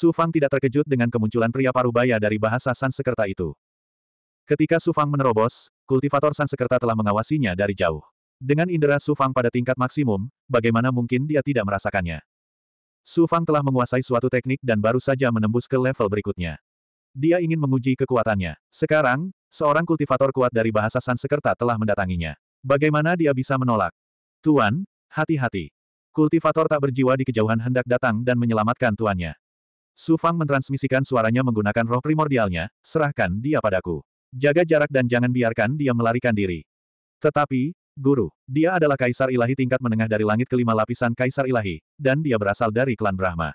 Su Fang tidak terkejut dengan kemunculan pria parubaya dari bahasa Sansekerta itu. Ketika Su Fang menerobos, kultivator Sansekerta telah mengawasinya dari jauh. Dengan indera Su Fang pada tingkat maksimum, bagaimana mungkin dia tidak merasakannya? Su Fang telah menguasai suatu teknik dan baru saja menembus ke level berikutnya. Dia ingin menguji kekuatannya. Sekarang, seorang kultivator kuat dari bahasa Sansekerta telah mendatanginya. Bagaimana dia bisa menolak? Tuan, hati-hati. Kultivator tak berjiwa di kejauhan hendak datang dan menyelamatkan tuannya. Su Fang mentransmisikan suaranya menggunakan roh primordialnya, serahkan dia padaku. Jaga jarak dan jangan biarkan dia melarikan diri. Tetapi, Guru, dia adalah kaisar ilahi tingkat menengah dari langit kelima lapisan kaisar ilahi, dan dia berasal dari klan Brahma.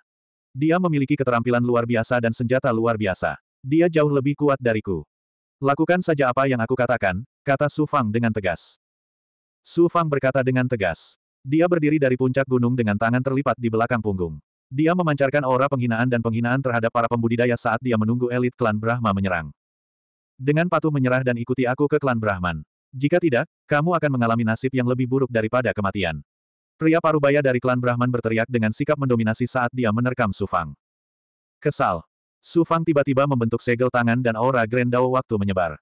Dia memiliki keterampilan luar biasa dan senjata luar biasa. Dia jauh lebih kuat dariku. Lakukan saja apa yang aku katakan, kata Su Fang dengan tegas. Su Fang berkata dengan tegas. Dia berdiri dari puncak gunung dengan tangan terlipat di belakang punggung. Dia memancarkan aura penghinaan dan penghinaan terhadap para pembudidaya saat dia menunggu elit klan Brahma menyerang. Dengan patuh menyerah dan ikuti aku ke klan Brahman. Jika tidak, kamu akan mengalami nasib yang lebih buruk daripada kematian. Pria parubaya dari klan Brahman berteriak dengan sikap mendominasi saat dia menerkam Sufang. Kesal. Sufang tiba-tiba membentuk segel tangan dan aura Grendao waktu menyebar.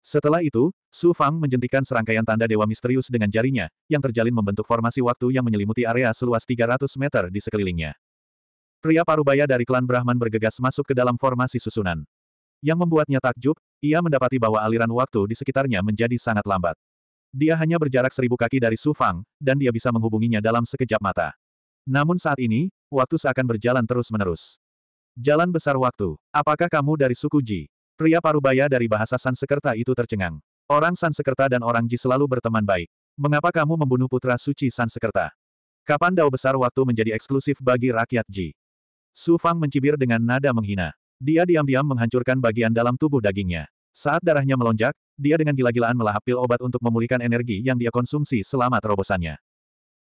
Setelah itu, Sufang menjentikan serangkaian tanda dewa misterius dengan jarinya, yang terjalin membentuk formasi waktu yang menyelimuti area seluas 300 meter di sekelilingnya. Pria parubaya dari klan Brahman bergegas masuk ke dalam formasi susunan. Yang membuatnya takjub, ia mendapati bahwa aliran waktu di sekitarnya menjadi sangat lambat. Dia hanya berjarak seribu kaki dari Su Fang, dan dia bisa menghubunginya dalam sekejap mata. Namun saat ini, waktu seakan berjalan terus-menerus. Jalan besar waktu, apakah kamu dari suku Ji? Pria parubaya dari bahasa Sansekerta itu tercengang. Orang Sansekerta dan orang Ji selalu berteman baik. Mengapa kamu membunuh putra suci Sansekerta? Kapan dao besar waktu menjadi eksklusif bagi rakyat Ji? Su Fang mencibir dengan nada menghina. Dia diam-diam menghancurkan bagian dalam tubuh dagingnya. Saat darahnya melonjak, dia dengan gila-gilaan melahap pil obat untuk memulihkan energi yang dia konsumsi selama terobosannya.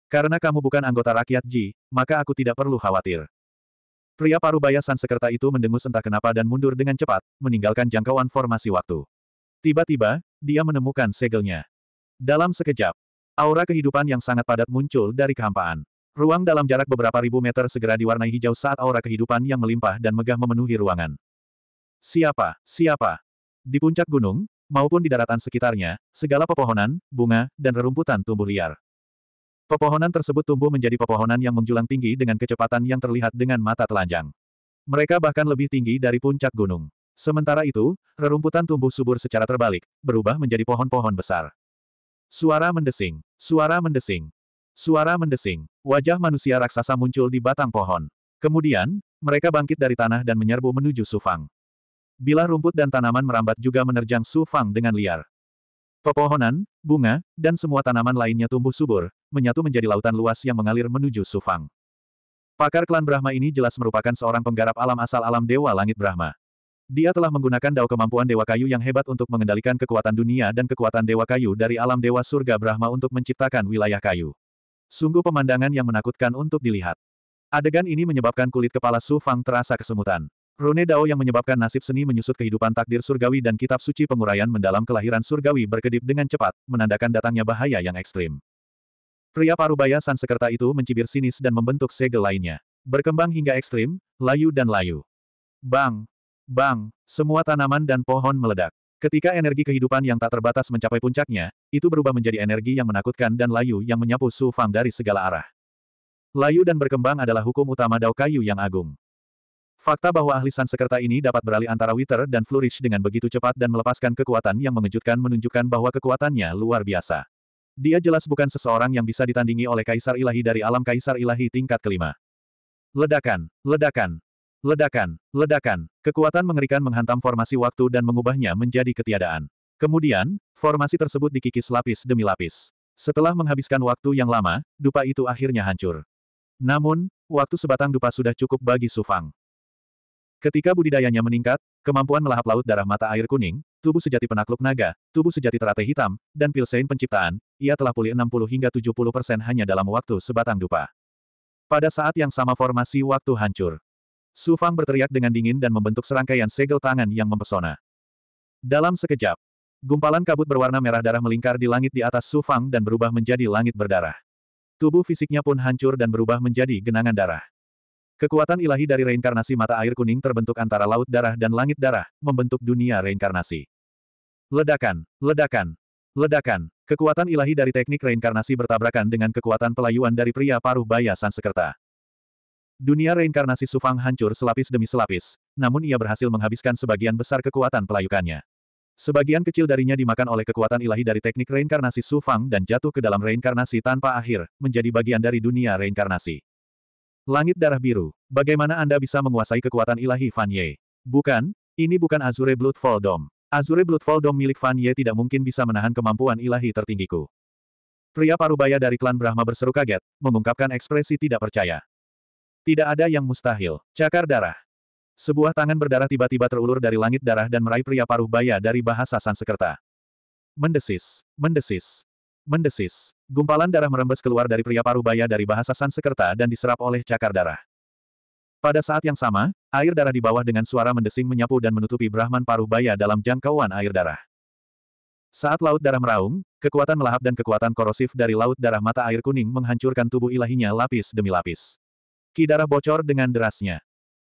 Karena kamu bukan anggota rakyat Ji, maka aku tidak perlu khawatir. Pria parubaya sansekerta itu mendengus entah kenapa dan mundur dengan cepat, meninggalkan jangkauan formasi waktu. Tiba-tiba, dia menemukan segelnya. Dalam sekejap, aura kehidupan yang sangat padat muncul dari kehampaan. Ruang dalam jarak beberapa ribu meter segera diwarnai hijau saat aura kehidupan yang melimpah dan megah memenuhi ruangan. Siapa? Siapa? Di puncak gunung, maupun di daratan sekitarnya, segala pepohonan, bunga, dan rerumputan tumbuh liar. Pepohonan tersebut tumbuh menjadi pepohonan yang menjulang tinggi dengan kecepatan yang terlihat dengan mata telanjang. Mereka bahkan lebih tinggi dari puncak gunung. Sementara itu, rerumputan tumbuh subur secara terbalik, berubah menjadi pohon-pohon besar. Suara mendesing. Suara mendesing. Suara mendesing. Wajah manusia raksasa muncul di batang pohon. Kemudian, mereka bangkit dari tanah dan menyerbu menuju Sufang. Bila rumput dan tanaman merambat juga menerjang Sufang dengan liar. Pepohonan, bunga, dan semua tanaman lainnya tumbuh subur, menyatu menjadi lautan luas yang mengalir menuju Sufang. Pakar klan Brahma ini jelas merupakan seorang penggarap alam asal alam Dewa Langit Brahma. Dia telah menggunakan dao kemampuan Dewa Kayu yang hebat untuk mengendalikan kekuatan dunia dan kekuatan Dewa Kayu dari alam Dewa Surga Brahma untuk menciptakan wilayah kayu. Sungguh pemandangan yang menakutkan untuk dilihat. Adegan ini menyebabkan kulit kepala Su Fang terasa kesemutan. Rune Dao yang menyebabkan nasib seni menyusut kehidupan takdir surgawi dan kitab suci penguraian mendalam kelahiran surgawi berkedip dengan cepat, menandakan datangnya bahaya yang ekstrim. Pria parubaya Sansekerta itu mencibir sinis dan membentuk segel lainnya. Berkembang hingga ekstrim, layu dan layu. Bang! Bang! Semua tanaman dan pohon meledak. Ketika energi kehidupan yang tak terbatas mencapai puncaknya, itu berubah menjadi energi yang menakutkan dan layu yang menyapu Su Fang dari segala arah. Layu dan berkembang adalah hukum utama Dao Kayu yang agung. Fakta bahwa ahli San ini dapat beralih antara Wither dan Flourish dengan begitu cepat dan melepaskan kekuatan yang mengejutkan menunjukkan bahwa kekuatannya luar biasa. Dia jelas bukan seseorang yang bisa ditandingi oleh Kaisar Ilahi dari alam Kaisar Ilahi tingkat kelima. Ledakan, ledakan, Ledakan, ledakan, kekuatan mengerikan menghantam formasi waktu dan mengubahnya menjadi ketiadaan. Kemudian, formasi tersebut dikikis lapis demi lapis. Setelah menghabiskan waktu yang lama, dupa itu akhirnya hancur. Namun, waktu sebatang dupa sudah cukup bagi Sufang. Ketika budidayanya meningkat, kemampuan melahap laut darah mata air kuning, tubuh sejati penakluk naga, tubuh sejati teratai hitam, dan pilsein penciptaan, ia telah pulih 60 hingga 70 persen hanya dalam waktu sebatang dupa. Pada saat yang sama formasi waktu hancur. Su Fang berteriak dengan dingin dan membentuk serangkaian segel tangan yang mempesona. Dalam sekejap, gumpalan kabut berwarna merah darah melingkar di langit di atas Su Fang dan berubah menjadi langit berdarah. Tubuh fisiknya pun hancur dan berubah menjadi genangan darah. Kekuatan ilahi dari reinkarnasi mata air kuning terbentuk antara laut darah dan langit darah, membentuk dunia reinkarnasi. Ledakan, ledakan, ledakan. Kekuatan ilahi dari teknik reinkarnasi bertabrakan dengan kekuatan pelayuan dari pria paruh baya Sansekerta. Dunia reinkarnasi Sufang hancur selapis demi selapis, namun ia berhasil menghabiskan sebagian besar kekuatan pelayukannya. Sebagian kecil darinya dimakan oleh kekuatan ilahi dari teknik reinkarnasi Sufang dan jatuh ke dalam reinkarnasi tanpa akhir, menjadi bagian dari dunia reinkarnasi. Langit darah biru, bagaimana Anda bisa menguasai kekuatan ilahi Fan Ye? Bukan, ini bukan Azure Fall Dome. Azure Fall Dome milik Fan Ye tidak mungkin bisa menahan kemampuan ilahi tertinggiku. Pria parubaya dari klan Brahma berseru kaget, mengungkapkan ekspresi tidak percaya. Tidak ada yang mustahil. Cakar darah. Sebuah tangan berdarah tiba-tiba terulur dari langit darah dan meraih pria paruh baya dari bahasa Sansekerta. Mendesis, mendesis, mendesis. Gumpalan darah merembes keluar dari pria paruh baya dari bahasa Sansekerta dan diserap oleh cakar darah. Pada saat yang sama, air darah di bawah dengan suara mendesing menyapu dan menutupi Brahman paruh baya dalam jangkauan air darah. Saat laut darah meraung, kekuatan melahap dan kekuatan korosif dari laut darah mata air kuning menghancurkan tubuh ilahinya lapis demi lapis. Ki darah bocor dengan derasnya.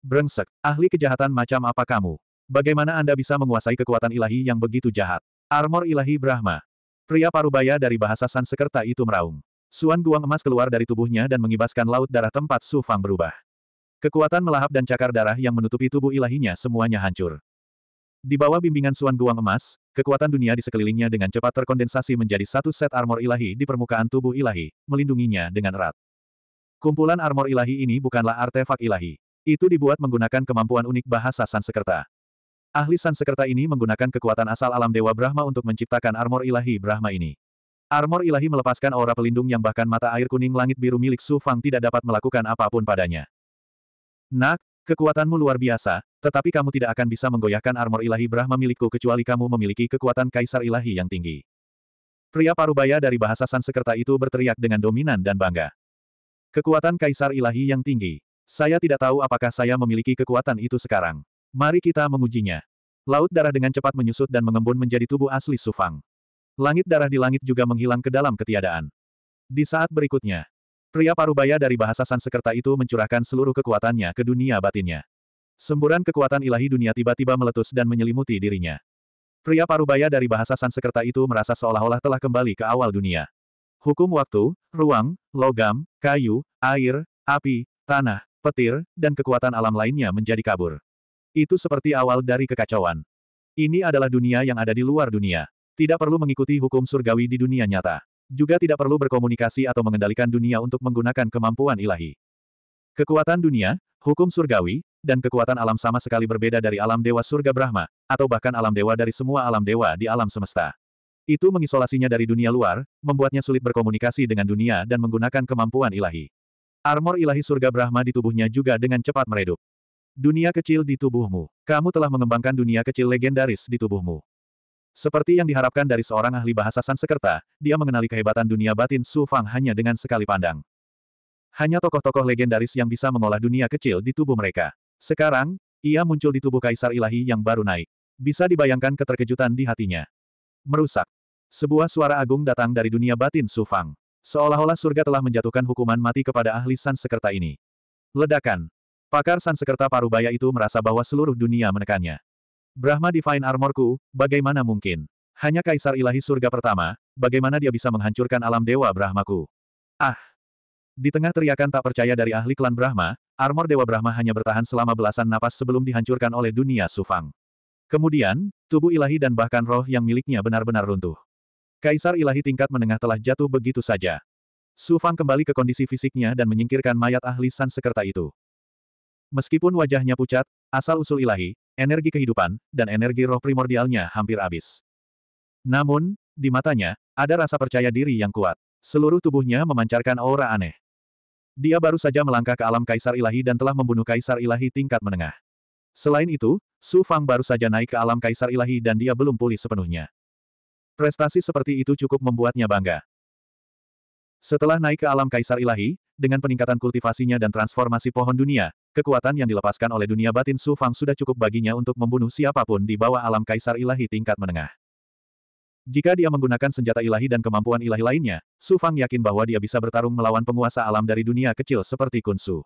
Brengsek, ahli kejahatan macam apa kamu? Bagaimana Anda bisa menguasai kekuatan ilahi yang begitu jahat? Armor ilahi Brahma. Pria parubaya dari bahasa Sansekerta itu meraung. Suan guang emas keluar dari tubuhnya dan mengibaskan laut darah tempat Su Fang berubah. Kekuatan melahap dan cakar darah yang menutupi tubuh ilahinya semuanya hancur. Di bawah bimbingan Suan guang emas, kekuatan dunia di sekelilingnya dengan cepat terkondensasi menjadi satu set armor ilahi di permukaan tubuh ilahi, melindunginya dengan erat. Kumpulan armor ilahi ini bukanlah artefak ilahi. Itu dibuat menggunakan kemampuan unik bahasa Sansekerta. Ahli Sansekerta ini menggunakan kekuatan asal alam Dewa Brahma untuk menciptakan armor ilahi Brahma ini. Armor ilahi melepaskan aura pelindung yang bahkan mata air kuning langit biru milik Su Fang tidak dapat melakukan apapun padanya. Nak, kekuatanmu luar biasa, tetapi kamu tidak akan bisa menggoyahkan armor ilahi Brahma milikku kecuali kamu memiliki kekuatan kaisar ilahi yang tinggi. Pria parubaya dari bahasa Sansekerta itu berteriak dengan dominan dan bangga. Kekuatan Kaisar Ilahi yang tinggi. Saya tidak tahu apakah saya memiliki kekuatan itu sekarang. Mari kita mengujinya. Laut darah dengan cepat menyusut dan mengembun menjadi tubuh asli Sufang. Langit darah di langit juga menghilang ke dalam ketiadaan. Di saat berikutnya, pria parubaya dari bahasa Sansekerta itu mencurahkan seluruh kekuatannya ke dunia batinnya. Semburan kekuatan ilahi dunia tiba-tiba meletus dan menyelimuti dirinya. Pria parubaya dari bahasa Sansekerta itu merasa seolah-olah telah kembali ke awal dunia hukum waktu, ruang, logam, kayu, air, api, tanah, petir, dan kekuatan alam lainnya menjadi kabur. Itu seperti awal dari kekacauan. Ini adalah dunia yang ada di luar dunia. Tidak perlu mengikuti hukum surgawi di dunia nyata. Juga tidak perlu berkomunikasi atau mengendalikan dunia untuk menggunakan kemampuan ilahi. Kekuatan dunia, hukum surgawi, dan kekuatan alam sama sekali berbeda dari alam dewa surga Brahma, atau bahkan alam dewa dari semua alam dewa di alam semesta. Itu mengisolasinya dari dunia luar, membuatnya sulit berkomunikasi dengan dunia dan menggunakan kemampuan ilahi. Armor ilahi surga Brahma di tubuhnya juga dengan cepat meredup. Dunia kecil di tubuhmu. Kamu telah mengembangkan dunia kecil legendaris di tubuhmu. Seperti yang diharapkan dari seorang ahli bahasa Sansekerta, dia mengenali kehebatan dunia batin Su Fang hanya dengan sekali pandang. Hanya tokoh-tokoh legendaris yang bisa mengolah dunia kecil di tubuh mereka. Sekarang, ia muncul di tubuh kaisar ilahi yang baru naik. Bisa dibayangkan keterkejutan di hatinya. Merusak. Sebuah suara agung datang dari dunia batin Su Fang. Seolah-olah surga telah menjatuhkan hukuman mati kepada ahli Sansekerta ini. Ledakan. Pakar Sansekerta Parubaya itu merasa bahwa seluruh dunia menekannya. Brahma Divine Armorku, bagaimana mungkin? Hanya Kaisar Ilahi Surga pertama, bagaimana dia bisa menghancurkan alam Dewa Brahmaku? Ah! Di tengah teriakan tak percaya dari ahli klan Brahma, armor Dewa Brahma hanya bertahan selama belasan napas sebelum dihancurkan oleh dunia Sufang. Kemudian, tubuh ilahi dan bahkan roh yang miliknya benar-benar runtuh. Kaisar ilahi tingkat menengah telah jatuh begitu saja. Su Fang kembali ke kondisi fisiknya dan menyingkirkan mayat ahli San Sekerta itu. Meskipun wajahnya pucat, asal-usul ilahi, energi kehidupan, dan energi roh primordialnya hampir habis. Namun, di matanya, ada rasa percaya diri yang kuat. Seluruh tubuhnya memancarkan aura aneh. Dia baru saja melangkah ke alam kaisar ilahi dan telah membunuh kaisar ilahi tingkat menengah. Selain itu, Su Fang baru saja naik ke alam kaisar ilahi dan dia belum pulih sepenuhnya. Prestasi seperti itu cukup membuatnya bangga. Setelah naik ke alam kaisar ilahi, dengan peningkatan kultivasinya dan transformasi pohon dunia, kekuatan yang dilepaskan oleh dunia batin Su Fang sudah cukup baginya untuk membunuh siapapun di bawah alam kaisar ilahi tingkat menengah. Jika dia menggunakan senjata ilahi dan kemampuan ilahi lainnya, Su Fang yakin bahwa dia bisa bertarung melawan penguasa alam dari dunia kecil seperti Kunsu.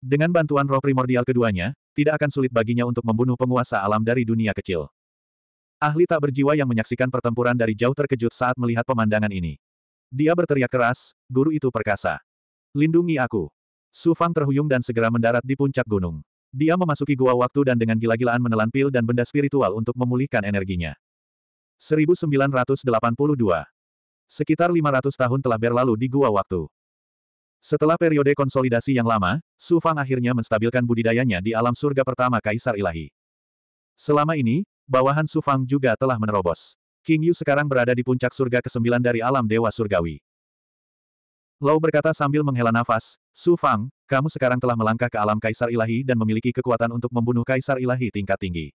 Dengan bantuan roh primordial keduanya, tidak akan sulit baginya untuk membunuh penguasa alam dari dunia kecil. Ahli tak berjiwa yang menyaksikan pertempuran dari jauh terkejut saat melihat pemandangan ini. Dia berteriak keras, guru itu perkasa. Lindungi aku. Su Fang terhuyung dan segera mendarat di puncak gunung. Dia memasuki gua waktu dan dengan gila-gilaan menelan pil dan benda spiritual untuk memulihkan energinya. 1982 Sekitar 500 tahun telah berlalu di gua waktu. Setelah periode konsolidasi yang lama, Su Fang akhirnya menstabilkan budidayanya di alam surga pertama Kaisar Ilahi. Selama ini, bawahan Su Fang juga telah menerobos. King Yu sekarang berada di puncak surga ke-9 dari alam Dewa Surgawi. Lau berkata sambil menghela nafas, Su Fang, kamu sekarang telah melangkah ke alam Kaisar Ilahi dan memiliki kekuatan untuk membunuh Kaisar Ilahi tingkat tinggi.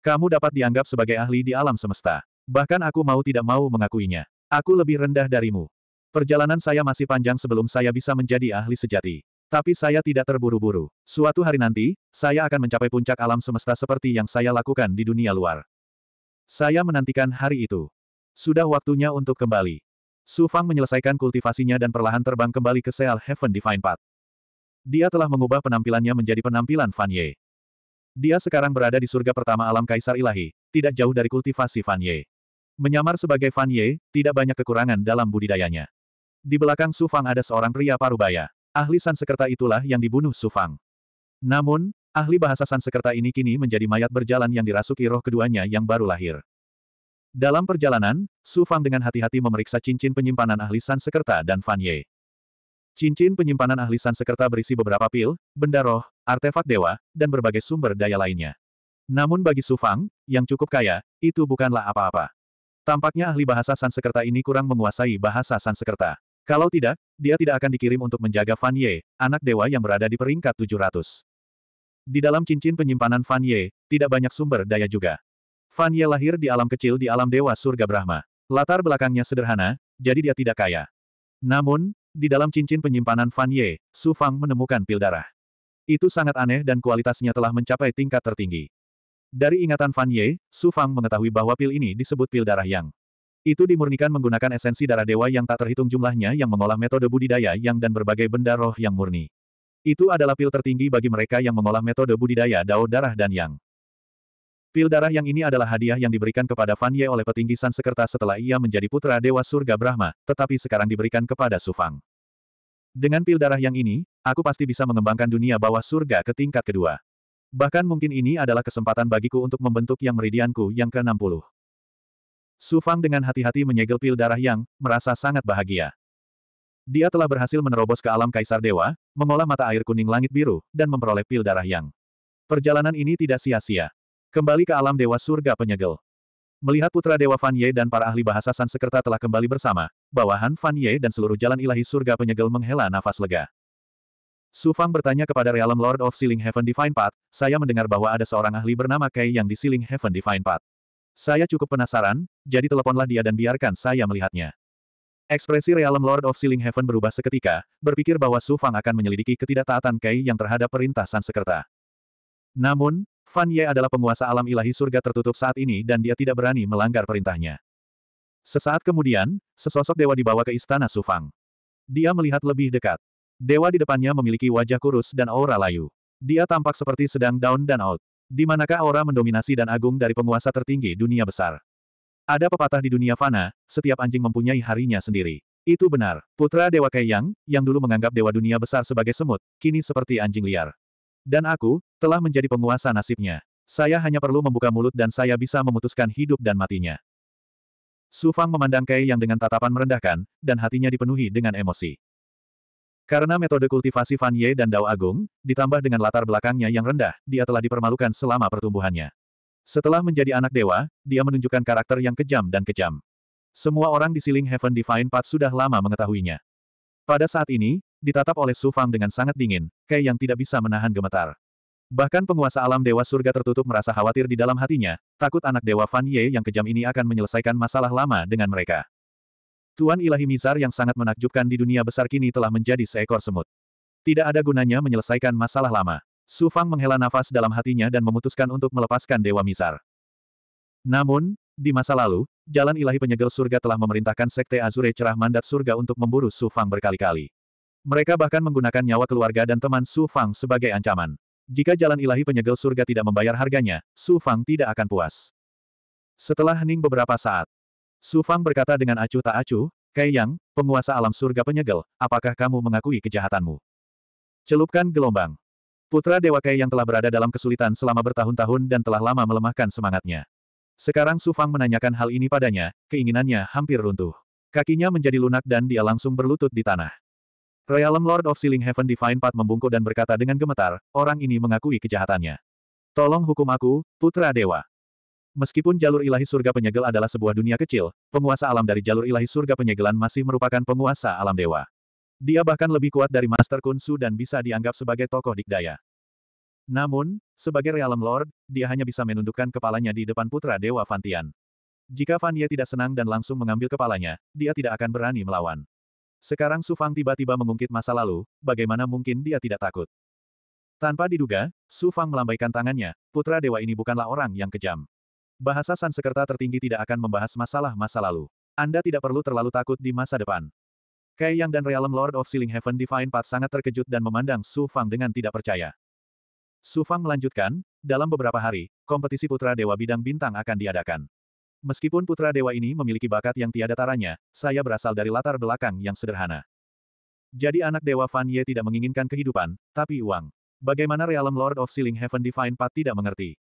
Kamu dapat dianggap sebagai ahli di alam semesta. Bahkan aku mau tidak mau mengakuinya. Aku lebih rendah darimu. Perjalanan saya masih panjang sebelum saya bisa menjadi ahli sejati. Tapi saya tidak terburu-buru. Suatu hari nanti, saya akan mencapai puncak alam semesta seperti yang saya lakukan di dunia luar. Saya menantikan hari itu. Sudah waktunya untuk kembali. Su Fang menyelesaikan kultivasinya dan perlahan terbang kembali ke Seal Heaven Divine Path. Dia telah mengubah penampilannya menjadi penampilan Fan Ye. Dia sekarang berada di surga pertama alam Kaisar Ilahi, tidak jauh dari kultivasi Fan Ye. Menyamar sebagai Fan Ye, tidak banyak kekurangan dalam budidayanya. Di belakang Sufang ada seorang pria parubaya. Ahli Sansekerta itulah yang dibunuh Sufang. Namun, ahli bahasa Sansekerta ini kini menjadi mayat berjalan yang dirasuki roh keduanya yang baru lahir. Dalam perjalanan, Sufang dengan hati-hati memeriksa cincin penyimpanan ahli Sansekerta dan Fan Ye. Cincin penyimpanan ahli Sansekerta berisi beberapa pil, benda roh, artefak dewa, dan berbagai sumber daya lainnya. Namun bagi Sufang, yang cukup kaya, itu bukanlah apa-apa. Tampaknya ahli bahasa Sansekerta ini kurang menguasai bahasa Sansekerta. Kalau tidak, dia tidak akan dikirim untuk menjaga Fan Ye, anak dewa yang berada di peringkat 700. Di dalam cincin penyimpanan Fan Ye, tidak banyak sumber daya juga. Fan Ye lahir di alam kecil di alam dewa surga Brahma. Latar belakangnya sederhana, jadi dia tidak kaya. Namun, di dalam cincin penyimpanan Fan Ye, Su Fang menemukan pil darah. Itu sangat aneh dan kualitasnya telah mencapai tingkat tertinggi. Dari ingatan Fan Ye, Su Fang mengetahui bahwa pil ini disebut pil darah yang itu dimurnikan menggunakan esensi darah dewa yang tak terhitung jumlahnya yang mengolah metode budidaya yang dan berbagai benda roh yang murni. Itu adalah pil tertinggi bagi mereka yang mengolah metode budidaya dao darah dan yang. Pil darah yang ini adalah hadiah yang diberikan kepada Fan Ye oleh petinggi San Sekerta setelah ia menjadi putra Dewa Surga Brahma, tetapi sekarang diberikan kepada Sufang. Dengan pil darah yang ini, aku pasti bisa mengembangkan dunia bawah surga ke tingkat kedua. Bahkan mungkin ini adalah kesempatan bagiku untuk membentuk yang meridianku yang ke-60. Su Fang dengan hati-hati menyegel pil darah yang merasa sangat bahagia. Dia telah berhasil menerobos ke alam Kaisar Dewa, mengolah mata air kuning langit biru, dan memperoleh pil darah yang. Perjalanan ini tidak sia-sia. Kembali ke alam Dewa Surga Penyegel. Melihat putra Dewa Fan Ye dan para ahli bahasa Sansekerta telah kembali bersama, bawahan Fan Ye dan seluruh jalan ilahi surga penyegel menghela nafas lega. Su Fang bertanya kepada Realm Lord of Sealing Heaven Divine Path, saya mendengar bahwa ada seorang ahli bernama Kai yang di Sealing Heaven Divine Path. Saya cukup penasaran, jadi teleponlah dia dan biarkan saya melihatnya. Ekspresi realem Lord of Ceiling Heaven berubah seketika, berpikir bahwa Su Fang akan menyelidiki ketidaktaatan Kai yang terhadap perintah Sansekerta. Namun, Fan Ye adalah penguasa alam ilahi surga tertutup saat ini dan dia tidak berani melanggar perintahnya. Sesaat kemudian, sesosok dewa dibawa ke istana Su Fang. Dia melihat lebih dekat. Dewa di depannya memiliki wajah kurus dan aura layu. Dia tampak seperti sedang down dan out. Di manakah aura mendominasi dan agung dari penguasa tertinggi dunia besar? Ada pepatah di dunia fana, setiap anjing mempunyai harinya sendiri. Itu benar, putra Dewa Kaiyang, yang dulu menganggap Dewa Dunia Besar sebagai semut, kini seperti anjing liar. Dan aku, telah menjadi penguasa nasibnya. Saya hanya perlu membuka mulut dan saya bisa memutuskan hidup dan matinya. Su Fang memandang Kei Yang dengan tatapan merendahkan, dan hatinya dipenuhi dengan emosi. Karena metode kultivasi Fan Ye dan Dao Agung, ditambah dengan latar belakangnya yang rendah, dia telah dipermalukan selama pertumbuhannya. Setelah menjadi anak dewa, dia menunjukkan karakter yang kejam dan kejam. Semua orang di Siling Heaven Divine Path sudah lama mengetahuinya. Pada saat ini, ditatap oleh Su Fang dengan sangat dingin, Kai yang tidak bisa menahan gemetar. Bahkan penguasa alam dewa surga tertutup merasa khawatir di dalam hatinya, takut anak dewa Fan Ye yang kejam ini akan menyelesaikan masalah lama dengan mereka. Tuan Ilahi Mizar yang sangat menakjubkan di dunia besar kini telah menjadi seekor semut. Tidak ada gunanya menyelesaikan masalah lama. Su Fang menghela nafas dalam hatinya dan memutuskan untuk melepaskan Dewa Mizar. Namun, di masa lalu, Jalan Ilahi Penyegel Surga telah memerintahkan Sekte Azure Cerah Mandat Surga untuk memburu Su Fang berkali-kali. Mereka bahkan menggunakan nyawa keluarga dan teman Su Fang sebagai ancaman. Jika Jalan Ilahi Penyegel Surga tidak membayar harganya, Su Fang tidak akan puas. Setelah hening beberapa saat, Su Fang berkata dengan acuh tak acuh, Kai Yang, penguasa alam surga penyegel, apakah kamu mengakui kejahatanmu? Celupkan gelombang. Putra Dewa Kai Yang telah berada dalam kesulitan selama bertahun-tahun dan telah lama melemahkan semangatnya. Sekarang Su Fang menanyakan hal ini padanya, keinginannya hampir runtuh. Kakinya menjadi lunak dan dia langsung berlutut di tanah. Realm Lord of Sealing Heaven Divine Path membungkuk dan berkata dengan gemetar, orang ini mengakui kejahatannya. Tolong hukum aku, Putra Dewa. Meskipun jalur ilahi surga penyegel adalah sebuah dunia kecil, penguasa alam dari jalur ilahi surga penyegelan masih merupakan penguasa alam dewa. Dia bahkan lebih kuat dari Master Kunsu dan bisa dianggap sebagai tokoh dikdaya. Namun, sebagai Realm Lord, dia hanya bisa menundukkan kepalanya di depan putra Dewa Fantian. Jika Fan tidak senang dan langsung mengambil kepalanya, dia tidak akan berani melawan. Sekarang Su Fang tiba-tiba mengungkit masa lalu, bagaimana mungkin dia tidak takut? Tanpa diduga, Su Fang melambaikan tangannya, putra dewa ini bukanlah orang yang kejam. Bahasa Sansekerta tertinggi tidak akan membahas masalah masa lalu. Anda tidak perlu terlalu takut di masa depan. Kai Yang dan Realm Lord of Ceiling Heaven Divine Path sangat terkejut dan memandang Su Fang dengan tidak percaya. Su Fang melanjutkan, dalam beberapa hari, kompetisi Putra Dewa Bidang Bintang akan diadakan. Meskipun Putra Dewa ini memiliki bakat yang tiada taranya, saya berasal dari latar belakang yang sederhana. Jadi anak Dewa Fan Ye tidak menginginkan kehidupan, tapi uang. Bagaimana Realm Lord of Ceiling Heaven Divine Path tidak mengerti.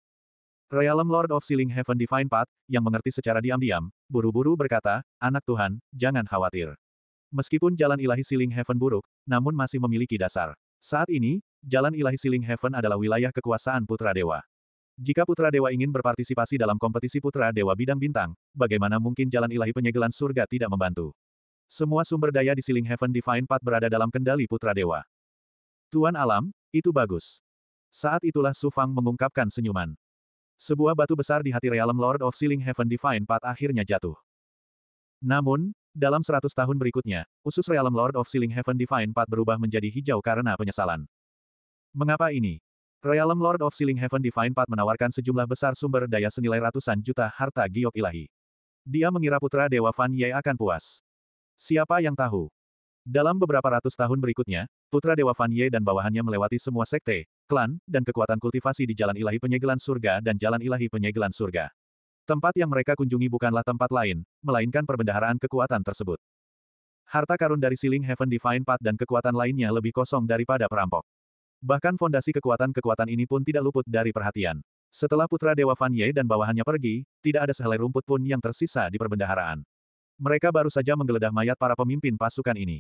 Realm Lord of Sealing Heaven Divine Path, yang mengerti secara diam-diam, buru-buru berkata, Anak Tuhan, jangan khawatir. Meskipun jalan ilahi Sealing Heaven buruk, namun masih memiliki dasar. Saat ini, jalan ilahi Sealing Heaven adalah wilayah kekuasaan Putra Dewa. Jika Putra Dewa ingin berpartisipasi dalam kompetisi Putra Dewa Bidang Bintang, bagaimana mungkin jalan ilahi penyegelan surga tidak membantu? Semua sumber daya di Sealing Heaven Divine Path berada dalam kendali Putra Dewa. Tuan Alam, itu bagus. Saat itulah Sufang mengungkapkan senyuman. Sebuah batu besar di hati realem Lord of Sealing Heaven Divine Path akhirnya jatuh. Namun, dalam seratus tahun berikutnya, usus realem Lord of Sealing Heaven Divine Path berubah menjadi hijau karena penyesalan. Mengapa ini? Realem Lord of Sealing Heaven Divine Path menawarkan sejumlah besar sumber daya senilai ratusan juta harta giok ilahi. Dia mengira putra Dewa Fan Ye akan puas. Siapa yang tahu? Dalam beberapa ratus tahun berikutnya, putra Dewa Fan Ye dan bawahannya melewati semua sekte, klan, dan kekuatan kultivasi di Jalan Ilahi Penyegelan Surga dan Jalan Ilahi Penyegelan Surga. Tempat yang mereka kunjungi bukanlah tempat lain, melainkan perbendaharaan kekuatan tersebut. Harta karun dari Siling Heaven Divine Path dan kekuatan lainnya lebih kosong daripada perampok. Bahkan fondasi kekuatan-kekuatan ini pun tidak luput dari perhatian. Setelah putra Dewa Fan Ye dan bawahannya pergi, tidak ada sehelai rumput pun yang tersisa di perbendaharaan. Mereka baru saja menggeledah mayat para pemimpin pasukan ini.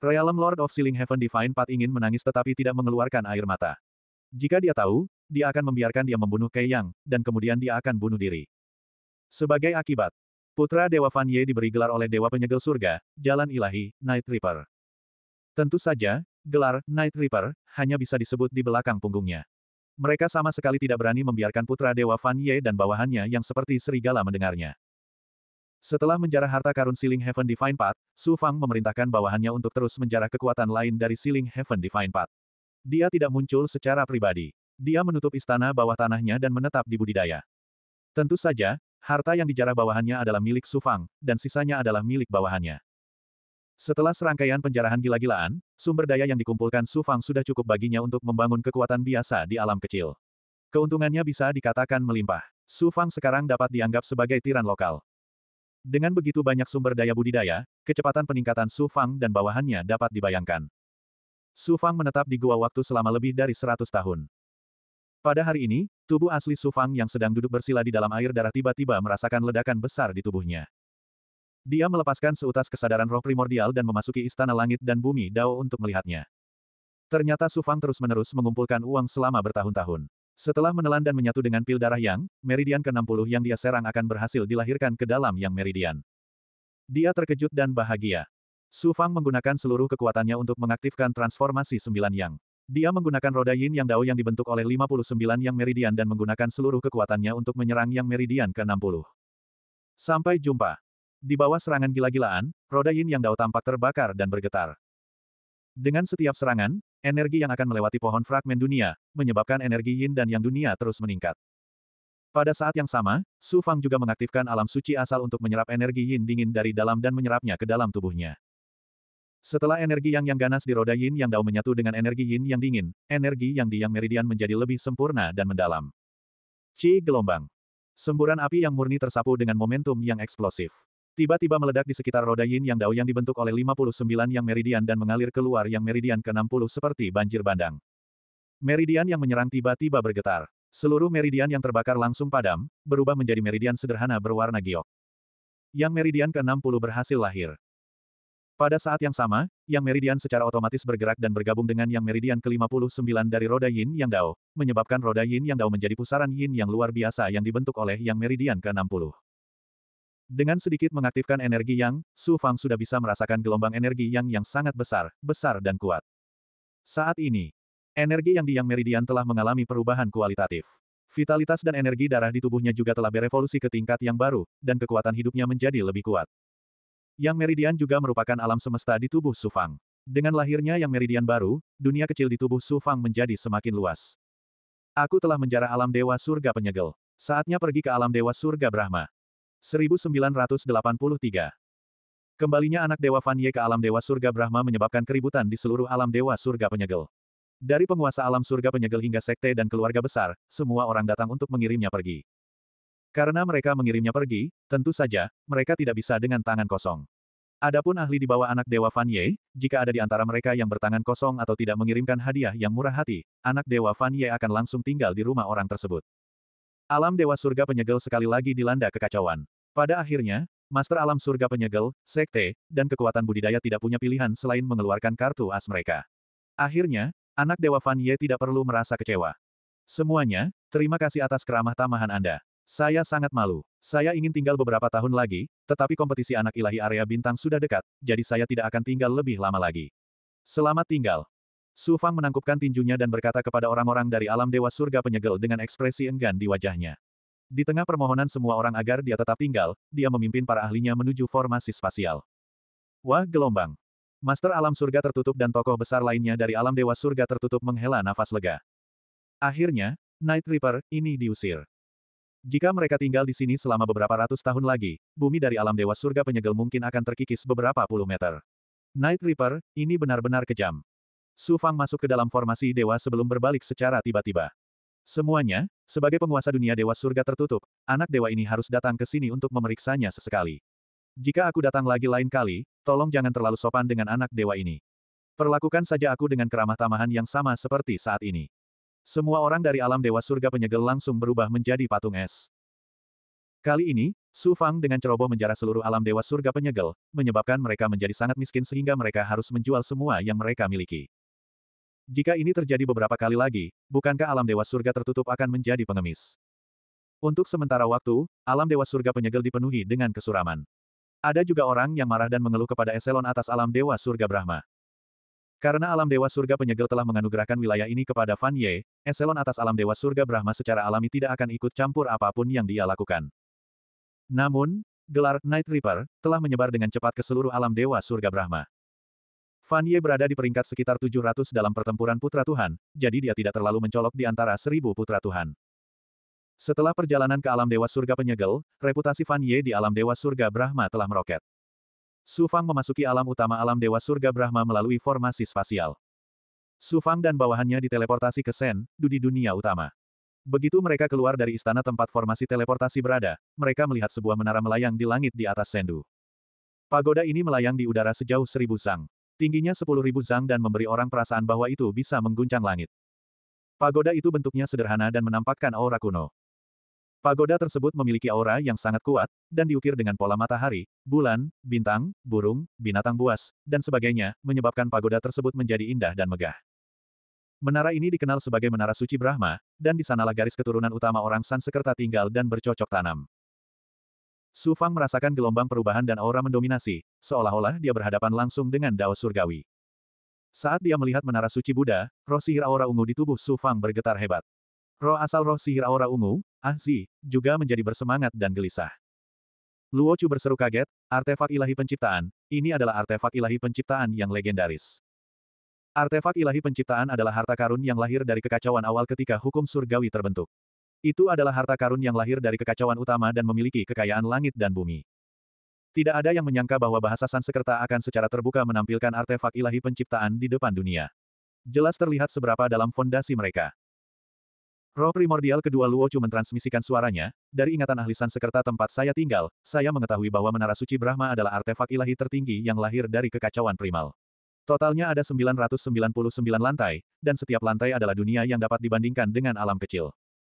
Realm Lord of Siling Heaven Divine Path ingin menangis tetapi tidak mengeluarkan air mata. Jika dia tahu, dia akan membiarkan dia membunuh Kei Yang, dan kemudian dia akan bunuh diri. Sebagai akibat, putra Dewa Fan Ye diberi gelar oleh Dewa Penyegel Surga, Jalan Ilahi, Night Reaper. Tentu saja, gelar Night Reaper hanya bisa disebut di belakang punggungnya. Mereka sama sekali tidak berani membiarkan putra Dewa Fan Ye dan bawahannya yang seperti serigala mendengarnya. Setelah menjarah harta karun Siling Heaven Divine Path, Su Fang memerintahkan bawahannya untuk terus menjarah kekuatan lain dari Siling Heaven Divine Path. Dia tidak muncul secara pribadi. Dia menutup istana bawah tanahnya dan menetap di budidaya. Tentu saja, harta yang dijarah bawahannya adalah milik Sufang, dan sisanya adalah milik bawahannya. Setelah serangkaian penjarahan gila-gilaan, sumber daya yang dikumpulkan Sufang sudah cukup baginya untuk membangun kekuatan biasa di alam kecil. Keuntungannya bisa dikatakan melimpah. Sufang sekarang dapat dianggap sebagai tiran lokal. Dengan begitu banyak sumber daya budidaya, kecepatan peningkatan Sufang dan bawahannya dapat dibayangkan. Sufang menetap di gua waktu selama lebih dari 100 tahun. Pada hari ini, tubuh asli Sufang yang sedang duduk bersila di dalam air darah tiba-tiba merasakan ledakan besar di tubuhnya. Dia melepaskan seutas kesadaran roh primordial dan memasuki istana langit dan bumi Dao untuk melihatnya. Ternyata Sufang terus-menerus mengumpulkan uang selama bertahun-tahun. Setelah menelan dan menyatu dengan pil darah yang, meridian ke-60 yang dia serang akan berhasil dilahirkan ke dalam yang meridian. Dia terkejut dan bahagia. Su Fang menggunakan seluruh kekuatannya untuk mengaktifkan transformasi sembilan yang. Dia menggunakan roda yin yang dao yang dibentuk oleh 59 yang meridian dan menggunakan seluruh kekuatannya untuk menyerang yang meridian ke-60. Sampai jumpa. Di bawah serangan gila-gilaan, roda yin yang dao tampak terbakar dan bergetar. Dengan setiap serangan, energi yang akan melewati pohon fragmen dunia, menyebabkan energi yin dan yang dunia terus meningkat. Pada saat yang sama, Su Fang juga mengaktifkan alam suci asal untuk menyerap energi yin dingin dari dalam dan menyerapnya ke dalam tubuhnya. Setelah energi yang yang ganas di roda yin yang dao menyatu dengan energi yin yang dingin, energi yang di yang meridian menjadi lebih sempurna dan mendalam. Ci gelombang. Semburan api yang murni tersapu dengan momentum yang eksplosif. Tiba-tiba meledak di sekitar roda yin yang dao yang dibentuk oleh 59 yang meridian dan mengalir keluar yang meridian ke-60 seperti banjir bandang. Meridian yang menyerang tiba-tiba bergetar. Seluruh meridian yang terbakar langsung padam, berubah menjadi meridian sederhana berwarna giok. Yang meridian ke-60 berhasil lahir. Pada saat yang sama, yang meridian secara otomatis bergerak dan bergabung dengan yang meridian ke-59 dari roda yin yang dao, menyebabkan roda yin yang dao menjadi pusaran yin yang luar biasa yang dibentuk oleh yang meridian ke-60. Dengan sedikit mengaktifkan energi yang, Su Fang sudah bisa merasakan gelombang energi yang yang sangat besar, besar dan kuat. Saat ini, energi yang di yang meridian telah mengalami perubahan kualitatif. Vitalitas dan energi darah di tubuhnya juga telah berevolusi ke tingkat yang baru, dan kekuatan hidupnya menjadi lebih kuat. Yang meridian juga merupakan alam semesta di tubuh Sufang. Dengan lahirnya yang meridian baru, dunia kecil di tubuh Sufang menjadi semakin luas. Aku telah menjara alam dewa surga penyegel. Saatnya pergi ke alam dewa surga Brahma. 1983 Kembalinya anak dewa Fanye ke alam dewa surga Brahma menyebabkan keributan di seluruh alam dewa surga penyegel. Dari penguasa alam surga penyegel hingga sekte dan keluarga besar, semua orang datang untuk mengirimnya pergi. Karena mereka mengirimnya pergi, tentu saja, mereka tidak bisa dengan tangan kosong. Adapun ahli di bawah anak Dewa Fan Ye, jika ada di antara mereka yang bertangan kosong atau tidak mengirimkan hadiah yang murah hati, anak Dewa Fan Ye akan langsung tinggal di rumah orang tersebut. Alam Dewa Surga Penyegel sekali lagi dilanda kekacauan. Pada akhirnya, Master Alam Surga Penyegel, Sekte, dan kekuatan budidaya tidak punya pilihan selain mengeluarkan kartu as mereka. Akhirnya, anak Dewa Fan Ye tidak perlu merasa kecewa. Semuanya, terima kasih atas keramah tamahan Anda. Saya sangat malu. Saya ingin tinggal beberapa tahun lagi, tetapi kompetisi anak ilahi area bintang sudah dekat, jadi saya tidak akan tinggal lebih lama lagi. Selamat tinggal. Su Fang menangkupkan tinjunya dan berkata kepada orang-orang dari alam dewa surga penyegel dengan ekspresi enggan di wajahnya. Di tengah permohonan semua orang agar dia tetap tinggal, dia memimpin para ahlinya menuju formasi spasial. Wah gelombang. Master alam surga tertutup dan tokoh besar lainnya dari alam dewa surga tertutup menghela nafas lega. Akhirnya, Night Reaper, ini diusir. Jika mereka tinggal di sini selama beberapa ratus tahun lagi, bumi dari alam dewa surga penyegel mungkin akan terkikis beberapa puluh meter. Night Reaper, ini benar-benar kejam. Su Fang masuk ke dalam formasi dewa sebelum berbalik secara tiba-tiba. Semuanya, sebagai penguasa dunia dewa surga tertutup, anak dewa ini harus datang ke sini untuk memeriksanya sesekali. Jika aku datang lagi lain kali, tolong jangan terlalu sopan dengan anak dewa ini. Perlakukan saja aku dengan keramah tamahan yang sama seperti saat ini. Semua orang dari alam dewa surga penyegel langsung berubah menjadi patung es. Kali ini, Su Fang dengan ceroboh menjarah seluruh alam dewa surga penyegel, menyebabkan mereka menjadi sangat miskin sehingga mereka harus menjual semua yang mereka miliki. Jika ini terjadi beberapa kali lagi, bukankah alam dewa surga tertutup akan menjadi pengemis? Untuk sementara waktu, alam dewa surga penyegel dipenuhi dengan kesuraman. Ada juga orang yang marah dan mengeluh kepada eselon atas alam dewa surga Brahma. Karena alam dewa surga penyegel telah menganugerahkan wilayah ini kepada Fan Ye, eselon atas alam dewa surga Brahma secara alami tidak akan ikut campur apapun yang dia lakukan. Namun, gelar Night Reaper telah menyebar dengan cepat ke seluruh alam dewa surga Brahma. Fan Ye berada di peringkat sekitar 700 dalam pertempuran Putra Tuhan, jadi dia tidak terlalu mencolok di antara seribu Putra Tuhan. Setelah perjalanan ke alam dewa surga penyegel, reputasi Fan Ye di alam dewa surga Brahma telah meroket. Su Fang memasuki alam utama alam Dewa Surga Brahma melalui formasi spasial. Su Fang dan bawahannya diteleportasi ke Sen, Dudi di dunia utama. Begitu mereka keluar dari istana tempat formasi teleportasi berada, mereka melihat sebuah menara melayang di langit di atas Sendu. Pagoda ini melayang di udara sejauh seribu zang. Tingginya sepuluh ribu zang dan memberi orang perasaan bahwa itu bisa mengguncang langit. Pagoda itu bentuknya sederhana dan menampakkan aura kuno. Pagoda tersebut memiliki aura yang sangat kuat, dan diukir dengan pola matahari, bulan, bintang, burung, binatang buas, dan sebagainya, menyebabkan pagoda tersebut menjadi indah dan megah. Menara ini dikenal sebagai Menara Suci Brahma, dan di sanalah garis keturunan utama orang Sansekerta tinggal dan bercocok tanam. Su Fang merasakan gelombang perubahan dan aura mendominasi, seolah-olah dia berhadapan langsung dengan Dao Surgawi. Saat dia melihat menara suci Buddha, roh sihir aura ungu di tubuh Su Fang bergetar hebat. Roh asal roh sihir aura ungu, Ahzi, juga menjadi bersemangat dan gelisah. Luochu berseru kaget, artefak ilahi penciptaan, ini adalah artefak ilahi penciptaan yang legendaris. Artefak ilahi penciptaan adalah harta karun yang lahir dari kekacauan awal ketika hukum surgawi terbentuk. Itu adalah harta karun yang lahir dari kekacauan utama dan memiliki kekayaan langit dan bumi. Tidak ada yang menyangka bahwa bahasa Sansekerta akan secara terbuka menampilkan artefak ilahi penciptaan di depan dunia. Jelas terlihat seberapa dalam fondasi mereka. Roh primordial kedua Luo Chu mentransmisikan suaranya, dari ingatan ahli sekerta tempat saya tinggal, saya mengetahui bahwa Menara Suci Brahma adalah artefak ilahi tertinggi yang lahir dari kekacauan primal. Totalnya ada 999 lantai, dan setiap lantai adalah dunia yang dapat dibandingkan dengan alam kecil.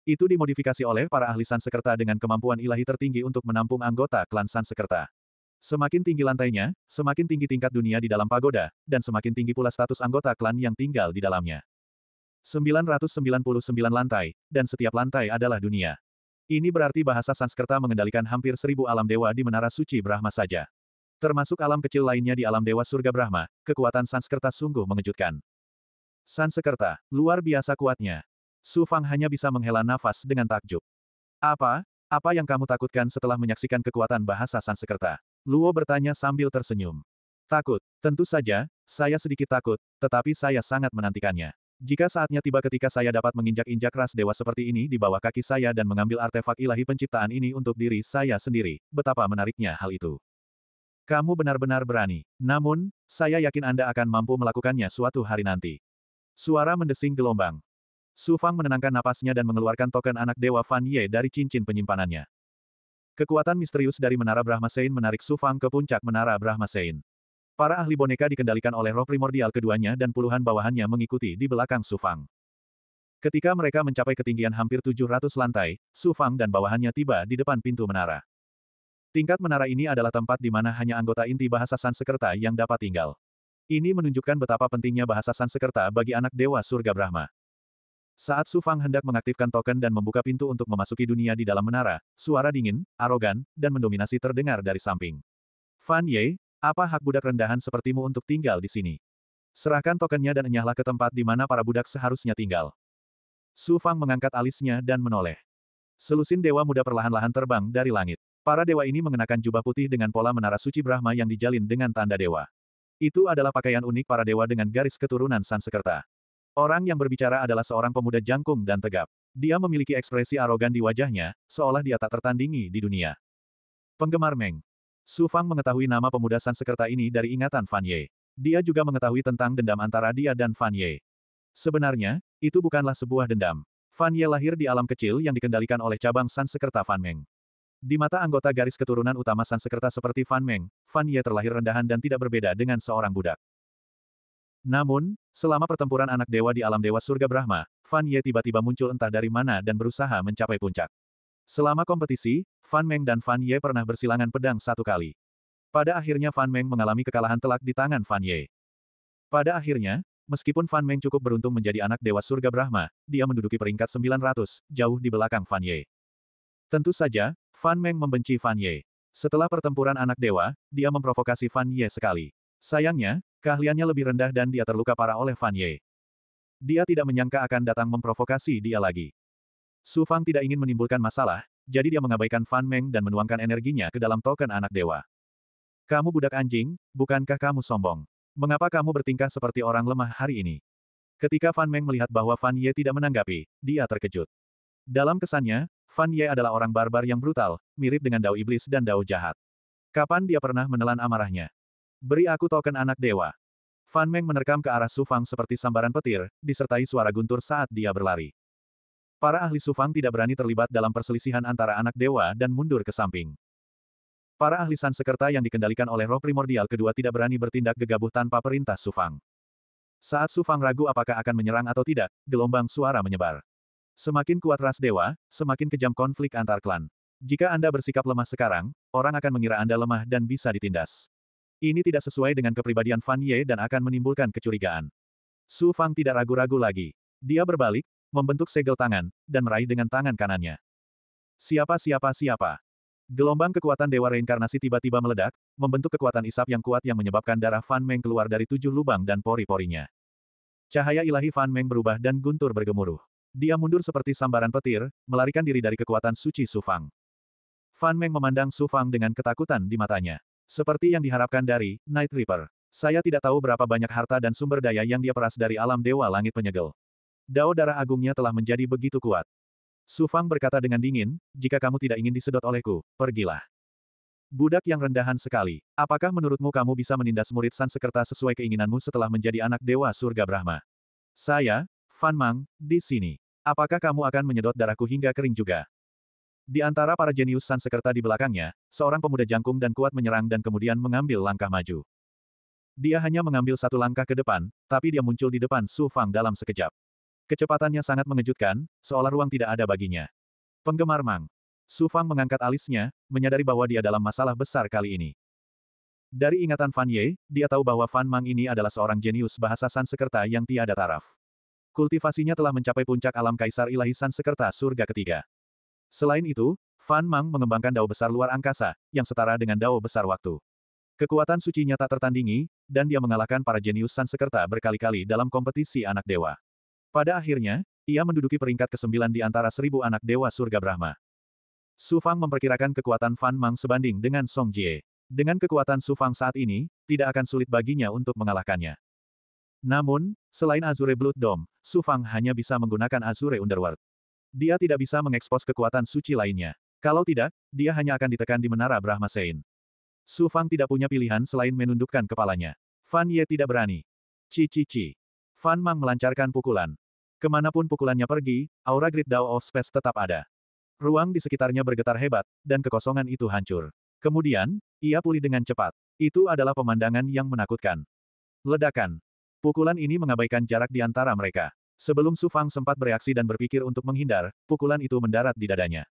Itu dimodifikasi oleh para ahli sekerta dengan kemampuan ilahi tertinggi untuk menampung anggota klan Sansekerta. Sekerta. Semakin tinggi lantainya, semakin tinggi tingkat dunia di dalam pagoda, dan semakin tinggi pula status anggota klan yang tinggal di dalamnya. 999 lantai, dan setiap lantai adalah dunia. Ini berarti bahasa Sanskerta mengendalikan hampir seribu alam dewa di Menara Suci Brahma saja. Termasuk alam kecil lainnya di alam dewa surga Brahma, kekuatan Sanskerta sungguh mengejutkan. Sanskerta, luar biasa kuatnya. Su Fang hanya bisa menghela nafas dengan takjub. Apa? Apa yang kamu takutkan setelah menyaksikan kekuatan bahasa Sanskerta? Luo bertanya sambil tersenyum. Takut, tentu saja, saya sedikit takut, tetapi saya sangat menantikannya. Jika saatnya tiba ketika saya dapat menginjak-injak ras dewa seperti ini di bawah kaki saya dan mengambil artefak ilahi penciptaan ini untuk diri saya sendiri, betapa menariknya hal itu. Kamu benar-benar berani. Namun, saya yakin Anda akan mampu melakukannya suatu hari nanti. Suara mendesing gelombang. Su Fang menenangkan napasnya dan mengeluarkan token anak dewa Fan Ye dari cincin penyimpanannya. Kekuatan misterius dari Menara Brahma Sein menarik Su Fang ke puncak Menara Brahma Sein. Para ahli boneka dikendalikan oleh roh primordial keduanya dan puluhan bawahannya mengikuti di belakang Sufang. Ketika mereka mencapai ketinggian hampir 700 lantai, Sufang dan bawahannya tiba di depan pintu menara. Tingkat menara ini adalah tempat di mana hanya anggota inti bahasa Sansekerta yang dapat tinggal. Ini menunjukkan betapa pentingnya bahasa Sansekerta bagi anak dewa surga Brahma. Saat Sufang hendak mengaktifkan token dan membuka pintu untuk memasuki dunia di dalam menara, suara dingin, arogan, dan mendominasi terdengar dari samping. Fan Ye, apa hak budak rendahan sepertimu untuk tinggal di sini? Serahkan tokennya dan enyahlah ke tempat di mana para budak seharusnya tinggal. Su Fang mengangkat alisnya dan menoleh. Selusin dewa muda perlahan-lahan terbang dari langit. Para dewa ini mengenakan jubah putih dengan pola menara suci Brahma yang dijalin dengan tanda dewa. Itu adalah pakaian unik para dewa dengan garis keturunan Sansekerta. Orang yang berbicara adalah seorang pemuda jangkung dan tegap. Dia memiliki ekspresi arogan di wajahnya, seolah dia tak tertandingi di dunia. Penggemar Meng, Su Fang mengetahui nama pemuda Sansekerta ini dari ingatan Fan Ye. Dia juga mengetahui tentang dendam antara dia dan Fan Ye. Sebenarnya, itu bukanlah sebuah dendam. Fan Ye lahir di alam kecil yang dikendalikan oleh cabang Sansekerta Fan Meng. Di mata anggota garis keturunan utama Sansekerta seperti Fan Meng, Fan Ye terlahir rendahan dan tidak berbeda dengan seorang budak. Namun, selama pertempuran anak dewa di alam dewa surga Brahma, Fan Ye tiba-tiba muncul entah dari mana dan berusaha mencapai puncak. Selama kompetisi, Fan Meng dan Fan Ye pernah bersilangan pedang satu kali. Pada akhirnya Fan Meng mengalami kekalahan telak di tangan Fan Ye. Pada akhirnya, meskipun Fan Meng cukup beruntung menjadi anak Dewa Surga Brahma, dia menduduki peringkat 900, jauh di belakang Fan Ye. Tentu saja, Fan Meng membenci Fan Ye. Setelah pertempuran anak dewa, dia memprovokasi Fan Ye sekali. Sayangnya, keahliannya lebih rendah dan dia terluka parah oleh Fan Ye. Dia tidak menyangka akan datang memprovokasi dia lagi. Su Fang tidak ingin menimbulkan masalah, jadi dia mengabaikan Fan Meng dan menuangkan energinya ke dalam token anak dewa. Kamu budak anjing, bukankah kamu sombong? Mengapa kamu bertingkah seperti orang lemah hari ini? Ketika Fan Meng melihat bahwa Fan Ye tidak menanggapi, dia terkejut. Dalam kesannya, Fan Ye adalah orang barbar yang brutal, mirip dengan Dao Iblis dan Dao Jahat. Kapan dia pernah menelan amarahnya? Beri aku token anak dewa. Fan Meng menerkam ke arah Su Fang seperti sambaran petir, disertai suara guntur saat dia berlari. Para ahli Sufang tidak berani terlibat dalam perselisihan antara anak dewa dan mundur ke samping. Para ahli sekerta yang dikendalikan oleh roh primordial kedua tidak berani bertindak gegabah tanpa perintah Sufang. Saat Sufang ragu apakah akan menyerang atau tidak, gelombang suara menyebar. Semakin kuat ras dewa, semakin kejam konflik antar klan. Jika Anda bersikap lemah sekarang, orang akan mengira Anda lemah dan bisa ditindas. Ini tidak sesuai dengan kepribadian Fan Ye dan akan menimbulkan kecurigaan. Su Fang tidak ragu-ragu lagi. Dia berbalik, membentuk segel tangan, dan meraih dengan tangan kanannya. Siapa siapa siapa. Gelombang kekuatan Dewa Reinkarnasi tiba-tiba meledak, membentuk kekuatan isap yang kuat yang menyebabkan darah Fan Meng keluar dari tujuh lubang dan pori-porinya. Cahaya ilahi Fan Meng berubah dan guntur bergemuruh. Dia mundur seperti sambaran petir, melarikan diri dari kekuatan suci Sufang. Fan Meng memandang Sufang dengan ketakutan di matanya. Seperti yang diharapkan dari Night Reaper. Saya tidak tahu berapa banyak harta dan sumber daya yang dia peras dari alam Dewa Langit Penyegel. Dao darah agungnya telah menjadi begitu kuat. Su Fang berkata dengan dingin, jika kamu tidak ingin disedot olehku, pergilah. Budak yang rendahan sekali, apakah menurutmu kamu bisa menindas murid San Sekerta sesuai keinginanmu setelah menjadi anak Dewa Surga Brahma? Saya, Fan Mang, di sini. Apakah kamu akan menyedot darahku hingga kering juga? Di antara para jenius San Sekerta di belakangnya, seorang pemuda jangkung dan kuat menyerang dan kemudian mengambil langkah maju. Dia hanya mengambil satu langkah ke depan, tapi dia muncul di depan Su Fang dalam sekejap. Kecepatannya sangat mengejutkan, seolah ruang tidak ada baginya. Penggemar Mang. Su Fang mengangkat alisnya, menyadari bahwa dia dalam masalah besar kali ini. Dari ingatan Fan Ye, dia tahu bahwa Fan Mang ini adalah seorang jenius bahasa Sansekerta yang tiada taraf. Kultivasinya telah mencapai puncak alam Kaisar Ilahi Sansekerta Surga Ketiga. Selain itu, Fan Mang mengembangkan dao besar luar angkasa, yang setara dengan dao besar waktu. Kekuatan sucinya tak tertandingi, dan dia mengalahkan para jenius Sansekerta berkali-kali dalam kompetisi anak dewa. Pada akhirnya, ia menduduki peringkat ke-9 di antara seribu anak dewa surga Brahma. Su Fang memperkirakan kekuatan Fan Mang sebanding dengan Song Jie. Dengan kekuatan Su Fang saat ini, tidak akan sulit baginya untuk mengalahkannya. Namun, selain Azure Blood Dome, Su Fang hanya bisa menggunakan Azure Underworld. Dia tidak bisa mengekspos kekuatan suci lainnya. Kalau tidak, dia hanya akan ditekan di menara Brahma Sein. Su Fang tidak punya pilihan selain menundukkan kepalanya. Fan Ye tidak berani. Ci-ci-ci. Fan Mang melancarkan pukulan. Kemanapun pukulannya pergi, aura grid Dao of Space tetap ada. Ruang di sekitarnya bergetar hebat, dan kekosongan itu hancur. Kemudian, ia pulih dengan cepat. Itu adalah pemandangan yang menakutkan. Ledakan. Pukulan ini mengabaikan jarak di antara mereka. Sebelum Su Fang sempat bereaksi dan berpikir untuk menghindar, pukulan itu mendarat di dadanya.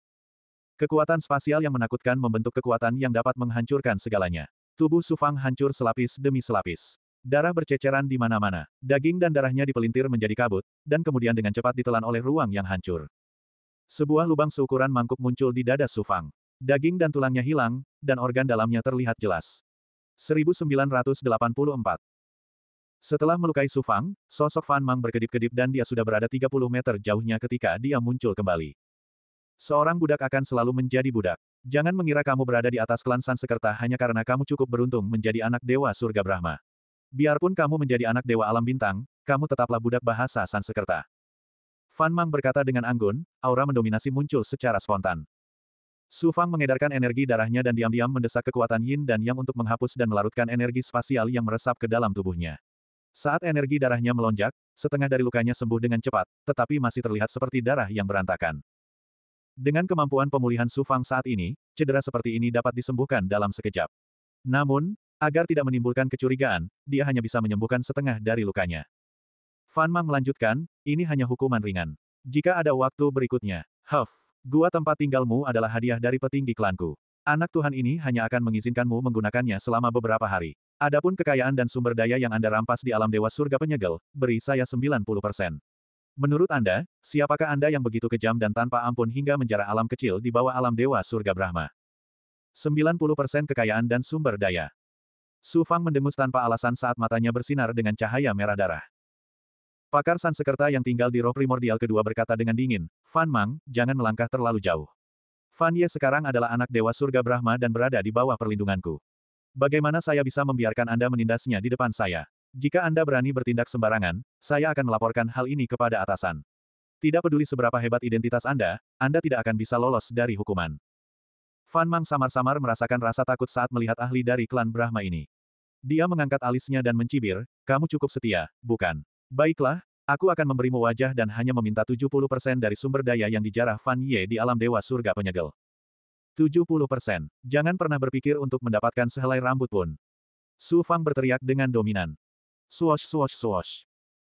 Kekuatan spasial yang menakutkan membentuk kekuatan yang dapat menghancurkan segalanya. Tubuh Su Fang hancur selapis demi selapis. Darah berceceran di mana-mana. Daging dan darahnya dipelintir menjadi kabut, dan kemudian dengan cepat ditelan oleh ruang yang hancur. Sebuah lubang seukuran mangkuk muncul di dada Sufang. Daging dan tulangnya hilang, dan organ dalamnya terlihat jelas. 1984 Setelah melukai Sufang, sosok Fan Mang berkedip-kedip dan dia sudah berada 30 meter jauhnya ketika dia muncul kembali. Seorang budak akan selalu menjadi budak. Jangan mengira kamu berada di atas klan Sansekerta hanya karena kamu cukup beruntung menjadi anak Dewa Surga Brahma. Biarpun kamu menjadi anak dewa alam bintang, kamu tetaplah budak bahasa Sansekerta. Fan Mang berkata dengan anggun, aura mendominasi muncul secara spontan. Su Fang mengedarkan energi darahnya dan diam-diam mendesak kekuatan yin dan yang untuk menghapus dan melarutkan energi spasial yang meresap ke dalam tubuhnya. Saat energi darahnya melonjak, setengah dari lukanya sembuh dengan cepat, tetapi masih terlihat seperti darah yang berantakan. Dengan kemampuan pemulihan Su Fang saat ini, cedera seperti ini dapat disembuhkan dalam sekejap. Namun, Agar tidak menimbulkan kecurigaan, dia hanya bisa menyembuhkan setengah dari lukanya. Fan Mang melanjutkan, ini hanya hukuman ringan. Jika ada waktu berikutnya, Huff, gua tempat tinggalmu adalah hadiah dari petinggi klanku. Anak Tuhan ini hanya akan mengizinkanmu menggunakannya selama beberapa hari. Adapun kekayaan dan sumber daya yang Anda rampas di alam dewa surga penyegel, beri saya 90%. Menurut Anda, siapakah Anda yang begitu kejam dan tanpa ampun hingga menjara alam kecil di bawah alam dewa surga Brahma? 90% kekayaan dan sumber daya. Su Fang mendemus tanpa alasan saat matanya bersinar dengan cahaya merah darah. Pakar Sansekerta yang tinggal di roh primordial kedua berkata dengan dingin, Fan Mang, jangan melangkah terlalu jauh. Fan Ye sekarang adalah anak dewa surga Brahma dan berada di bawah perlindunganku. Bagaimana saya bisa membiarkan Anda menindasnya di depan saya? Jika Anda berani bertindak sembarangan, saya akan melaporkan hal ini kepada atasan. Tidak peduli seberapa hebat identitas Anda, Anda tidak akan bisa lolos dari hukuman. Fan Mang samar-samar merasakan rasa takut saat melihat ahli dari klan Brahma ini. Dia mengangkat alisnya dan mencibir, kamu cukup setia, bukan? Baiklah, aku akan memberimu wajah dan hanya meminta 70% dari sumber daya yang dijarah Fan Ye di alam dewa surga penyegel. 70%. Jangan pernah berpikir untuk mendapatkan sehelai rambut pun. Su Fang berteriak dengan dominan. Swash swash swash.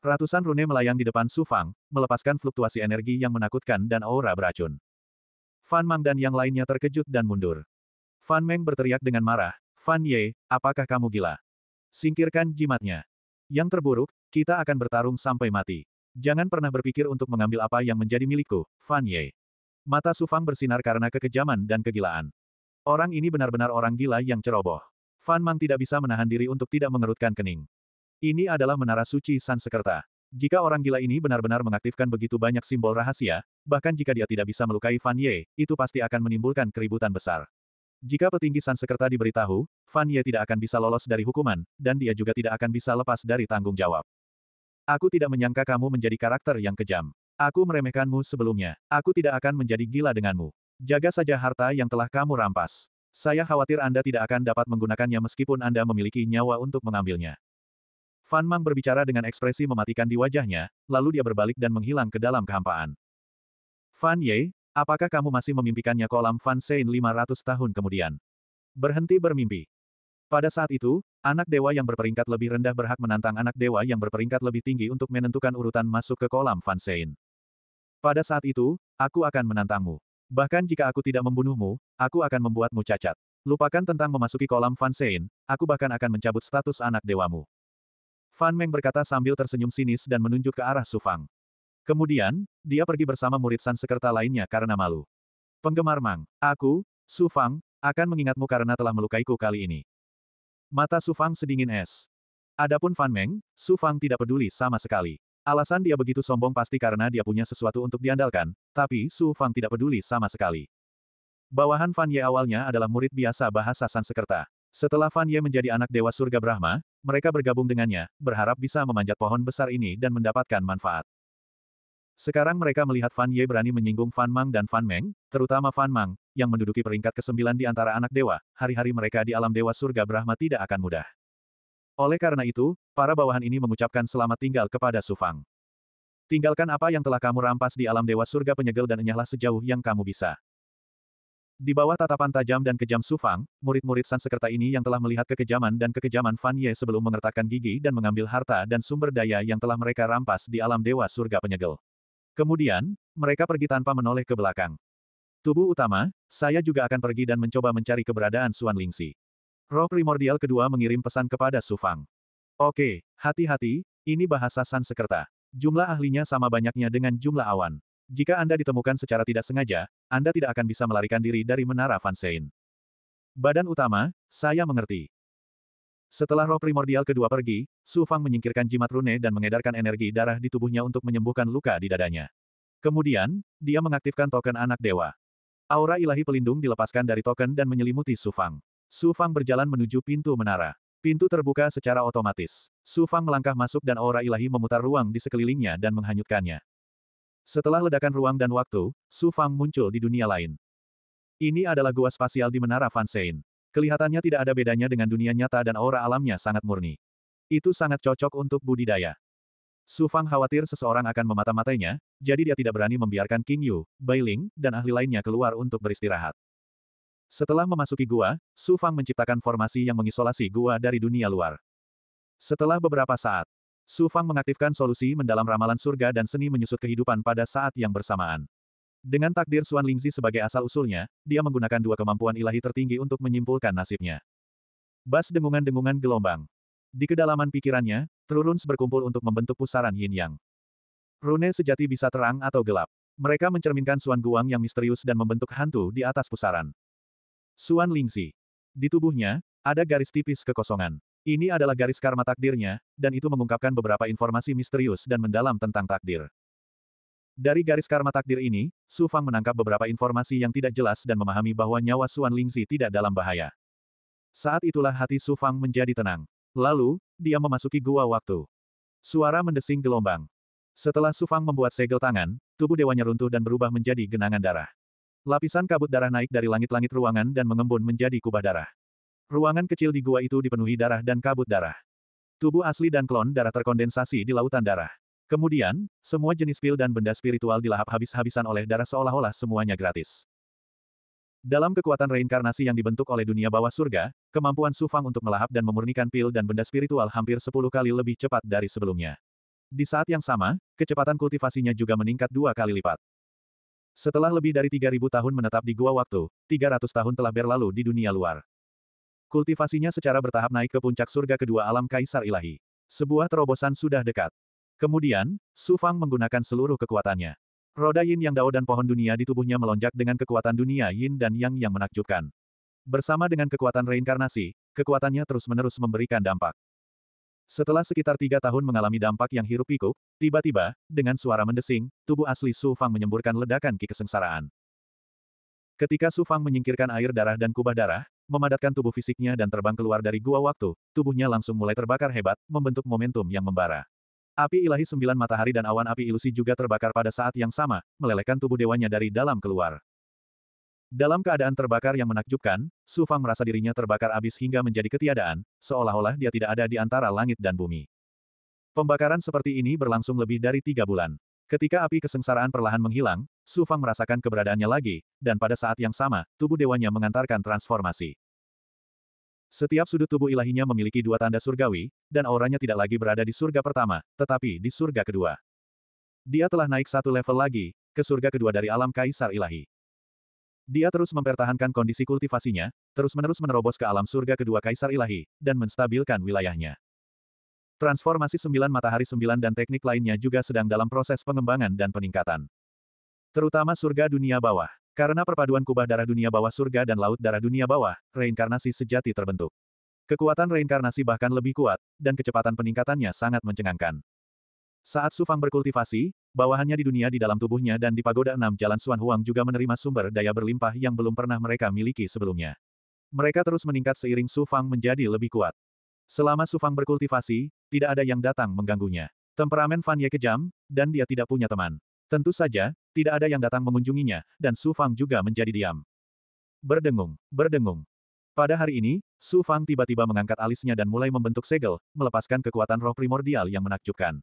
Ratusan rune melayang di depan Su Fang, melepaskan fluktuasi energi yang menakutkan dan aura beracun. Fan Mang dan yang lainnya terkejut dan mundur. Fan Meng berteriak dengan marah, Fan Ye, apakah kamu gila? Singkirkan jimatnya. Yang terburuk, kita akan bertarung sampai mati. Jangan pernah berpikir untuk mengambil apa yang menjadi milikku, Fan Ye. Mata Sufang bersinar karena kekejaman dan kegilaan. Orang ini benar-benar orang gila yang ceroboh. Fan Mang tidak bisa menahan diri untuk tidak mengerutkan kening. Ini adalah menara suci San jika orang gila ini benar-benar mengaktifkan begitu banyak simbol rahasia, bahkan jika dia tidak bisa melukai Fan Ye, itu pasti akan menimbulkan keributan besar. Jika petinggi Sansekerta diberitahu, Fan Ye tidak akan bisa lolos dari hukuman, dan dia juga tidak akan bisa lepas dari tanggung jawab. Aku tidak menyangka kamu menjadi karakter yang kejam. Aku meremehkanmu sebelumnya. Aku tidak akan menjadi gila denganmu. Jaga saja harta yang telah kamu rampas. Saya khawatir Anda tidak akan dapat menggunakannya meskipun Anda memiliki nyawa untuk mengambilnya. Fan Mang berbicara dengan ekspresi mematikan di wajahnya, lalu dia berbalik dan menghilang ke dalam kehampaan. Fan Ye, apakah kamu masih memimpikannya kolam Fan Sein 500 tahun kemudian? Berhenti bermimpi. Pada saat itu, anak dewa yang berperingkat lebih rendah berhak menantang anak dewa yang berperingkat lebih tinggi untuk menentukan urutan masuk ke kolam Fan Sein. Pada saat itu, aku akan menantangmu. Bahkan jika aku tidak membunuhmu, aku akan membuatmu cacat. Lupakan tentang memasuki kolam Fan Sein, aku bahkan akan mencabut status anak dewamu. Fan Meng berkata sambil tersenyum sinis dan menunjuk ke arah Su Fang. Kemudian, dia pergi bersama murid San Sekerta lainnya karena malu. Penggemar Mang, aku, Su Fang, akan mengingatmu karena telah melukaiku kali ini. Mata Su Fang sedingin es. Adapun Fan Meng, Su Fang tidak peduli sama sekali. Alasan dia begitu sombong pasti karena dia punya sesuatu untuk diandalkan, tapi Su Fang tidak peduli sama sekali. Bawahan Fan Ye awalnya adalah murid biasa bahasa Sansekerta. Setelah Fan Ye menjadi anak dewa surga Brahma, mereka bergabung dengannya, berharap bisa memanjat pohon besar ini dan mendapatkan manfaat. Sekarang mereka melihat Fan Ye berani menyinggung Fan Mang dan Fan Meng, terutama Fan Mang, yang menduduki peringkat ke-9 di antara anak dewa, hari-hari mereka di alam dewa surga Brahma tidak akan mudah. Oleh karena itu, para bawahan ini mengucapkan selamat tinggal kepada Sufang. Tinggalkan apa yang telah kamu rampas di alam dewa surga penyegel dan enyahlah sejauh yang kamu bisa. Di bawah tatapan tajam dan kejam Sufang, murid-murid Sansekerta ini yang telah melihat kekejaman dan kekejaman Fan Ye sebelum mengertakkan gigi dan mengambil harta dan sumber daya yang telah mereka rampas di alam dewa surga penyegel. Kemudian, mereka pergi tanpa menoleh ke belakang. Tubuh utama, saya juga akan pergi dan mencoba mencari keberadaan Suan Lingxi. Roh primordial kedua mengirim pesan kepada Sufang. Oke, hati-hati, ini bahasa Sansekerta. Jumlah ahlinya sama banyaknya dengan jumlah awan. Jika Anda ditemukan secara tidak sengaja, Anda tidak akan bisa melarikan diri dari menara Van Sein. Badan utama, saya mengerti. Setelah roh primordial kedua pergi, Su Fang menyingkirkan jimat rune dan mengedarkan energi darah di tubuhnya untuk menyembuhkan luka di dadanya. Kemudian, dia mengaktifkan token anak dewa. Aura ilahi pelindung dilepaskan dari token dan menyelimuti Su Fang. Su Fang berjalan menuju pintu menara. Pintu terbuka secara otomatis. Su Fang melangkah masuk dan aura ilahi memutar ruang di sekelilingnya dan menghanyutkannya. Setelah ledakan ruang dan waktu, Su Fang muncul di dunia lain. Ini adalah gua spasial di Menara Fansein. Kelihatannya tidak ada bedanya dengan dunia nyata dan aura alamnya sangat murni. Itu sangat cocok untuk budidaya. Su Fang khawatir seseorang akan memata-matainya, jadi dia tidak berani membiarkan King Yu, Bai Ling, dan ahli lainnya keluar untuk beristirahat. Setelah memasuki gua, Su Fang menciptakan formasi yang mengisolasi gua dari dunia luar. Setelah beberapa saat, Su Fang mengaktifkan solusi mendalam ramalan surga dan seni menyusut kehidupan pada saat yang bersamaan. Dengan takdir Suan Lingzi sebagai asal-usulnya, dia menggunakan dua kemampuan ilahi tertinggi untuk menyimpulkan nasibnya. Bas dengungan-dengungan gelombang. Di kedalaman pikirannya, Truruns berkumpul untuk membentuk pusaran yin-yang. Rune sejati bisa terang atau gelap. Mereka mencerminkan Suan Guang yang misterius dan membentuk hantu di atas pusaran. Suan Lingzi. Di tubuhnya, ada garis tipis kekosongan. Ini adalah garis karma takdirnya, dan itu mengungkapkan beberapa informasi misterius dan mendalam tentang takdir. Dari garis karma takdir ini, Su Fang menangkap beberapa informasi yang tidak jelas dan memahami bahwa nyawa Suan Lingzi tidak dalam bahaya. Saat itulah hati Su Fang menjadi tenang. Lalu, dia memasuki gua waktu. Suara mendesing gelombang. Setelah Su Fang membuat segel tangan, tubuh dewanya runtuh dan berubah menjadi genangan darah. Lapisan kabut darah naik dari langit-langit ruangan dan mengembun menjadi kubah darah. Ruangan kecil di gua itu dipenuhi darah dan kabut darah. Tubuh asli dan klon darah terkondensasi di lautan darah. Kemudian, semua jenis pil dan benda spiritual dilahap habis-habisan oleh darah seolah-olah semuanya gratis. Dalam kekuatan reinkarnasi yang dibentuk oleh dunia bawah surga, kemampuan Sufang untuk melahap dan memurnikan pil dan benda spiritual hampir 10 kali lebih cepat dari sebelumnya. Di saat yang sama, kecepatan kultivasinya juga meningkat dua kali lipat. Setelah lebih dari 3.000 tahun menetap di gua waktu, 300 tahun telah berlalu di dunia luar. Kultivasinya secara bertahap naik ke puncak surga kedua alam Kaisar Ilahi. Sebuah terobosan sudah dekat. Kemudian, Su Fang menggunakan seluruh kekuatannya. Roda yin yang dao dan pohon dunia di tubuhnya melonjak dengan kekuatan dunia yin dan yang yang menakjubkan. Bersama dengan kekuatan reinkarnasi, kekuatannya terus-menerus memberikan dampak. Setelah sekitar tiga tahun mengalami dampak yang hirup pikuk, tiba-tiba, dengan suara mendesing, tubuh asli Su Fang menyemburkan ledakan ki kesengsaraan. Ketika Su Fang menyingkirkan air darah dan kubah darah, memadatkan tubuh fisiknya dan terbang keluar dari gua waktu, tubuhnya langsung mulai terbakar hebat, membentuk momentum yang membara. Api ilahi sembilan matahari dan awan api ilusi juga terbakar pada saat yang sama, melelehkan tubuh dewanya dari dalam keluar. Dalam keadaan terbakar yang menakjubkan, Su Fang merasa dirinya terbakar abis hingga menjadi ketiadaan, seolah-olah dia tidak ada di antara langit dan bumi. Pembakaran seperti ini berlangsung lebih dari tiga bulan. Ketika api kesengsaraan perlahan menghilang, Su Fang merasakan keberadaannya lagi, dan pada saat yang sama, tubuh dewanya mengantarkan transformasi. Setiap sudut tubuh ilahinya memiliki dua tanda surgawi, dan auranya tidak lagi berada di surga pertama, tetapi di surga kedua. Dia telah naik satu level lagi, ke surga kedua dari alam kaisar ilahi. Dia terus mempertahankan kondisi kultivasinya, terus-menerus menerobos ke alam surga kedua kaisar ilahi, dan menstabilkan wilayahnya. Transformasi sembilan matahari sembilan dan teknik lainnya juga sedang dalam proses pengembangan dan peningkatan. Terutama surga dunia bawah. Karena perpaduan kubah darah dunia bawah surga dan laut darah dunia bawah, reinkarnasi sejati terbentuk. Kekuatan reinkarnasi bahkan lebih kuat, dan kecepatan peningkatannya sangat mencengangkan. Saat Sufang berkultivasi, bawahannya di dunia di dalam tubuhnya dan di Pagoda Enam Jalan Suan Huang juga menerima sumber daya berlimpah yang belum pernah mereka miliki sebelumnya. Mereka terus meningkat seiring Sufang menjadi lebih kuat. Selama Sufang berkultivasi, tidak ada yang datang mengganggunya. Temperamen Fan Ye kejam, dan dia tidak punya teman. Tentu saja, tidak ada yang datang mengunjunginya, dan Su Fang juga menjadi diam. Berdengung, berdengung. Pada hari ini, Su Fang tiba-tiba mengangkat alisnya dan mulai membentuk segel, melepaskan kekuatan roh primordial yang menakjubkan.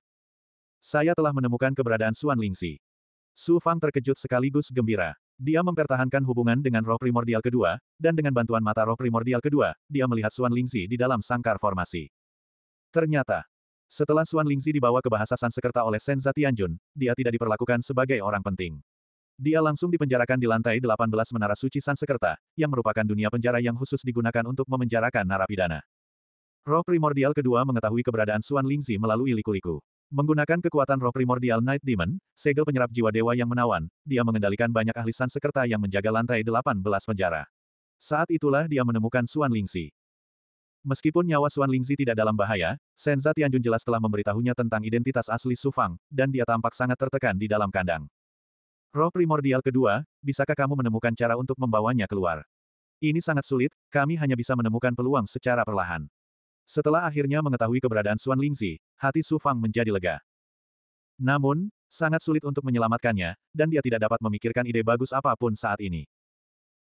Saya telah menemukan keberadaan Suan Lingxi. Su Fang terkejut sekaligus gembira. Dia mempertahankan hubungan dengan roh primordial kedua, dan dengan bantuan mata roh primordial kedua, dia melihat Suan Lingzi di dalam sangkar formasi. Ternyata, setelah Suan Lingzi dibawa ke bahasa Sansekerta oleh Sen Zatianjun, dia tidak diperlakukan sebagai orang penting. Dia langsung dipenjarakan di lantai 18 Menara Suci Sansekerta, yang merupakan dunia penjara yang khusus digunakan untuk memenjarakan narapidana. Roh primordial kedua mengetahui keberadaan Suan Lingzi melalui liku-liku. Menggunakan kekuatan roh primordial Night Demon, segel penyerap jiwa dewa yang menawan, dia mengendalikan banyak ahli sekerta yang menjaga lantai 18 penjara. Saat itulah dia menemukan Suan Lingzi. Meskipun nyawa Suan Lingzi tidak dalam bahaya, Senza Tianjun jelas telah memberitahunya tentang identitas asli Sufang, dan dia tampak sangat tertekan di dalam kandang. Roh primordial kedua, bisakah kamu menemukan cara untuk membawanya keluar? Ini sangat sulit, kami hanya bisa menemukan peluang secara perlahan. Setelah akhirnya mengetahui keberadaan Xuan Lingzi, hati Su Fang menjadi lega. Namun, sangat sulit untuk menyelamatkannya, dan dia tidak dapat memikirkan ide bagus apapun saat ini.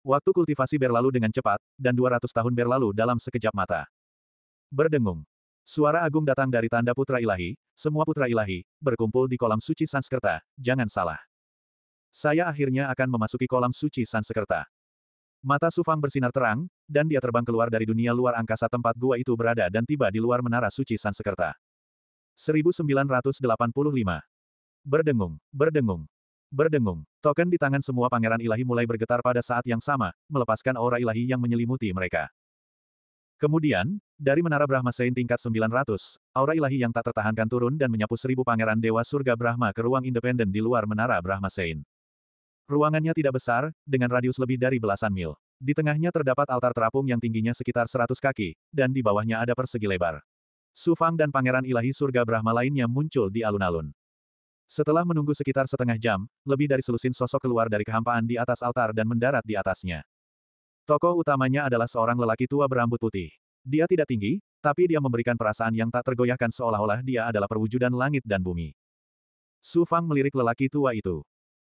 Waktu kultivasi berlalu dengan cepat, dan 200 tahun berlalu dalam sekejap mata. Berdengung. Suara agung datang dari tanda putra ilahi, semua putra ilahi, berkumpul di kolam suci Sanskerta, jangan salah. Saya akhirnya akan memasuki kolam suci Sanskerta. Mata Sufang bersinar terang, dan dia terbang keluar dari dunia luar angkasa tempat gua itu berada dan tiba di luar menara suci Sansekerta. 1985. Berdengung, berdengung, berdengung. Token di tangan semua pangeran ilahi mulai bergetar pada saat yang sama, melepaskan aura ilahi yang menyelimuti mereka. Kemudian, dari menara Brahma Sein tingkat 900, aura ilahi yang tak tertahankan turun dan menyapu seribu pangeran dewa surga Brahma ke ruang independen di luar menara Brahma Sein. Ruangannya tidak besar, dengan radius lebih dari belasan mil. Di tengahnya terdapat altar terapung yang tingginya sekitar 100 kaki, dan di bawahnya ada persegi lebar. Sufang dan pangeran ilahi surga Brahma lainnya muncul di alun-alun. Setelah menunggu sekitar setengah jam, lebih dari selusin sosok keluar dari kehampaan di atas altar dan mendarat di atasnya. Tokoh utamanya adalah seorang lelaki tua berambut putih. Dia tidak tinggi, tapi dia memberikan perasaan yang tak tergoyahkan seolah-olah dia adalah perwujudan langit dan bumi. Sufang melirik lelaki tua itu.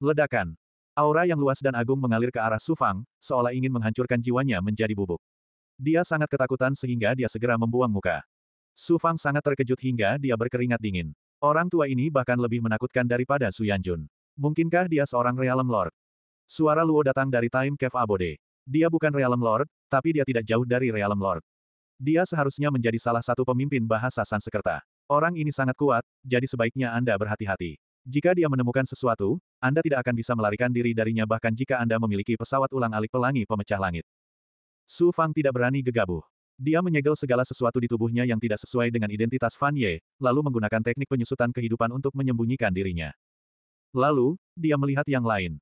Ledakan. Aura yang luas dan agung mengalir ke arah Sufang, seolah ingin menghancurkan jiwanya menjadi bubuk. Dia sangat ketakutan sehingga dia segera membuang muka. Sufang sangat terkejut hingga dia berkeringat dingin. Orang tua ini bahkan lebih menakutkan daripada Su Yanjun. Mungkinkah dia seorang Realm Lord? Suara Luo datang dari Time Cave Abode. Dia bukan Realm Lord, tapi dia tidak jauh dari Realm Lord. Dia seharusnya menjadi salah satu pemimpin bahasa Sansekerta. Orang ini sangat kuat, jadi sebaiknya Anda berhati-hati. Jika dia menemukan sesuatu, Anda tidak akan bisa melarikan diri darinya bahkan jika Anda memiliki pesawat ulang-alik pelangi pemecah langit. Su Fang tidak berani gegabah. Dia menyegel segala sesuatu di tubuhnya yang tidak sesuai dengan identitas Fan Ye, lalu menggunakan teknik penyusutan kehidupan untuk menyembunyikan dirinya. Lalu, dia melihat yang lain.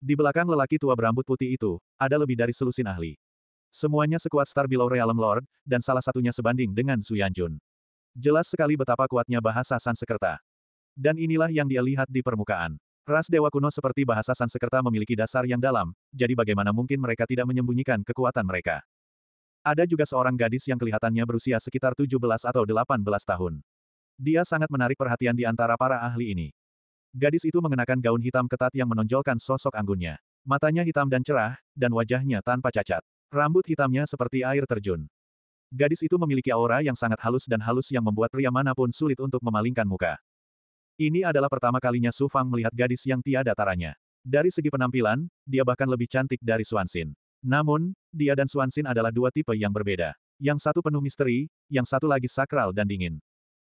Di belakang lelaki tua berambut putih itu, ada lebih dari selusin ahli. Semuanya sekuat Star Below Realm Lord, dan salah satunya sebanding dengan Su Yanjun. Jelas sekali betapa kuatnya bahasa Sansekerta. Dan inilah yang dia lihat di permukaan. Ras dewa kuno seperti bahasa Sansekerta memiliki dasar yang dalam, jadi bagaimana mungkin mereka tidak menyembunyikan kekuatan mereka. Ada juga seorang gadis yang kelihatannya berusia sekitar 17 atau 18 tahun. Dia sangat menarik perhatian di antara para ahli ini. Gadis itu mengenakan gaun hitam ketat yang menonjolkan sosok anggunnya. Matanya hitam dan cerah, dan wajahnya tanpa cacat. Rambut hitamnya seperti air terjun. Gadis itu memiliki aura yang sangat halus dan halus yang membuat pria manapun sulit untuk memalingkan muka. Ini adalah pertama kalinya Su Fang melihat gadis yang tiada taranya. Dari segi penampilan, dia bahkan lebih cantik dari Suansin. Namun, dia dan Suansin adalah dua tipe yang berbeda. Yang satu penuh misteri, yang satu lagi sakral dan dingin.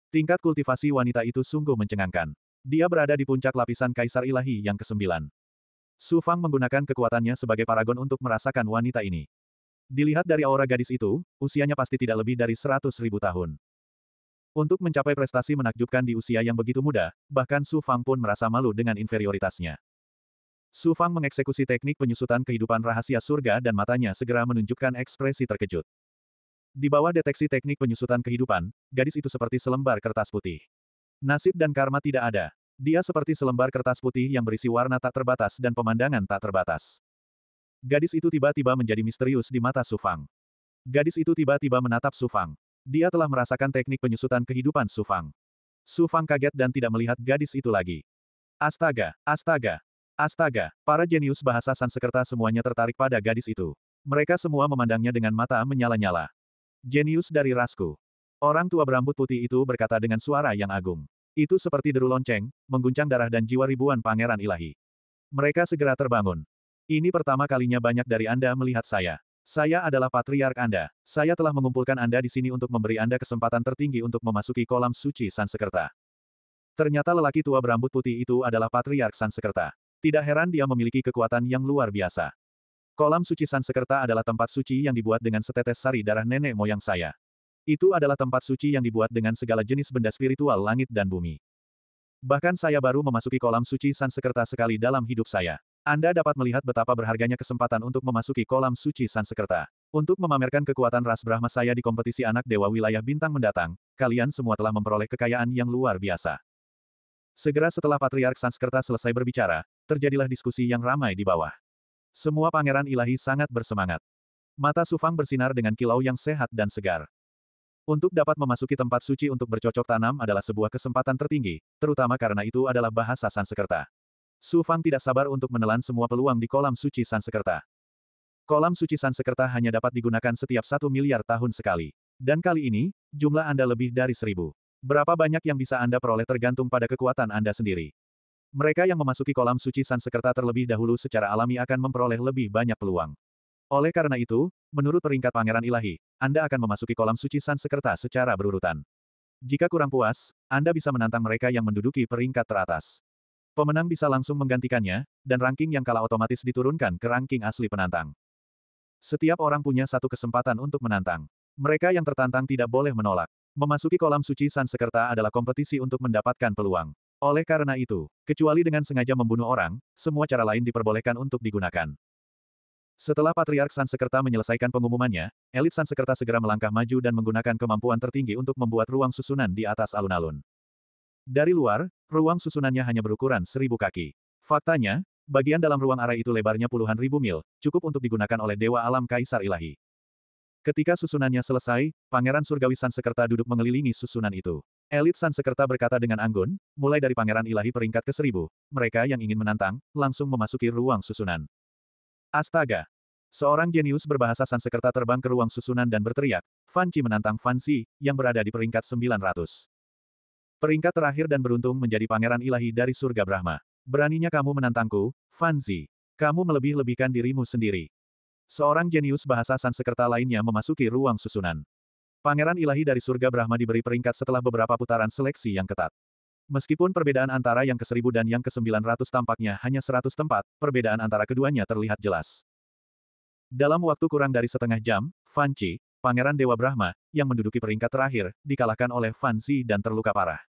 Tingkat kultivasi wanita itu sungguh mencengangkan. Dia berada di puncak lapisan Kaisar Ilahi yang kesembilan. Su Fang menggunakan kekuatannya sebagai paragon untuk merasakan wanita ini. Dilihat dari aura gadis itu, usianya pasti tidak lebih dari seratus ribu tahun. Untuk mencapai prestasi menakjubkan di usia yang begitu muda, bahkan Su Fang pun merasa malu dengan inferioritasnya. Su Fang mengeksekusi teknik penyusutan kehidupan rahasia surga dan matanya segera menunjukkan ekspresi terkejut. Di bawah deteksi teknik penyusutan kehidupan, gadis itu seperti selembar kertas putih. Nasib dan karma tidak ada. Dia seperti selembar kertas putih yang berisi warna tak terbatas dan pemandangan tak terbatas. Gadis itu tiba-tiba menjadi misterius di mata Su Fang. Gadis itu tiba-tiba menatap Su Fang. Dia telah merasakan teknik penyusutan kehidupan Sufang. Sufang kaget dan tidak melihat gadis itu lagi. Astaga, astaga, astaga, para jenius bahasa Sansekerta semuanya tertarik pada gadis itu. Mereka semua memandangnya dengan mata menyala-nyala. Jenius dari rasku. Orang tua berambut putih itu berkata dengan suara yang agung. Itu seperti deru lonceng, mengguncang darah dan jiwa ribuan pangeran ilahi. Mereka segera terbangun. Ini pertama kalinya banyak dari Anda melihat saya. Saya adalah patriark Anda. Saya telah mengumpulkan Anda di sini untuk memberi Anda kesempatan tertinggi untuk memasuki kolam suci Sansekerta. Ternyata lelaki tua berambut putih itu adalah patriark Sansekerta. Tidak heran dia memiliki kekuatan yang luar biasa. Kolam suci Sansekerta adalah tempat suci yang dibuat dengan setetes sari darah nenek moyang saya. Itu adalah tempat suci yang dibuat dengan segala jenis benda spiritual langit dan bumi. Bahkan saya baru memasuki kolam suci Sansekerta sekali dalam hidup saya. Anda dapat melihat betapa berharganya kesempatan untuk memasuki kolam suci Sansekerta. Untuk memamerkan kekuatan ras Brahma saya di kompetisi anak dewa wilayah bintang mendatang, kalian semua telah memperoleh kekayaan yang luar biasa. Segera setelah Patriark Sanskerta selesai berbicara, terjadilah diskusi yang ramai di bawah. Semua pangeran ilahi sangat bersemangat. Mata Sufang bersinar dengan kilau yang sehat dan segar. Untuk dapat memasuki tempat suci untuk bercocok tanam adalah sebuah kesempatan tertinggi, terutama karena itu adalah bahasa Sanskerta. Su Fang tidak sabar untuk menelan semua peluang di kolam suci Sansekerta. Kolam suci Sansekerta hanya dapat digunakan setiap satu miliar tahun sekali. Dan kali ini, jumlah Anda lebih dari seribu. Berapa banyak yang bisa Anda peroleh tergantung pada kekuatan Anda sendiri. Mereka yang memasuki kolam suci Sansekerta terlebih dahulu secara alami akan memperoleh lebih banyak peluang. Oleh karena itu, menurut peringkat Pangeran Ilahi, Anda akan memasuki kolam suci Sansekerta secara berurutan. Jika kurang puas, Anda bisa menantang mereka yang menduduki peringkat teratas. Pemenang bisa langsung menggantikannya, dan ranking yang kalah otomatis diturunkan ke ranking asli penantang. Setiap orang punya satu kesempatan untuk menantang. Mereka yang tertantang tidak boleh menolak. Memasuki kolam suci Sansekerta adalah kompetisi untuk mendapatkan peluang. Oleh karena itu, kecuali dengan sengaja membunuh orang, semua cara lain diperbolehkan untuk digunakan. Setelah Patriark Sansekerta menyelesaikan pengumumannya, elit Sansekerta segera melangkah maju dan menggunakan kemampuan tertinggi untuk membuat ruang susunan di atas alun-alun. Dari luar, ruang susunannya hanya berukuran seribu kaki. Faktanya, bagian dalam ruang arai itu lebarnya puluhan ribu mil, cukup untuk digunakan oleh Dewa Alam Kaisar Ilahi. Ketika susunannya selesai, Pangeran Surgawi Sansekerta duduk mengelilingi susunan itu. Elit Sansekerta berkata dengan anggun, mulai dari Pangeran Ilahi peringkat ke seribu, mereka yang ingin menantang, langsung memasuki ruang susunan. Astaga! Seorang jenius berbahasa Sansekerta terbang ke ruang susunan dan berteriak, Fanci menantang Fanci, yang berada di peringkat 900. Peringkat terakhir dan beruntung menjadi pangeran ilahi dari surga Brahma. Beraninya kamu menantangku, Fanzi. Kamu melebih-lebihkan dirimu sendiri. Seorang jenius bahasa Sansekerta lainnya memasuki ruang susunan. Pangeran ilahi dari surga Brahma diberi peringkat setelah beberapa putaran seleksi yang ketat. Meskipun perbedaan antara yang ke-1000 dan yang ke-900 tampaknya hanya 100 tempat, perbedaan antara keduanya terlihat jelas. Dalam waktu kurang dari setengah jam, Fanci, pangeran Dewa Brahma, yang menduduki peringkat terakhir, dikalahkan oleh Fanci dan terluka parah.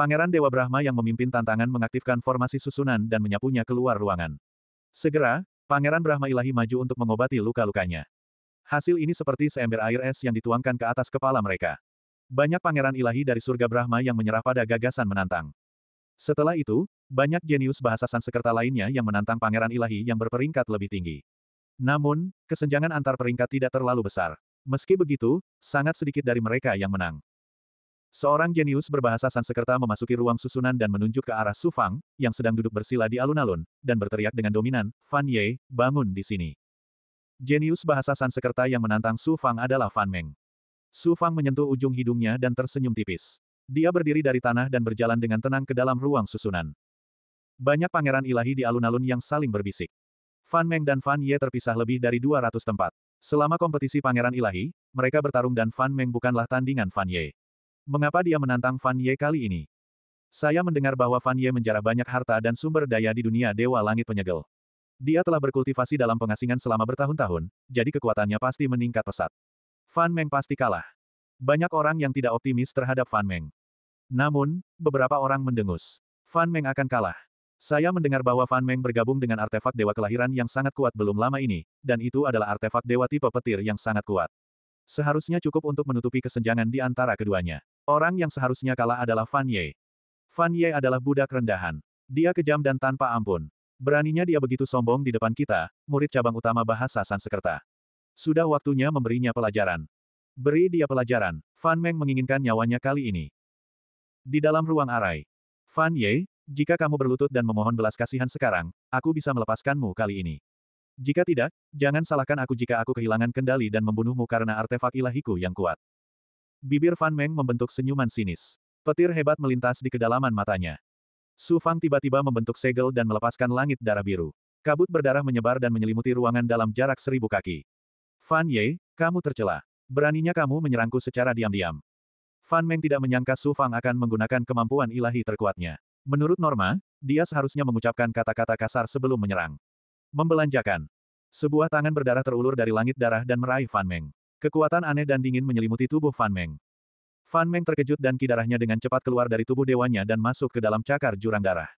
Pangeran Dewa Brahma yang memimpin tantangan mengaktifkan formasi susunan dan menyapunya keluar ruangan. Segera, Pangeran Brahma Ilahi maju untuk mengobati luka-lukanya. Hasil ini seperti seember air es yang dituangkan ke atas kepala mereka. Banyak pangeran ilahi dari surga Brahma yang menyerah pada gagasan menantang. Setelah itu, banyak jenius bahasa Sansekerta lainnya yang menantang pangeran ilahi yang berperingkat lebih tinggi. Namun, kesenjangan antar peringkat tidak terlalu besar. Meski begitu, sangat sedikit dari mereka yang menang. Seorang jenius berbahasa Sansekerta memasuki ruang susunan dan menunjuk ke arah Su Fang, yang sedang duduk bersila di alun-alun, dan berteriak dengan dominan, Fan Ye, bangun di sini. Jenius bahasa Sansekerta yang menantang Su Fang adalah Fan Meng. Su Fang menyentuh ujung hidungnya dan tersenyum tipis. Dia berdiri dari tanah dan berjalan dengan tenang ke dalam ruang susunan. Banyak pangeran ilahi di alun-alun yang saling berbisik. Fan Meng dan Fan Ye terpisah lebih dari 200 tempat. Selama kompetisi pangeran ilahi, mereka bertarung dan Fan Meng bukanlah tandingan Fan Ye. Mengapa dia menantang Fan Ye kali ini? Saya mendengar bahwa Fan Ye menjarah banyak harta dan sumber daya di dunia Dewa Langit Penyegel. Dia telah berkultivasi dalam pengasingan selama bertahun-tahun, jadi kekuatannya pasti meningkat pesat. Fan Meng pasti kalah. Banyak orang yang tidak optimis terhadap Fan Meng. Namun, beberapa orang mendengus. Fan Meng akan kalah. Saya mendengar bahwa Fan Meng bergabung dengan artefak dewa kelahiran yang sangat kuat belum lama ini, dan itu adalah artefak dewa tipe petir yang sangat kuat. Seharusnya cukup untuk menutupi kesenjangan di antara keduanya. Orang yang seharusnya kalah adalah Fan Ye. Fan Ye adalah budak rendahan. Dia kejam dan tanpa ampun. Beraninya dia begitu sombong di depan kita, murid cabang utama bahasa Sansekerta. Sudah waktunya memberinya pelajaran. Beri dia pelajaran. Fan Meng menginginkan nyawanya kali ini. Di dalam ruang arai. Fan Ye, jika kamu berlutut dan memohon belas kasihan sekarang, aku bisa melepaskanmu kali ini. Jika tidak, jangan salahkan aku jika aku kehilangan kendali dan membunuhmu karena artefak ilahiku yang kuat. Bibir Fan Meng membentuk senyuman sinis. Petir hebat melintas di kedalaman matanya. Su Fang tiba-tiba membentuk segel dan melepaskan langit darah biru. Kabut berdarah menyebar dan menyelimuti ruangan dalam jarak seribu kaki. Fan Ye, kamu tercela. Beraninya kamu menyerangku secara diam-diam. Fan Meng tidak menyangka Su Fang akan menggunakan kemampuan ilahi terkuatnya. Menurut norma, dia seharusnya mengucapkan kata-kata kasar sebelum menyerang. Membelanjakan. Sebuah tangan berdarah terulur dari langit darah dan meraih Fan Meng. Kekuatan aneh dan dingin menyelimuti tubuh Fan Meng. Fan Meng terkejut dan kidarahnya dengan cepat keluar dari tubuh dewanya dan masuk ke dalam cakar jurang darah.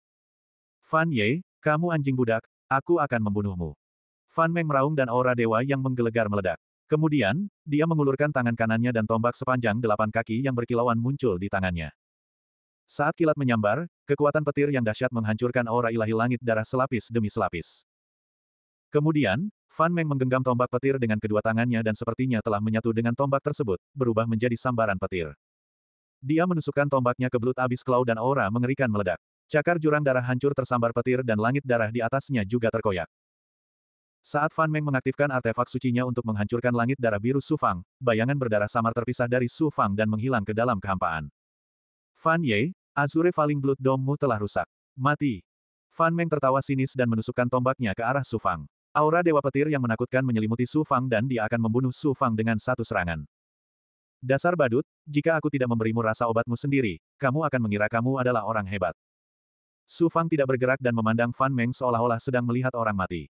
Fan Ye, kamu anjing budak, aku akan membunuhmu. Fan Meng meraung dan aura dewa yang menggelegar meledak. Kemudian, dia mengulurkan tangan kanannya dan tombak sepanjang delapan kaki yang berkilauan muncul di tangannya. Saat kilat menyambar, kekuatan petir yang dahsyat menghancurkan aura ilahi langit darah selapis demi selapis. Kemudian, Fan Meng menggenggam tombak petir dengan kedua tangannya dan sepertinya telah menyatu dengan tombak tersebut, berubah menjadi sambaran petir. Dia menusukkan tombaknya ke belut abis Klau dan aura mengerikan meledak. Cakar jurang darah hancur tersambar petir dan langit darah di atasnya juga terkoyak. Saat Fan Meng mengaktifkan artefak sucinya untuk menghancurkan langit darah biru Su Fang, bayangan berdarah samar terpisah dari Su Fang dan menghilang ke dalam kehampaan. Fan Ye, Azure Falling Blood Dome-mu telah rusak. Mati. Fan Meng tertawa sinis dan menusukkan tombaknya ke arah Su Fang. Aura Dewa Petir yang menakutkan menyelimuti Su Fang dan dia akan membunuh Su Fang dengan satu serangan. Dasar badut, jika aku tidak memberimu rasa obatmu sendiri, kamu akan mengira kamu adalah orang hebat. Su Fang tidak bergerak dan memandang Fan Meng seolah-olah sedang melihat orang mati.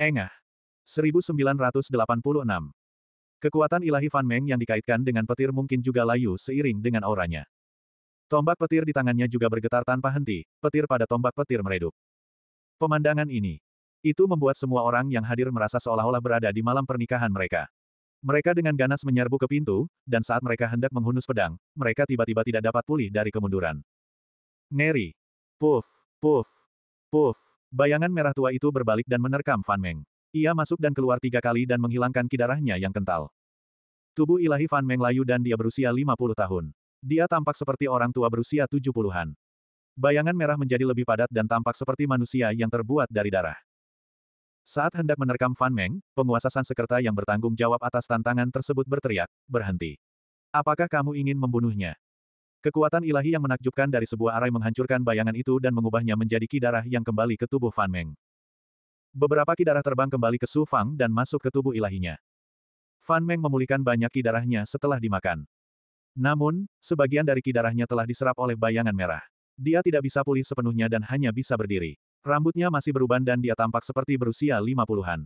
Engah. 1986. Kekuatan ilahi Fan Meng yang dikaitkan dengan petir mungkin juga layu seiring dengan auranya. Tombak petir di tangannya juga bergetar tanpa henti, petir pada tombak petir meredup. Pemandangan ini, itu membuat semua orang yang hadir merasa seolah-olah berada di malam pernikahan mereka. Mereka dengan ganas menyerbu ke pintu, dan saat mereka hendak menghunus pedang, mereka tiba-tiba tidak dapat pulih dari kemunduran. Ngeri. Puff, puff, puff. Bayangan merah tua itu berbalik dan menerkam Fan Meng. Ia masuk dan keluar tiga kali dan menghilangkan kidarahnya yang kental. Tubuh ilahi Fan Meng layu dan dia berusia 50 tahun. Dia tampak seperti orang tua berusia 70-an. Bayangan merah menjadi lebih padat dan tampak seperti manusia yang terbuat dari darah. Saat hendak menerkam Fan Meng, penguasa Sansekerta yang bertanggung jawab atas tantangan tersebut berteriak, berhenti. Apakah kamu ingin membunuhnya? Kekuatan ilahi yang menakjubkan dari sebuah arai menghancurkan bayangan itu dan mengubahnya menjadi kidarah yang kembali ke tubuh Fan Meng. Beberapa kidarah terbang kembali ke Su Fang dan masuk ke tubuh ilahinya. Fan Meng memulihkan banyak kidarahnya setelah dimakan. Namun, sebagian dari kidarahnya telah diserap oleh bayangan merah. Dia tidak bisa pulih sepenuhnya dan hanya bisa berdiri. Rambutnya masih beruban dan dia tampak seperti berusia lima puluhan.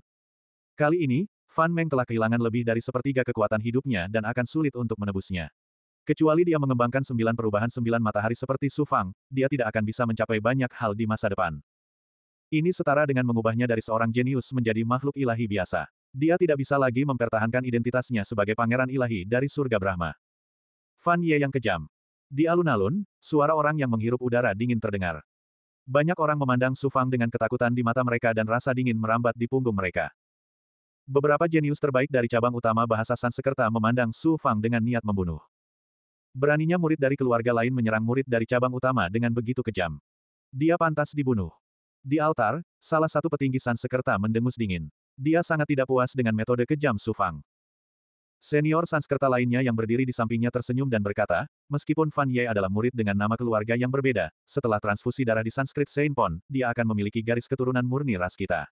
Kali ini, Fan Meng telah kehilangan lebih dari sepertiga kekuatan hidupnya dan akan sulit untuk menebusnya. Kecuali dia mengembangkan sembilan perubahan sembilan matahari seperti Su Fang, dia tidak akan bisa mencapai banyak hal di masa depan. Ini setara dengan mengubahnya dari seorang jenius menjadi makhluk ilahi biasa. Dia tidak bisa lagi mempertahankan identitasnya sebagai pangeran ilahi dari surga Brahma. Fan Ye yang kejam. Di alun-alun, suara orang yang menghirup udara dingin terdengar. Banyak orang memandang Su Fang dengan ketakutan di mata mereka dan rasa dingin merambat di punggung mereka. Beberapa jenius terbaik dari cabang utama bahasa Sansekerta memandang Su Fang dengan niat membunuh. Beraninya murid dari keluarga lain menyerang murid dari cabang utama dengan begitu kejam. Dia pantas dibunuh. Di altar, salah satu petinggi Sansekerta mendengus dingin. Dia sangat tidak puas dengan metode kejam Su Fang. Senior Sanskerta lainnya yang berdiri di sampingnya tersenyum dan berkata, meskipun Fan Ye adalah murid dengan nama keluarga yang berbeda, setelah transfusi darah di Sanskrit Sainpon, dia akan memiliki garis keturunan murni ras kita.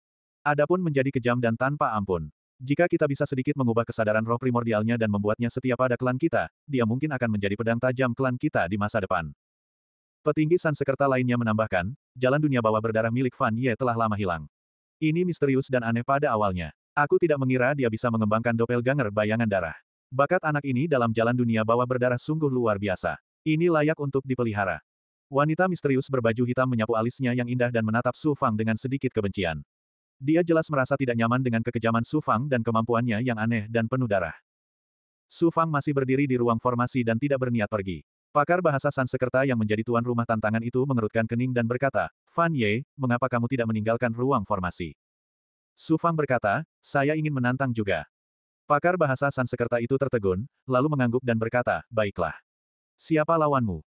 Adapun menjadi kejam dan tanpa ampun. Jika kita bisa sedikit mengubah kesadaran roh primordialnya dan membuatnya setia pada klan kita, dia mungkin akan menjadi pedang tajam klan kita di masa depan. Petinggi Sanskerta lainnya menambahkan, jalan dunia bawah berdarah milik Fan Ye telah lama hilang. Ini misterius dan aneh pada awalnya. Aku tidak mengira dia bisa mengembangkan doppelganger bayangan darah. Bakat anak ini dalam jalan dunia bawah berdarah sungguh luar biasa. Ini layak untuk dipelihara. Wanita misterius berbaju hitam menyapu alisnya yang indah dan menatap Su Fang dengan sedikit kebencian. Dia jelas merasa tidak nyaman dengan kekejaman Su Fang dan kemampuannya yang aneh dan penuh darah. Su Fang masih berdiri di ruang formasi dan tidak berniat pergi. Pakar bahasa Sansekerta yang menjadi tuan rumah tantangan itu mengerutkan kening dan berkata, Fan Ye, mengapa kamu tidak meninggalkan ruang formasi? Sufang berkata, saya ingin menantang juga. Pakar bahasa Sansekerta itu tertegun, lalu mengangguk dan berkata, baiklah. Siapa lawanmu?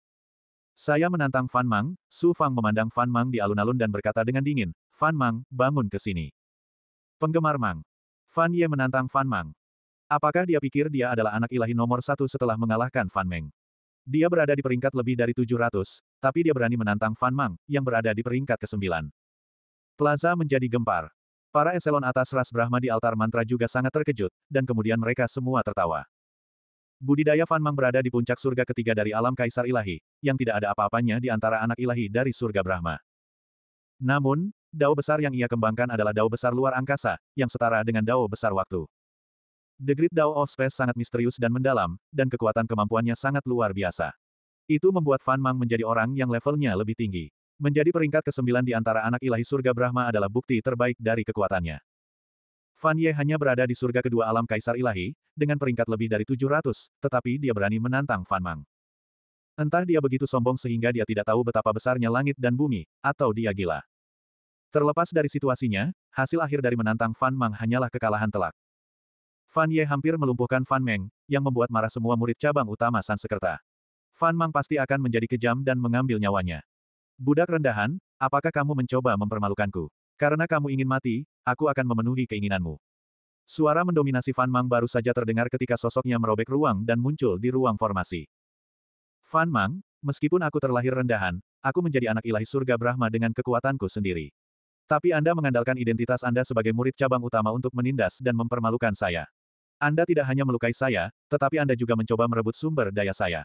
Saya menantang Fan Mang, Su Fang memandang Fan Mang di alun-alun dan berkata dengan dingin, Fan Mang, bangun ke sini. Penggemar Mang. Fan Ye menantang Fan Mang. Apakah dia pikir dia adalah anak ilahi nomor satu setelah mengalahkan Fan Meng? Dia berada di peringkat lebih dari 700, tapi dia berani menantang Fan Mang, yang berada di peringkat ke-9. Plaza menjadi gempar. Para eselon atas ras Brahma di altar mantra juga sangat terkejut, dan kemudian mereka semua tertawa. Budidaya Fan Mang berada di puncak surga ketiga dari alam Kaisar Ilahi, yang tidak ada apa-apanya di antara anak ilahi dari surga Brahma. Namun, dao besar yang ia kembangkan adalah dao besar luar angkasa, yang setara dengan dao besar waktu. The Great Dao of Space sangat misterius dan mendalam, dan kekuatan kemampuannya sangat luar biasa. Itu membuat Fan Mang menjadi orang yang levelnya lebih tinggi. Menjadi peringkat ke-9 di antara anak ilahi surga Brahma adalah bukti terbaik dari kekuatannya. Fan Ye hanya berada di surga kedua alam kaisar ilahi, dengan peringkat lebih dari 700, tetapi dia berani menantang Fan Mang. Entah dia begitu sombong sehingga dia tidak tahu betapa besarnya langit dan bumi, atau dia gila. Terlepas dari situasinya, hasil akhir dari menantang Fan Mang hanyalah kekalahan telak. Fan Ye hampir melumpuhkan Fan Meng, yang membuat marah semua murid cabang utama Sansekerta. Fan Mang pasti akan menjadi kejam dan mengambil nyawanya. Budak rendahan, apakah kamu mencoba mempermalukanku? Karena kamu ingin mati, aku akan memenuhi keinginanmu. Suara mendominasi Fan Mang baru saja terdengar ketika sosoknya merobek ruang dan muncul di ruang formasi. Fan Mang, meskipun aku terlahir rendahan, aku menjadi anak ilahi surga Brahma dengan kekuatanku sendiri. Tapi Anda mengandalkan identitas Anda sebagai murid cabang utama untuk menindas dan mempermalukan saya. Anda tidak hanya melukai saya, tetapi Anda juga mencoba merebut sumber daya saya.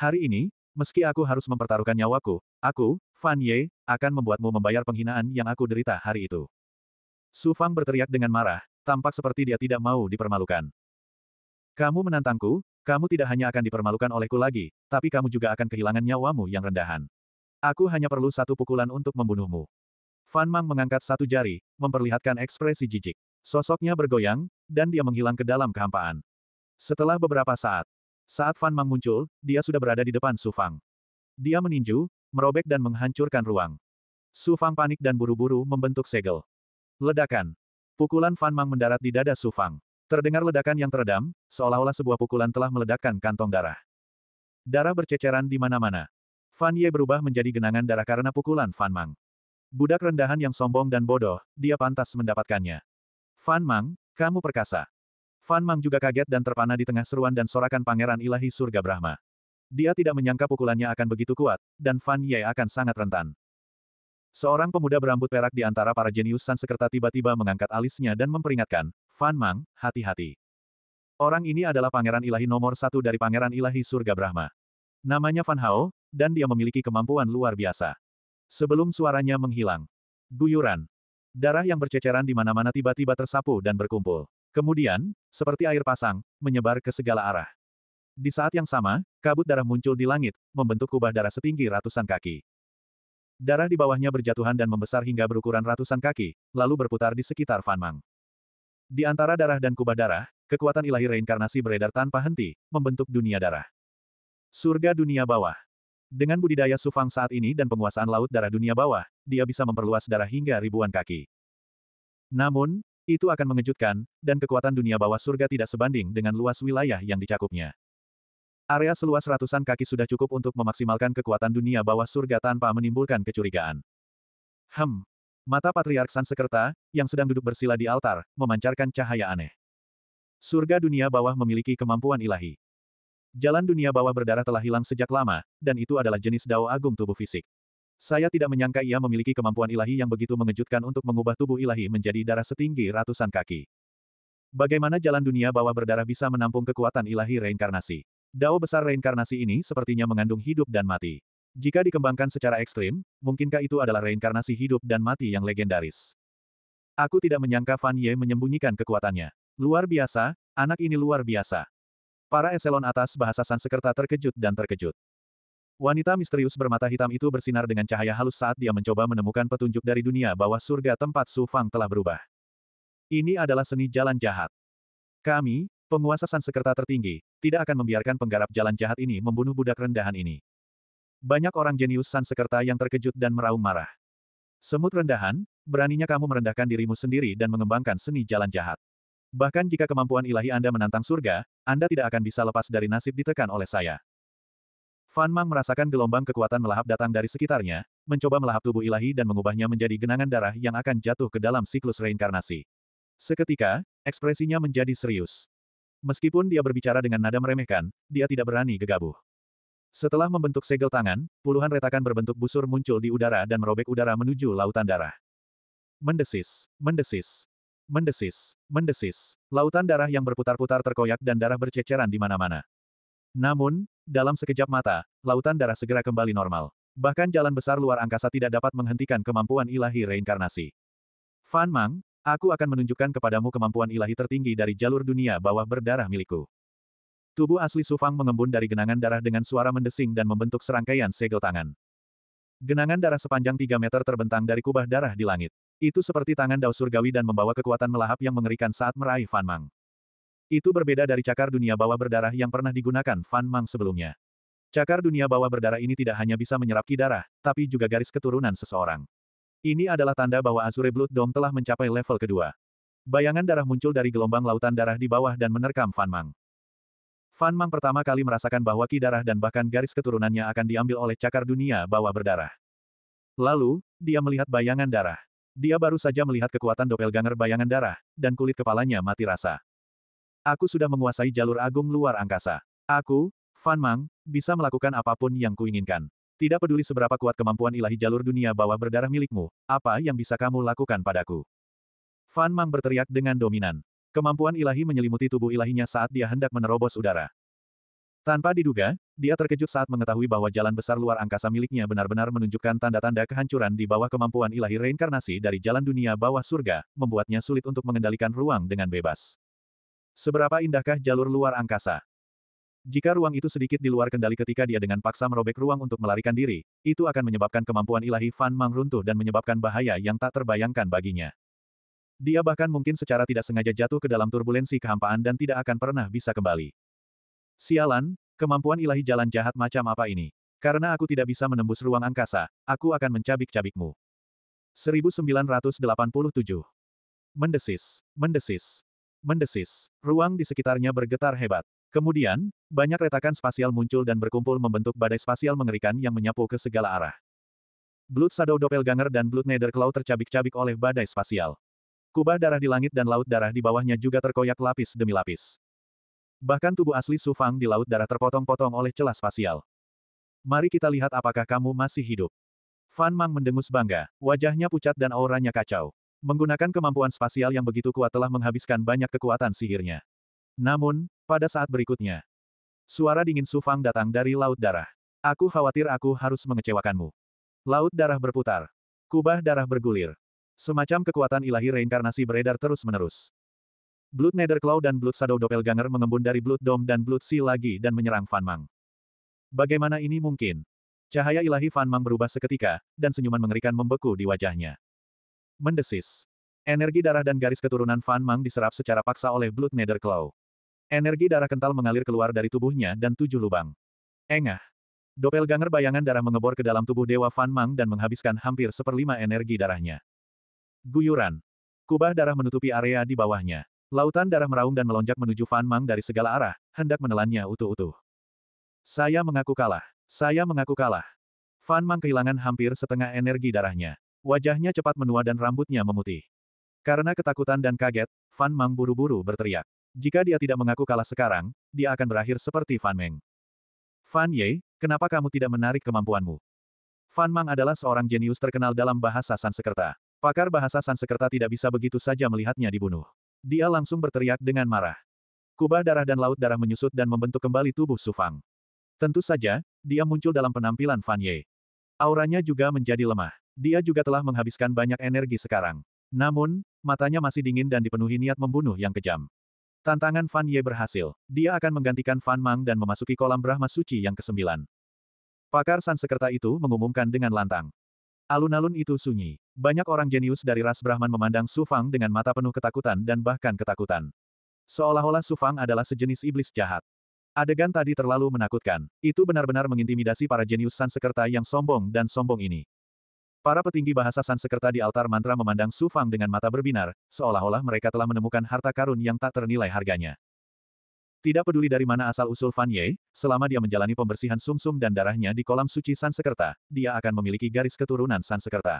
Hari ini, Meski aku harus mempertaruhkan nyawaku, aku, Fan Ye, akan membuatmu membayar penghinaan yang aku derita hari itu. Su Fang berteriak dengan marah, tampak seperti dia tidak mau dipermalukan. Kamu menantangku, kamu tidak hanya akan dipermalukan olehku lagi, tapi kamu juga akan kehilangan nyawamu yang rendahan. Aku hanya perlu satu pukulan untuk membunuhmu. Fan Mang mengangkat satu jari, memperlihatkan ekspresi jijik. Sosoknya bergoyang, dan dia menghilang ke dalam kehampaan. Setelah beberapa saat, saat Fan Mang muncul, dia sudah berada di depan Su Fang. Dia meninju, merobek dan menghancurkan ruang. Su Fang panik dan buru-buru membentuk segel. Ledakan. Pukulan Fan Mang mendarat di dada Su Fang. Terdengar ledakan yang teredam, seolah-olah sebuah pukulan telah meledakkan kantong darah. Darah berceceran di mana-mana. Fan Ye berubah menjadi genangan darah karena pukulan Fan Mang. Budak rendahan yang sombong dan bodoh, dia pantas mendapatkannya. Fan Mang, kamu perkasa. Fan Mang juga kaget dan terpana di tengah seruan dan sorakan pangeran ilahi surga Brahma. Dia tidak menyangka pukulannya akan begitu kuat, dan Fan Ye akan sangat rentan. Seorang pemuda berambut perak di antara para jenius San tiba-tiba mengangkat alisnya dan memperingatkan, Fan Mang, hati-hati. Orang ini adalah pangeran ilahi nomor satu dari pangeran ilahi surga Brahma. Namanya Fan Hao, dan dia memiliki kemampuan luar biasa. Sebelum suaranya menghilang. Guyuran. Darah yang berceceran di mana-mana tiba-tiba tersapu dan berkumpul. Kemudian, seperti air pasang, menyebar ke segala arah. Di saat yang sama, kabut darah muncul di langit, membentuk kubah darah setinggi ratusan kaki. Darah di bawahnya berjatuhan dan membesar hingga berukuran ratusan kaki, lalu berputar di sekitar Fan Mang. Di antara darah dan kubah darah, kekuatan ilahi reinkarnasi beredar tanpa henti, membentuk dunia darah. Surga dunia bawah. Dengan budidaya Sufang saat ini dan penguasaan laut darah dunia bawah, dia bisa memperluas darah hingga ribuan kaki. Namun, itu akan mengejutkan, dan kekuatan dunia bawah surga tidak sebanding dengan luas wilayah yang dicakupnya. Area seluas ratusan kaki sudah cukup untuk memaksimalkan kekuatan dunia bawah surga tanpa menimbulkan kecurigaan. Hem. Mata Patriark Sansekerta, yang sedang duduk bersila di altar, memancarkan cahaya aneh. Surga dunia bawah memiliki kemampuan ilahi. Jalan dunia bawah berdarah telah hilang sejak lama, dan itu adalah jenis dao agung tubuh fisik. Saya tidak menyangka ia memiliki kemampuan ilahi yang begitu mengejutkan untuk mengubah tubuh ilahi menjadi darah setinggi ratusan kaki. Bagaimana jalan dunia bawah berdarah bisa menampung kekuatan ilahi reinkarnasi? Dao besar reinkarnasi ini sepertinya mengandung hidup dan mati. Jika dikembangkan secara ekstrim, mungkinkah itu adalah reinkarnasi hidup dan mati yang legendaris? Aku tidak menyangka Fan Ye menyembunyikan kekuatannya. Luar biasa, anak ini luar biasa. Para eselon atas bahasa Sansekerta terkejut dan terkejut. Wanita misterius bermata hitam itu bersinar dengan cahaya halus saat dia mencoba menemukan petunjuk dari dunia bahwa surga tempat Su Fang telah berubah. Ini adalah seni jalan jahat. Kami, penguasa Sansekerta tertinggi, tidak akan membiarkan penggarap jalan jahat ini membunuh budak rendahan ini. Banyak orang jenius Sansekerta yang terkejut dan meraung marah. Semut rendahan, beraninya kamu merendahkan dirimu sendiri dan mengembangkan seni jalan jahat. Bahkan jika kemampuan ilahi Anda menantang surga, Anda tidak akan bisa lepas dari nasib ditekan oleh saya. Fan Mang merasakan gelombang kekuatan melahap datang dari sekitarnya, mencoba melahap tubuh ilahi dan mengubahnya menjadi genangan darah yang akan jatuh ke dalam siklus reinkarnasi. Seketika, ekspresinya menjadi serius. Meskipun dia berbicara dengan nada meremehkan, dia tidak berani gegabah. Setelah membentuk segel tangan, puluhan retakan berbentuk busur muncul di udara dan merobek udara menuju lautan darah. Mendesis, mendesis, mendesis, mendesis. Lautan darah yang berputar-putar terkoyak dan darah berceceran di mana-mana. Namun, dalam sekejap mata, lautan darah segera kembali normal. Bahkan jalan besar luar angkasa tidak dapat menghentikan kemampuan ilahi reinkarnasi. Fan Mang, aku akan menunjukkan kepadamu kemampuan ilahi tertinggi dari jalur dunia bawah berdarah milikku. Tubuh asli Sufang mengembun dari genangan darah dengan suara mendesing dan membentuk serangkaian segel tangan. Genangan darah sepanjang 3 meter terbentang dari kubah darah di langit. Itu seperti tangan dao surgawi dan membawa kekuatan melahap yang mengerikan saat meraih Fan Mang. Itu berbeda dari cakar dunia bawah berdarah yang pernah digunakan Fan Mang sebelumnya. Cakar dunia bawah berdarah ini tidak hanya bisa menyerap ki darah, tapi juga garis keturunan seseorang. Ini adalah tanda bahwa Azure Blood Dome telah mencapai level kedua. Bayangan darah muncul dari gelombang lautan darah di bawah dan menerkam Fan Mang. Fan Mang pertama kali merasakan bahwa ki darah dan bahkan garis keturunannya akan diambil oleh cakar dunia bawah berdarah. Lalu, dia melihat bayangan darah. Dia baru saja melihat kekuatan doppelganger bayangan darah, dan kulit kepalanya mati rasa. Aku sudah menguasai jalur agung luar angkasa. Aku, Fan Mang, bisa melakukan apapun yang kuinginkan. Tidak peduli seberapa kuat kemampuan ilahi jalur dunia bawah berdarah milikmu, apa yang bisa kamu lakukan padaku? Fan Mang berteriak dengan dominan. Kemampuan ilahi menyelimuti tubuh ilahinya saat dia hendak menerobos udara. Tanpa diduga, dia terkejut saat mengetahui bahwa jalan besar luar angkasa miliknya benar-benar menunjukkan tanda-tanda kehancuran di bawah kemampuan ilahi reinkarnasi dari jalan dunia bawah surga, membuatnya sulit untuk mengendalikan ruang dengan bebas. Seberapa indahkah jalur luar angkasa? Jika ruang itu sedikit di luar kendali ketika dia dengan paksa merobek ruang untuk melarikan diri, itu akan menyebabkan kemampuan ilahi Fan Mang runtuh dan menyebabkan bahaya yang tak terbayangkan baginya. Dia bahkan mungkin secara tidak sengaja jatuh ke dalam turbulensi kehampaan dan tidak akan pernah bisa kembali. Sialan, kemampuan ilahi jalan jahat macam apa ini? Karena aku tidak bisa menembus ruang angkasa, aku akan mencabik-cabikmu. 1987 Mendesis, mendesis, mendesis. Ruang di sekitarnya bergetar hebat. Kemudian, banyak retakan spasial muncul dan berkumpul membentuk badai spasial mengerikan yang menyapu ke segala arah. Blood Shadow Doppelganger dan Blood Nether Claw tercabik-cabik oleh badai spasial. Kubah darah di langit dan laut darah di bawahnya juga terkoyak lapis demi lapis. Bahkan tubuh asli Sufang di laut darah terpotong-potong oleh celah spasial. Mari kita lihat apakah kamu masih hidup. Fan Mang mendengus bangga, wajahnya pucat dan auranya kacau. Menggunakan kemampuan spasial yang begitu kuat telah menghabiskan banyak kekuatan sihirnya. Namun, pada saat berikutnya, suara dingin Sufang datang dari Laut Darah. Aku khawatir aku harus mengecewakanmu. Laut Darah berputar. Kubah darah bergulir. Semacam kekuatan ilahi reinkarnasi beredar terus-menerus. Blood Netherclaw dan Blood Shadow Doppelganger mengembun dari Blood Dome dan Blood Sea lagi dan menyerang Fan Mang. Bagaimana ini mungkin? Cahaya ilahi Fan Mang berubah seketika, dan senyuman mengerikan membeku di wajahnya. Mendesis. Energi darah dan garis keturunan Fan Mang diserap secara paksa oleh Blood Nether Claw. Energi darah kental mengalir keluar dari tubuhnya dan tujuh lubang. Engah. Doppelganger bayangan darah mengebor ke dalam tubuh Dewa Fan Mang dan menghabiskan hampir seperlima energi darahnya. Guyuran. Kubah darah menutupi area di bawahnya. Lautan darah meraung dan melonjak menuju Fan Mang dari segala arah, hendak menelannya utuh-utuh. Saya mengaku kalah. Saya mengaku kalah. Fan Mang kehilangan hampir setengah energi darahnya. Wajahnya cepat menua dan rambutnya memutih. Karena ketakutan dan kaget, Fan Mang buru-buru berteriak. Jika dia tidak mengaku kalah sekarang, dia akan berakhir seperti Fan Meng. Fan Ye, kenapa kamu tidak menarik kemampuanmu? Fan Mang adalah seorang jenius terkenal dalam bahasa Sansekerta. Pakar bahasa Sansekerta tidak bisa begitu saja melihatnya dibunuh. Dia langsung berteriak dengan marah. Kubah darah dan laut darah menyusut dan membentuk kembali tubuh Su Fang. Tentu saja, dia muncul dalam penampilan Fan Ye. Auranya juga menjadi lemah. Dia juga telah menghabiskan banyak energi sekarang. Namun, matanya masih dingin dan dipenuhi niat membunuh yang kejam. Tantangan Fan Ye berhasil. Dia akan menggantikan Fan Mang dan memasuki kolam Brahma Suci yang kesembilan. Pakar Sansekerta itu mengumumkan dengan lantang. Alun-alun itu sunyi. Banyak orang jenius dari ras Brahman memandang Su Fang dengan mata penuh ketakutan dan bahkan ketakutan. Seolah-olah Su Fang adalah sejenis iblis jahat. Adegan tadi terlalu menakutkan. Itu benar-benar mengintimidasi para jenius Sansekerta yang sombong dan sombong ini. Para petinggi bahasa Sanskerta di altar mantra memandang Su Fang dengan mata berbinar, seolah-olah mereka telah menemukan harta karun yang tak ternilai harganya. Tidak peduli dari mana asal-usul Fan Ye, selama dia menjalani pembersihan sumsum -sum dan darahnya di kolam suci Sanskerta, dia akan memiliki garis keturunan Sanskerta.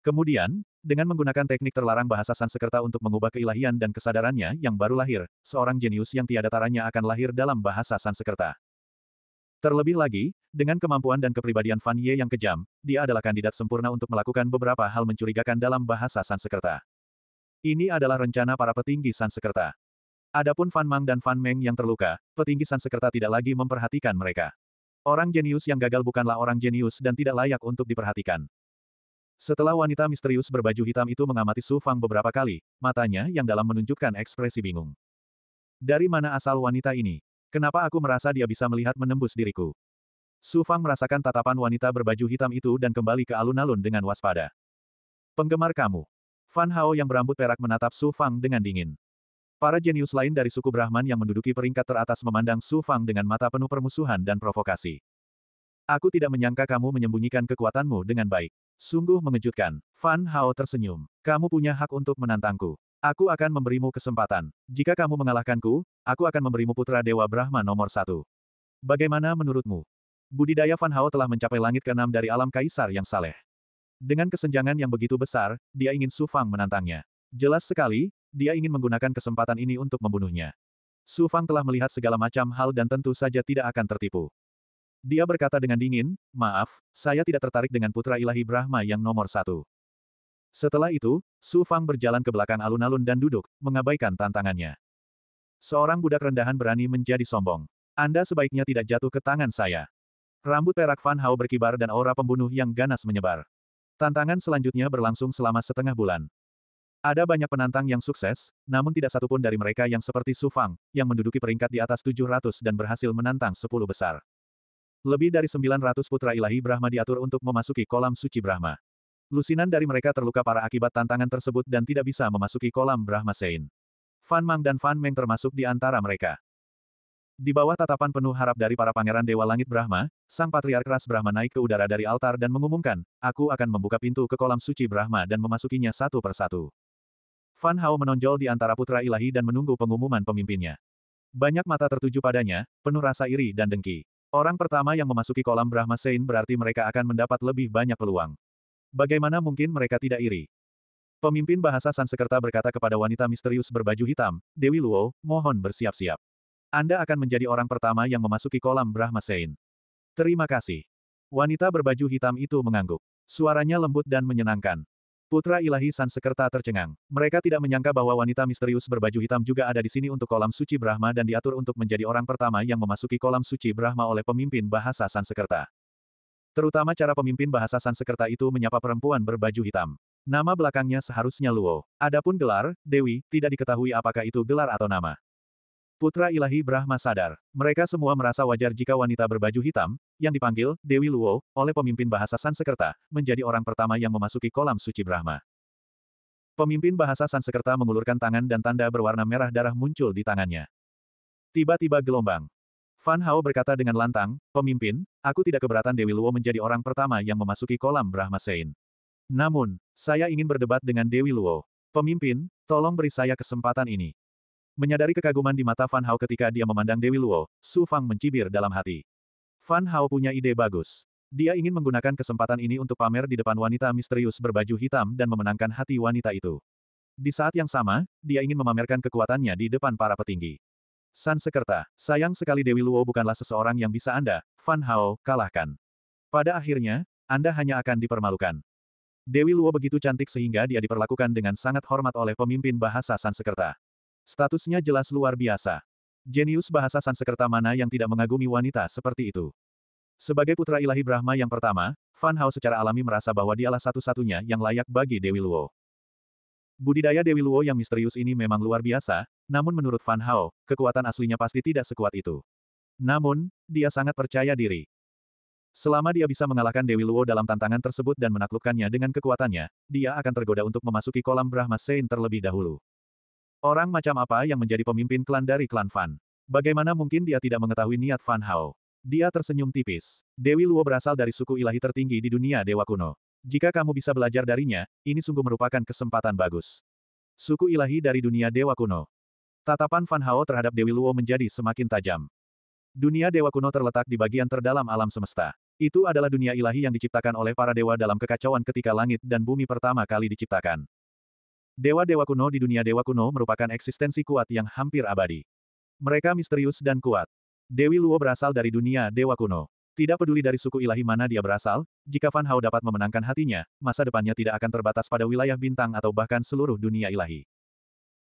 Kemudian, dengan menggunakan teknik terlarang bahasa Sanskerta untuk mengubah keilahian dan kesadarannya yang baru lahir, seorang jenius yang tiada taranya akan lahir dalam bahasa Sanskerta. Terlebih lagi, dengan kemampuan dan kepribadian Fan Ye yang kejam, dia adalah kandidat sempurna untuk melakukan beberapa hal mencurigakan dalam bahasa Sansekerta. Ini adalah rencana para petinggi Sansekerta. Adapun Fan Mang dan Fan Meng yang terluka, petinggi Sansekerta tidak lagi memperhatikan mereka. Orang jenius yang gagal bukanlah orang jenius dan tidak layak untuk diperhatikan. Setelah wanita misterius berbaju hitam itu mengamati Su Fang beberapa kali, matanya yang dalam menunjukkan ekspresi bingung. Dari mana asal wanita ini? Kenapa aku merasa dia bisa melihat menembus diriku? Su Fang merasakan tatapan wanita berbaju hitam itu dan kembali ke alun-alun dengan waspada. Penggemar kamu. Fan Hao yang berambut perak menatap Su Fang dengan dingin. Para jenius lain dari suku Brahman yang menduduki peringkat teratas memandang Su Fang dengan mata penuh permusuhan dan provokasi. Aku tidak menyangka kamu menyembunyikan kekuatanmu dengan baik. Sungguh mengejutkan. Fan Hao tersenyum. Kamu punya hak untuk menantangku. Aku akan memberimu kesempatan. Jika kamu mengalahkanku, aku akan memberimu putra Dewa Brahma nomor satu. Bagaimana menurutmu? Budidaya Van Hao telah mencapai langit keenam dari alam kaisar yang saleh. Dengan kesenjangan yang begitu besar, dia ingin Su Fang menantangnya. Jelas sekali, dia ingin menggunakan kesempatan ini untuk membunuhnya. Su Fang telah melihat segala macam hal dan tentu saja tidak akan tertipu. Dia berkata dengan dingin, maaf, saya tidak tertarik dengan putra ilahi Brahma yang nomor satu. Setelah itu, Su Fang berjalan ke belakang alun-alun dan duduk, mengabaikan tantangannya. Seorang budak rendahan berani menjadi sombong. Anda sebaiknya tidak jatuh ke tangan saya. Rambut perak Fan Hao berkibar dan aura pembunuh yang ganas menyebar. Tantangan selanjutnya berlangsung selama setengah bulan. Ada banyak penantang yang sukses, namun tidak satupun dari mereka yang seperti Su Fang, yang menduduki peringkat di atas 700 dan berhasil menantang 10 besar. Lebih dari 900 putra ilahi Brahma diatur untuk memasuki kolam suci Brahma. Lusinan dari mereka terluka parah akibat tantangan tersebut dan tidak bisa memasuki kolam Brahma Sein. Fan Mang dan Fan Meng termasuk di antara mereka. Di bawah tatapan penuh harap dari para pangeran Dewa Langit Brahma, Sang Patriark Ras Brahma naik ke udara dari altar dan mengumumkan, aku akan membuka pintu ke kolam suci Brahma dan memasukinya satu persatu. Fan Hao menonjol di antara putra ilahi dan menunggu pengumuman pemimpinnya. Banyak mata tertuju padanya, penuh rasa iri dan dengki. Orang pertama yang memasuki kolam Brahma Sein berarti mereka akan mendapat lebih banyak peluang. Bagaimana mungkin mereka tidak iri? Pemimpin bahasa Sansekerta berkata kepada wanita misterius berbaju hitam, Dewi Luo, mohon bersiap-siap. Anda akan menjadi orang pertama yang memasuki kolam Brahma Sein. Terima kasih. Wanita berbaju hitam itu mengangguk. Suaranya lembut dan menyenangkan. Putra ilahi Sansekerta tercengang. Mereka tidak menyangka bahwa wanita misterius berbaju hitam juga ada di sini untuk kolam suci Brahma dan diatur untuk menjadi orang pertama yang memasuki kolam suci Brahma oleh pemimpin bahasa Sansekerta. Terutama cara pemimpin bahasa Sansekerta itu menyapa perempuan berbaju hitam. Nama belakangnya seharusnya Luo. Adapun gelar, Dewi, tidak diketahui apakah itu gelar atau nama. Putra Ilahi Brahma sadar. Mereka semua merasa wajar jika wanita berbaju hitam, yang dipanggil Dewi Luo, oleh pemimpin bahasa Sansekerta, menjadi orang pertama yang memasuki kolam suci Brahma. Pemimpin bahasa Sansekerta mengulurkan tangan dan tanda berwarna merah darah muncul di tangannya. Tiba-tiba gelombang. Fan Hao berkata dengan lantang, Pemimpin, aku tidak keberatan Dewi Luo menjadi orang pertama yang memasuki kolam Brahma Sein. Namun, saya ingin berdebat dengan Dewi Luo. Pemimpin, tolong beri saya kesempatan ini. Menyadari kekaguman di mata Fan Hao ketika dia memandang Dewi Luo, Su Fang mencibir dalam hati. Fan Hao punya ide bagus. Dia ingin menggunakan kesempatan ini untuk pamer di depan wanita misterius berbaju hitam dan memenangkan hati wanita itu. Di saat yang sama, dia ingin memamerkan kekuatannya di depan para petinggi. San Sekerta, sayang sekali Dewi Luo bukanlah seseorang yang bisa Anda, Fan Hao, kalahkan. Pada akhirnya, Anda hanya akan dipermalukan. Dewi Luo begitu cantik sehingga dia diperlakukan dengan sangat hormat oleh pemimpin bahasa Sansekerta. Statusnya jelas luar biasa. Jenius bahasa Sansekerta mana yang tidak mengagumi wanita seperti itu? Sebagai putra ilahi Brahma yang pertama, Fan Hao secara alami merasa bahwa dialah satu-satunya yang layak bagi Dewi Luo. Budidaya Dewi Luo yang misterius ini memang luar biasa, namun menurut Fan Hao, kekuatan aslinya pasti tidak sekuat itu. Namun, dia sangat percaya diri. Selama dia bisa mengalahkan Dewi Luo dalam tantangan tersebut dan menaklukkannya dengan kekuatannya, dia akan tergoda untuk memasuki kolam Brahma Sein terlebih dahulu. Orang macam apa yang menjadi pemimpin klan dari klan Fan? Bagaimana mungkin dia tidak mengetahui niat Fan Hao? Dia tersenyum tipis. Dewi Luo berasal dari suku ilahi tertinggi di dunia Dewa Kuno. Jika kamu bisa belajar darinya, ini sungguh merupakan kesempatan bagus. Suku ilahi dari dunia Dewa Kuno. Tatapan Fan Hao terhadap Dewi Luo menjadi semakin tajam. Dunia dewa kuno terletak di bagian terdalam alam semesta. Itu adalah dunia ilahi yang diciptakan oleh para dewa dalam kekacauan ketika langit dan bumi pertama kali diciptakan. Dewa-dewa kuno di dunia dewa kuno merupakan eksistensi kuat yang hampir abadi. Mereka misterius dan kuat. Dewi Luo berasal dari dunia dewa kuno. Tidak peduli dari suku ilahi mana dia berasal, jika Fan Hao dapat memenangkan hatinya, masa depannya tidak akan terbatas pada wilayah bintang atau bahkan seluruh dunia ilahi.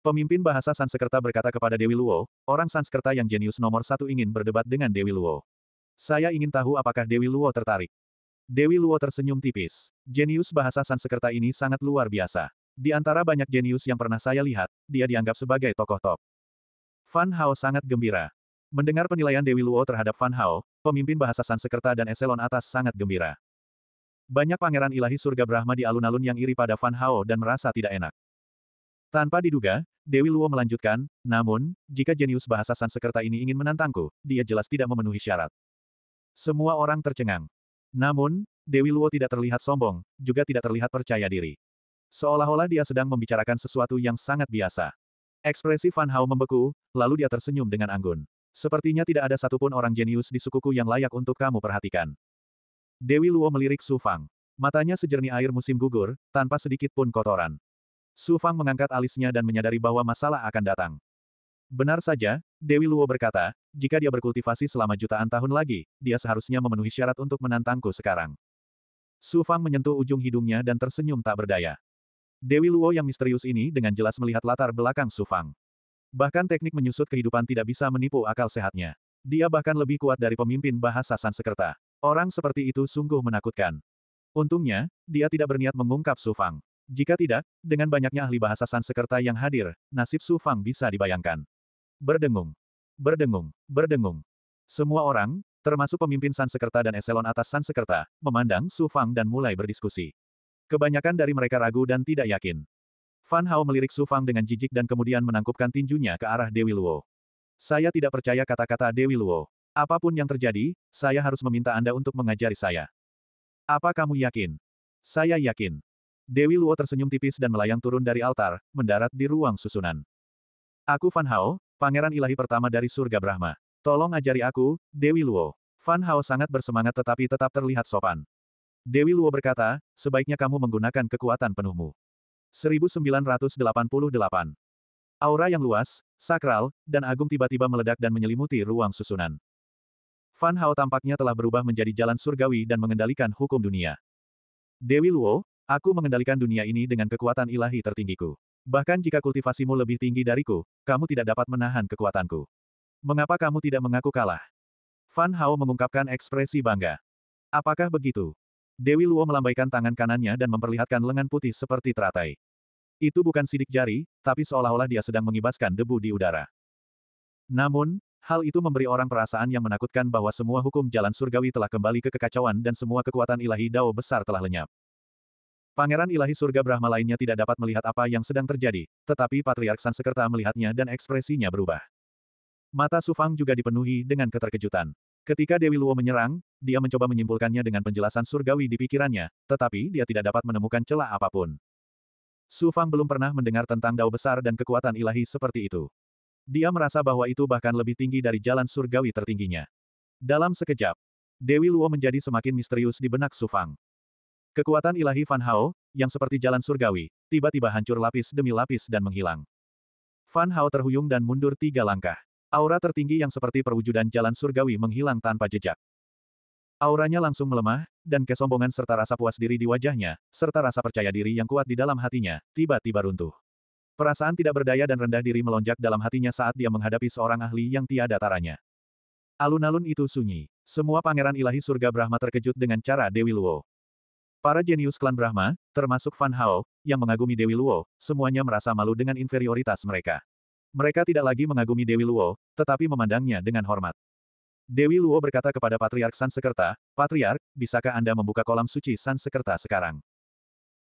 Pemimpin bahasa Sanskerta berkata kepada Dewi Luo, orang Sanskerta yang jenius nomor satu ingin berdebat dengan Dewi Luo. Saya ingin tahu apakah Dewi Luo tertarik. Dewi Luo tersenyum tipis. Jenius bahasa Sanskerta ini sangat luar biasa. Di antara banyak jenius yang pernah saya lihat, dia dianggap sebagai tokoh top. Fan Hao sangat gembira. Mendengar penilaian Dewi Luo terhadap Fan Hao, pemimpin bahasa Sanskerta dan eselon atas sangat gembira. Banyak pangeran ilahi surga Brahma di alun-alun yang iri pada Fan Hao dan merasa tidak enak. Tanpa diduga, Dewi Luo melanjutkan, namun, jika jenius bahasa Sansekerta ini ingin menantangku, dia jelas tidak memenuhi syarat. Semua orang tercengang. Namun, Dewi Luo tidak terlihat sombong, juga tidak terlihat percaya diri. Seolah-olah dia sedang membicarakan sesuatu yang sangat biasa. Ekspresi Fan Hao membeku, lalu dia tersenyum dengan anggun. Sepertinya tidak ada satupun orang jenius di sukuku yang layak untuk kamu perhatikan. Dewi Luo melirik Su Fang. Matanya sejernih air musim gugur, tanpa sedikit pun kotoran. Su Fang mengangkat alisnya dan menyadari bahwa masalah akan datang. Benar saja, Dewi Luo berkata, jika dia berkultivasi selama jutaan tahun lagi, dia seharusnya memenuhi syarat untuk menantangku sekarang. Su Fang menyentuh ujung hidungnya dan tersenyum tak berdaya. Dewi Luo yang misterius ini dengan jelas melihat latar belakang Su Fang. Bahkan teknik menyusut kehidupan tidak bisa menipu akal sehatnya. Dia bahkan lebih kuat dari pemimpin bahasa Sansekerta. Orang seperti itu sungguh menakutkan. Untungnya, dia tidak berniat mengungkap Su Fang. Jika tidak, dengan banyaknya ahli bahasa Sansekerta yang hadir, nasib Su Fang bisa dibayangkan. Berdengung. Berdengung. Berdengung. Semua orang, termasuk pemimpin Sansekerta dan eselon atas Sansekerta, memandang Su Fang dan mulai berdiskusi. Kebanyakan dari mereka ragu dan tidak yakin. Fan Hao melirik Su Fang dengan jijik dan kemudian menangkupkan tinjunya ke arah Dewi Luo. Saya tidak percaya kata-kata Dewi Luo. Apapun yang terjadi, saya harus meminta Anda untuk mengajari saya. Apa kamu yakin? Saya yakin. Dewi Luo tersenyum tipis dan melayang turun dari altar, mendarat di ruang susunan. Aku Fan Hao, pangeran ilahi pertama dari surga Brahma. Tolong ajari aku, Dewi Luo. Fan Hao sangat bersemangat tetapi tetap terlihat sopan. Dewi Luo berkata, sebaiknya kamu menggunakan kekuatan penuhmu. 1988. Aura yang luas, sakral, dan agung tiba-tiba meledak dan menyelimuti ruang susunan. Fan Hao tampaknya telah berubah menjadi jalan surgawi dan mengendalikan hukum dunia. Dewi Luo, Aku mengendalikan dunia ini dengan kekuatan ilahi tertinggiku. Bahkan jika kultivasimu lebih tinggi dariku, kamu tidak dapat menahan kekuatanku. Mengapa kamu tidak mengaku kalah? Fan Hao mengungkapkan ekspresi bangga. Apakah begitu? Dewi Luo melambaikan tangan kanannya dan memperlihatkan lengan putih seperti teratai. Itu bukan sidik jari, tapi seolah-olah dia sedang mengibaskan debu di udara. Namun, Hal itu memberi orang perasaan yang menakutkan bahwa semua hukum jalan surgawi telah kembali ke kekacauan dan semua kekuatan ilahi Dao besar telah lenyap. Pangeran ilahi surga Brahma lainnya tidak dapat melihat apa yang sedang terjadi, tetapi Patriark Sansekerta melihatnya dan ekspresinya berubah. Mata Sufang juga dipenuhi dengan keterkejutan. Ketika Dewi Luo menyerang, dia mencoba menyimpulkannya dengan penjelasan surgawi di pikirannya, tetapi dia tidak dapat menemukan celah apapun. Sufang belum pernah mendengar tentang dao besar dan kekuatan ilahi seperti itu. Dia merasa bahwa itu bahkan lebih tinggi dari jalan surgawi tertingginya. Dalam sekejap, Dewi Luo menjadi semakin misterius di benak Sufang. Kekuatan ilahi Fan Hao, yang seperti jalan surgawi, tiba-tiba hancur lapis demi lapis dan menghilang. Fan Hao terhuyung dan mundur tiga langkah. Aura tertinggi yang seperti perwujudan jalan surgawi menghilang tanpa jejak. Auranya langsung melemah, dan kesombongan serta rasa puas diri di wajahnya, serta rasa percaya diri yang kuat di dalam hatinya, tiba-tiba runtuh. Perasaan tidak berdaya dan rendah diri melonjak dalam hatinya saat dia menghadapi seorang ahli yang tiada taranya. Alun-alun itu sunyi. Semua pangeran ilahi surga Brahma terkejut dengan cara Dewi Luo. Para jenius klan Brahma, termasuk Fan Hao, yang mengagumi Dewi Luo, semuanya merasa malu dengan inferioritas mereka. Mereka tidak lagi mengagumi Dewi Luo, tetapi memandangnya dengan hormat. Dewi Luo berkata kepada Patriark Sansekerta, Patriark, bisakah Anda membuka kolam suci Sansekerta sekarang?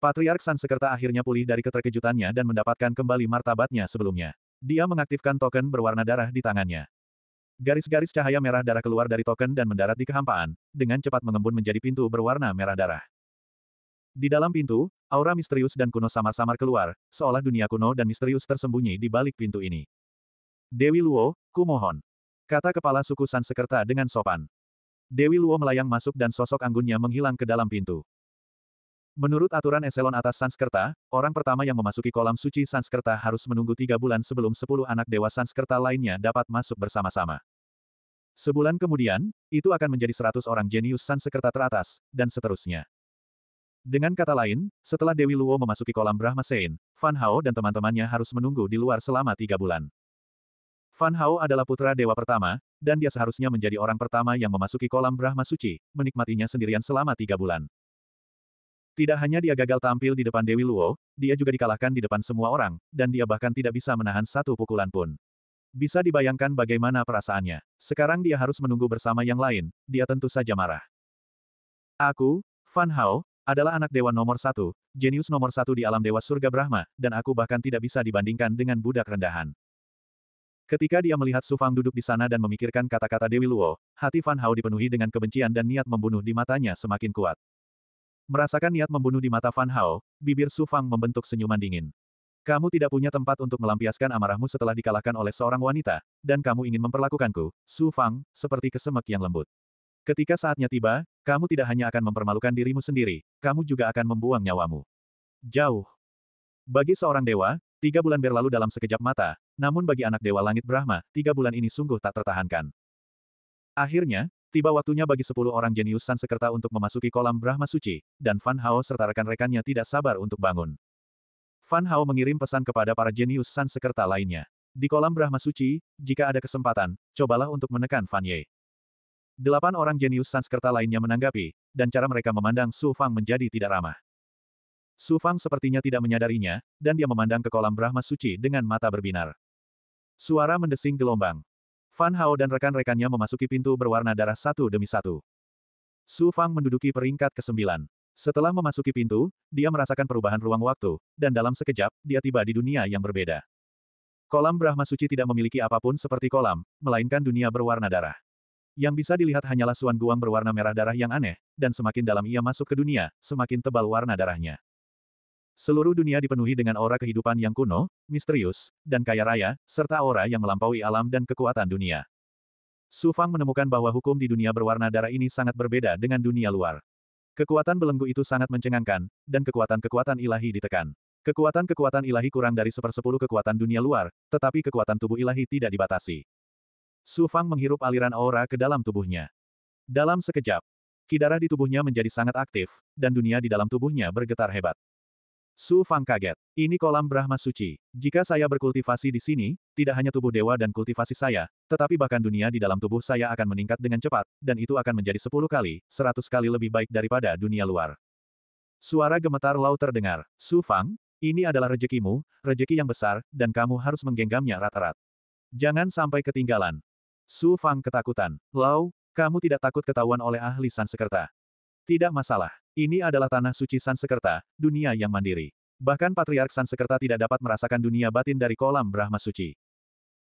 Patriark Sansekerta akhirnya pulih dari keterkejutannya dan mendapatkan kembali martabatnya sebelumnya. Dia mengaktifkan token berwarna darah di tangannya. Garis-garis cahaya merah darah keluar dari token dan mendarat di kehampaan, dengan cepat mengembun menjadi pintu berwarna merah darah. Di dalam pintu, aura misterius dan kuno samar-samar keluar, seolah dunia kuno dan misterius tersembunyi di balik pintu ini. Dewi Luo, kumohon. Kata kepala suku Sansekerta dengan sopan. Dewi Luo melayang masuk dan sosok anggunnya menghilang ke dalam pintu. Menurut aturan eselon atas Sanskerta, orang pertama yang memasuki kolam suci Sanskerta harus menunggu tiga bulan sebelum sepuluh anak dewa Sanskerta lainnya dapat masuk bersama-sama. Sebulan kemudian, itu akan menjadi seratus orang jenius Sanskerta teratas, dan seterusnya. Dengan kata lain, setelah Dewi Luo memasuki kolam Brahma Sein, Fan Hao dan teman-temannya harus menunggu di luar selama tiga bulan. Fan Hao adalah putra dewa pertama, dan dia seharusnya menjadi orang pertama yang memasuki kolam Brahma Suci, menikmatinya sendirian selama tiga bulan. Tidak hanya dia gagal tampil di depan Dewi Luo, dia juga dikalahkan di depan semua orang, dan dia bahkan tidak bisa menahan satu pukulan pun. Bisa dibayangkan bagaimana perasaannya. Sekarang dia harus menunggu bersama yang lain, dia tentu saja marah. Aku, Fan Hao, adalah anak dewa nomor satu, jenius nomor satu di alam dewa surga Brahma, dan aku bahkan tidak bisa dibandingkan dengan budak rendahan. Ketika dia melihat Sufang duduk di sana dan memikirkan kata-kata Dewi Luo, hati Fan Hao dipenuhi dengan kebencian dan niat membunuh di matanya semakin kuat. Merasakan niat membunuh di mata Fan Hao, bibir Sufang membentuk senyuman dingin. Kamu tidak punya tempat untuk melampiaskan amarahmu setelah dikalahkan oleh seorang wanita, dan kamu ingin memperlakukanku, Su Fang, seperti kesemek yang lembut. Ketika saatnya tiba, kamu tidak hanya akan mempermalukan dirimu sendiri, kamu juga akan membuang nyawamu. Jauh. Bagi seorang dewa, tiga bulan berlalu dalam sekejap mata, namun bagi anak dewa langit Brahma, tiga bulan ini sungguh tak tertahankan. Akhirnya, tiba waktunya bagi sepuluh orang jenius Sansekerta untuk memasuki kolam Brahma Suci, dan Fan Hao serta rekan-rekannya tidak sabar untuk bangun. Fan Hao mengirim pesan kepada para jenius Sansekerta lainnya. Di kolam Brahma Suci, jika ada kesempatan, cobalah untuk menekan Fan Ye. Delapan orang jenius Sanskerta lainnya menanggapi, dan cara mereka memandang Su Fang menjadi tidak ramah. Su Fang sepertinya tidak menyadarinya, dan dia memandang ke kolam Brahma Suci dengan mata berbinar. Suara mendesing gelombang. Fan Hao dan rekan-rekannya memasuki pintu berwarna darah satu demi satu. Su Fang menduduki peringkat ke-9. Setelah memasuki pintu, dia merasakan perubahan ruang waktu, dan dalam sekejap, dia tiba di dunia yang berbeda. Kolam Brahma Suci tidak memiliki apapun seperti kolam, melainkan dunia berwarna darah. Yang bisa dilihat hanyalah suan guang berwarna merah darah yang aneh, dan semakin dalam ia masuk ke dunia, semakin tebal warna darahnya. Seluruh dunia dipenuhi dengan aura kehidupan yang kuno, misterius, dan kaya raya, serta aura yang melampaui alam dan kekuatan dunia. Su Fang menemukan bahwa hukum di dunia berwarna darah ini sangat berbeda dengan dunia luar. Kekuatan belenggu itu sangat mencengangkan, dan kekuatan-kekuatan ilahi ditekan. Kekuatan-kekuatan ilahi kurang dari sepersepuluh kekuatan dunia luar, tetapi kekuatan tubuh ilahi tidak dibatasi. Su Fang menghirup aliran aura ke dalam tubuhnya. Dalam sekejap, kidara di tubuhnya menjadi sangat aktif, dan dunia di dalam tubuhnya bergetar hebat. Su Fang kaget. Ini kolam Brahma Suci. Jika saya berkultivasi di sini, tidak hanya tubuh dewa dan kultivasi saya, tetapi bahkan dunia di dalam tubuh saya akan meningkat dengan cepat, dan itu akan menjadi sepuluh kali, seratus kali lebih baik daripada dunia luar. Suara gemetar laut terdengar. Su Fang, ini adalah rejekimu, rejeki yang besar, dan kamu harus menggenggamnya rata-rata. Jangan sampai ketinggalan. Su Fang ketakutan. Lau, kamu tidak takut ketahuan oleh ahli Sansekerta. Tidak masalah. Ini adalah tanah suci Sansekerta, dunia yang mandiri. Bahkan Patriark Sansekerta tidak dapat merasakan dunia batin dari kolam Brahma Suci.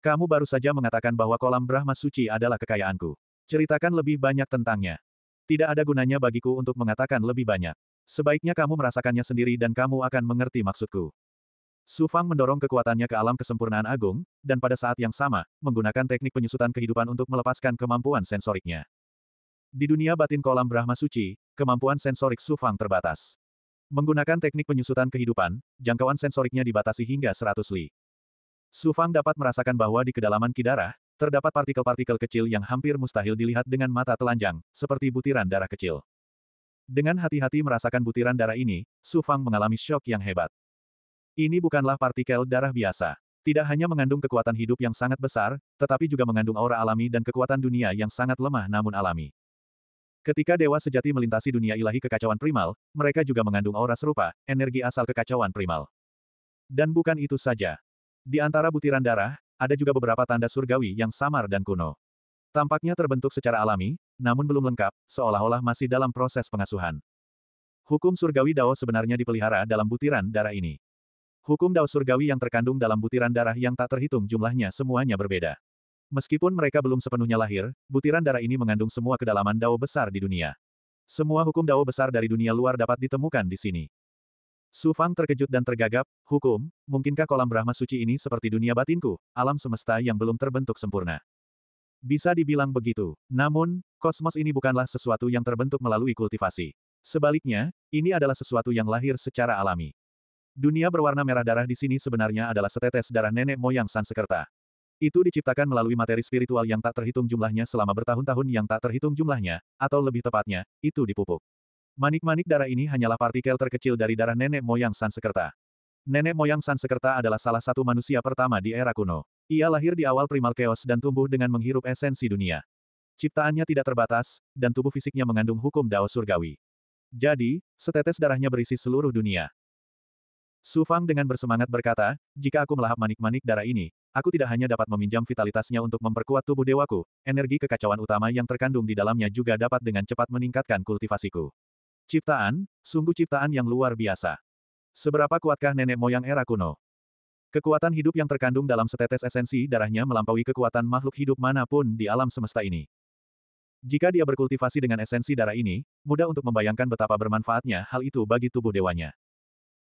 Kamu baru saja mengatakan bahwa kolam Brahma Suci adalah kekayaanku. Ceritakan lebih banyak tentangnya. Tidak ada gunanya bagiku untuk mengatakan lebih banyak. Sebaiknya kamu merasakannya sendiri dan kamu akan mengerti maksudku. Su Fang mendorong kekuatannya ke alam kesempurnaan agung, dan pada saat yang sama, menggunakan teknik penyusutan kehidupan untuk melepaskan kemampuan sensoriknya. Di dunia batin kolam Brahma Suci, kemampuan sensorik Su Fang terbatas. Menggunakan teknik penyusutan kehidupan, jangkauan sensoriknya dibatasi hingga 100 li. Su Fang dapat merasakan bahwa di kedalaman kidara, terdapat partikel-partikel kecil yang hampir mustahil dilihat dengan mata telanjang, seperti butiran darah kecil. Dengan hati-hati merasakan butiran darah ini, Su Fang mengalami shock yang hebat. Ini bukanlah partikel darah biasa. Tidak hanya mengandung kekuatan hidup yang sangat besar, tetapi juga mengandung aura alami dan kekuatan dunia yang sangat lemah namun alami. Ketika dewa sejati melintasi dunia ilahi kekacauan primal, mereka juga mengandung aura serupa, energi asal kekacauan primal. Dan bukan itu saja. Di antara butiran darah, ada juga beberapa tanda surgawi yang samar dan kuno. Tampaknya terbentuk secara alami, namun belum lengkap, seolah-olah masih dalam proses pengasuhan. Hukum surgawi Dao sebenarnya dipelihara dalam butiran darah ini. Hukum Dao Surgawi yang terkandung dalam butiran darah yang tak terhitung jumlahnya semuanya berbeda. Meskipun mereka belum sepenuhnya lahir, butiran darah ini mengandung semua kedalaman Dao besar di dunia. Semua hukum Dao besar dari dunia luar dapat ditemukan di sini. Su Fang terkejut dan tergagap, hukum, mungkinkah kolam Brahma suci ini seperti dunia batinku, alam semesta yang belum terbentuk sempurna. Bisa dibilang begitu. Namun, kosmos ini bukanlah sesuatu yang terbentuk melalui kultivasi. Sebaliknya, ini adalah sesuatu yang lahir secara alami. Dunia berwarna merah darah di sini sebenarnya adalah setetes darah nenek moyang Sansekerta. Itu diciptakan melalui materi spiritual yang tak terhitung jumlahnya selama bertahun-tahun yang tak terhitung jumlahnya, atau lebih tepatnya, itu dipupuk. Manik-manik darah ini hanyalah partikel terkecil dari darah nenek moyang Sansekerta. Nenek moyang Sansekerta adalah salah satu manusia pertama di era kuno. Ia lahir di awal primal chaos dan tumbuh dengan menghirup esensi dunia. Ciptaannya tidak terbatas, dan tubuh fisiknya mengandung hukum Dao surgawi. Jadi, setetes darahnya berisi seluruh dunia. Su Fang dengan bersemangat berkata, jika aku melahap manik-manik darah ini, aku tidak hanya dapat meminjam vitalitasnya untuk memperkuat tubuh dewaku, energi kekacauan utama yang terkandung di dalamnya juga dapat dengan cepat meningkatkan kultivasiku. Ciptaan, sungguh ciptaan yang luar biasa. Seberapa kuatkah nenek moyang era kuno? Kekuatan hidup yang terkandung dalam setetes esensi darahnya melampaui kekuatan makhluk hidup manapun di alam semesta ini. Jika dia berkultivasi dengan esensi darah ini, mudah untuk membayangkan betapa bermanfaatnya hal itu bagi tubuh dewanya.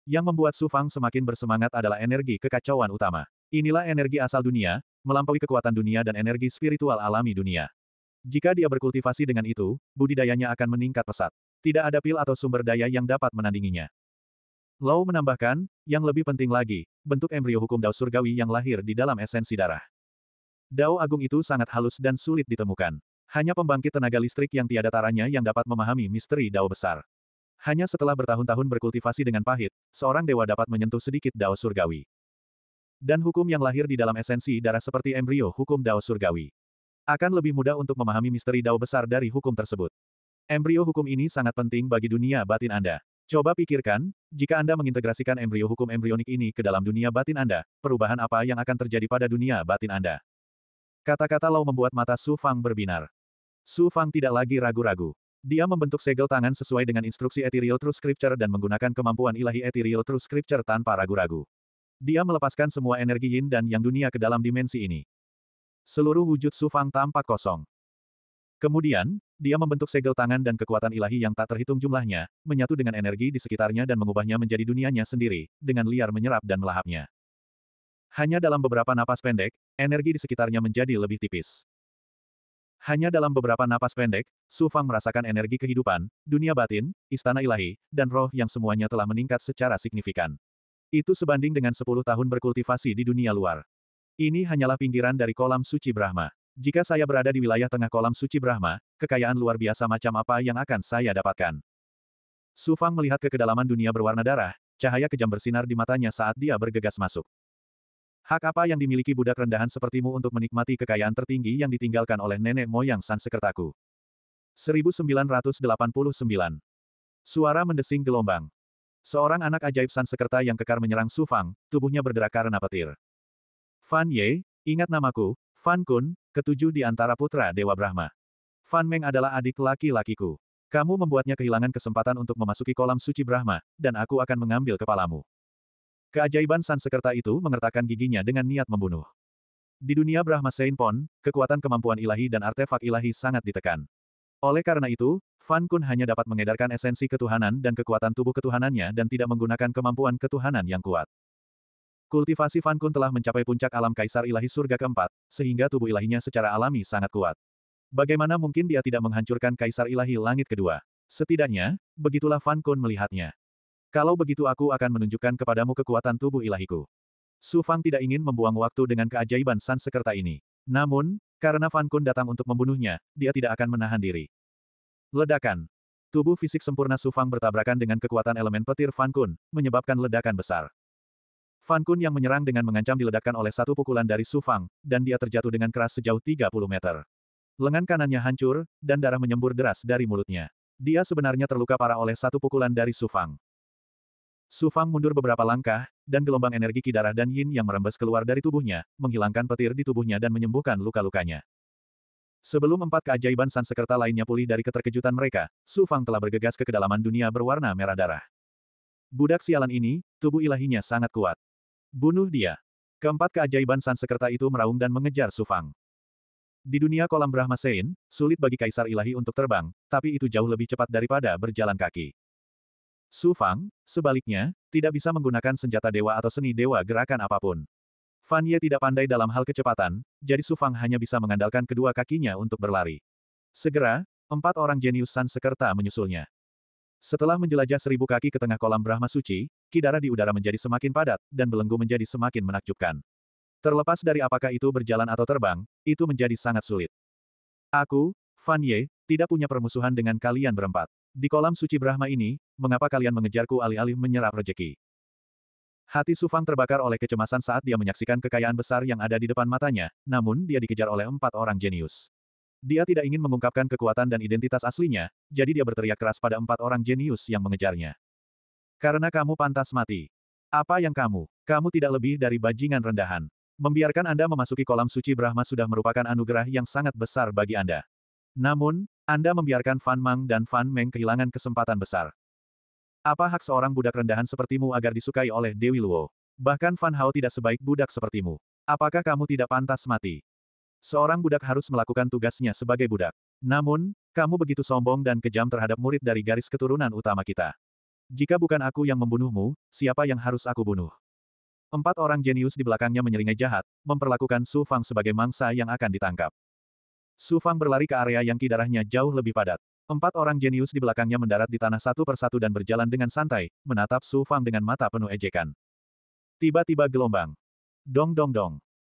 Yang membuat Su Fang semakin bersemangat adalah energi kekacauan utama. Inilah energi asal dunia, melampaui kekuatan dunia dan energi spiritual alami dunia. Jika dia berkultivasi dengan itu, budidayanya akan meningkat pesat. Tidak ada pil atau sumber daya yang dapat menandinginya. Lau menambahkan, yang lebih penting lagi, bentuk embrio hukum Dao Surgawi yang lahir di dalam esensi darah. Dao Agung itu sangat halus dan sulit ditemukan. Hanya pembangkit tenaga listrik yang tiada taranya yang dapat memahami misteri Dao besar. Hanya setelah bertahun-tahun berkultivasi dengan pahit, seorang dewa dapat menyentuh sedikit dao surgawi. Dan hukum yang lahir di dalam esensi darah seperti embrio hukum dao surgawi. Akan lebih mudah untuk memahami misteri dao besar dari hukum tersebut. Embrio hukum ini sangat penting bagi dunia batin Anda. Coba pikirkan, jika Anda mengintegrasikan embrio hukum embrionik ini ke dalam dunia batin Anda, perubahan apa yang akan terjadi pada dunia batin Anda? Kata-kata Lau membuat mata Su Fang berbinar. Su Fang tidak lagi ragu-ragu. Dia membentuk segel tangan sesuai dengan instruksi Ethereal True Scripture dan menggunakan kemampuan ilahi Ethereal True Scripture tanpa ragu-ragu. Dia melepaskan semua energi yin dan yang dunia ke dalam dimensi ini. Seluruh wujud sufang tampak kosong. Kemudian, dia membentuk segel tangan dan kekuatan ilahi yang tak terhitung jumlahnya, menyatu dengan energi di sekitarnya dan mengubahnya menjadi dunianya sendiri, dengan liar menyerap dan melahapnya. Hanya dalam beberapa napas pendek, energi di sekitarnya menjadi lebih tipis. Hanya dalam beberapa napas pendek, Su Fang merasakan energi kehidupan, dunia batin, istana ilahi, dan roh yang semuanya telah meningkat secara signifikan. Itu sebanding dengan 10 tahun berkultivasi di dunia luar. Ini hanyalah pinggiran dari kolam suci Brahma. Jika saya berada di wilayah tengah kolam suci Brahma, kekayaan luar biasa macam apa yang akan saya dapatkan? Su Fang melihat ke kedalaman dunia berwarna darah, cahaya kejam bersinar di matanya saat dia bergegas masuk. Hak apa yang dimiliki budak rendahan sepertimu untuk menikmati kekayaan tertinggi yang ditinggalkan oleh nenek moyang Sansekertaku? 1989. Suara mendesing gelombang. Seorang anak ajaib Sansekerta yang kekar menyerang Su Fang, tubuhnya berderak karena petir. Fan Ye, ingat namaku, Fan Kun, ketujuh di antara putra Dewa Brahma. Fan Meng adalah adik laki-lakiku. Kamu membuatnya kehilangan kesempatan untuk memasuki kolam suci Brahma, dan aku akan mengambil kepalamu. Keajaiban Sansekerta itu mengertakkan giginya dengan niat membunuh. Di dunia Brahma Sein kekuatan kemampuan ilahi dan artefak ilahi sangat ditekan. Oleh karena itu, Fan Kun hanya dapat mengedarkan esensi ketuhanan dan kekuatan tubuh ketuhanannya dan tidak menggunakan kemampuan ketuhanan yang kuat. Kultivasi Fan Kun telah mencapai puncak alam kaisar ilahi surga keempat, sehingga tubuh ilahinya secara alami sangat kuat. Bagaimana mungkin dia tidak menghancurkan kaisar ilahi langit kedua? Setidaknya, begitulah Fan Kun melihatnya. Kalau begitu aku akan menunjukkan kepadamu kekuatan tubuh ilahiku. Su Fang tidak ingin membuang waktu dengan keajaiban San Sekerta ini. Namun, karena Fan Kun datang untuk membunuhnya, dia tidak akan menahan diri. Ledakan. Tubuh fisik sempurna Su Fang bertabrakan dengan kekuatan elemen petir Fan Kun, menyebabkan ledakan besar. Fan Kun yang menyerang dengan mengancam diledakkan oleh satu pukulan dari Su Fang, dan dia terjatuh dengan keras sejauh 30 meter. Lengan kanannya hancur, dan darah menyembur deras dari mulutnya. Dia sebenarnya terluka parah oleh satu pukulan dari Su Fang. Su Fang mundur beberapa langkah, dan gelombang energi ki darah dan yin yang merembes keluar dari tubuhnya, menghilangkan petir di tubuhnya dan menyembuhkan luka-lukanya. Sebelum empat keajaiban sansekerta lainnya pulih dari keterkejutan mereka, Su Fang telah bergegas ke kedalaman dunia berwarna merah darah. Budak sialan ini, tubuh ilahinya sangat kuat. Bunuh dia. Keempat keajaiban sansekerta itu meraung dan mengejar Su Fang. Di dunia kolam Brahma Sein, sulit bagi kaisar ilahi untuk terbang, tapi itu jauh lebih cepat daripada berjalan kaki. Su Fang, sebaliknya, tidak bisa menggunakan senjata dewa atau seni dewa gerakan apapun. Fan Ye tidak pandai dalam hal kecepatan, jadi Su Fang hanya bisa mengandalkan kedua kakinya untuk berlari. Segera, empat orang jenius San Sekerta menyusulnya. Setelah menjelajah seribu kaki ke tengah kolam Brahma Suci, kidara di udara menjadi semakin padat, dan belenggu menjadi semakin menakjubkan. Terlepas dari apakah itu berjalan atau terbang, itu menjadi sangat sulit. Aku, Fan Ye, tidak punya permusuhan dengan kalian berempat. Di kolam suci Brahma ini, mengapa kalian mengejarku alih-alih menyerap rejeki? Hati Sufang terbakar oleh kecemasan saat dia menyaksikan kekayaan besar yang ada di depan matanya, namun dia dikejar oleh empat orang jenius. Dia tidak ingin mengungkapkan kekuatan dan identitas aslinya, jadi dia berteriak keras pada empat orang jenius yang mengejarnya. Karena kamu pantas mati. Apa yang kamu? Kamu tidak lebih dari bajingan rendahan. Membiarkan Anda memasuki kolam suci Brahma sudah merupakan anugerah yang sangat besar bagi Anda. Namun, anda membiarkan Fan Mang dan Fan Meng kehilangan kesempatan besar. Apa hak seorang budak rendahan sepertimu agar disukai oleh Dewi Luo? Bahkan Fan Hao tidak sebaik budak sepertimu. Apakah kamu tidak pantas mati? Seorang budak harus melakukan tugasnya sebagai budak. Namun, kamu begitu sombong dan kejam terhadap murid dari garis keturunan utama kita. Jika bukan aku yang membunuhmu, siapa yang harus aku bunuh? Empat orang jenius di belakangnya menyeringai jahat, memperlakukan Su Fang sebagai mangsa yang akan ditangkap. Su Fang berlari ke area yang kidarahnya jauh lebih padat. Empat orang jenius di belakangnya mendarat di tanah satu persatu dan berjalan dengan santai, menatap Su Fang dengan mata penuh ejekan. Tiba-tiba gelombang. Dong dong dong.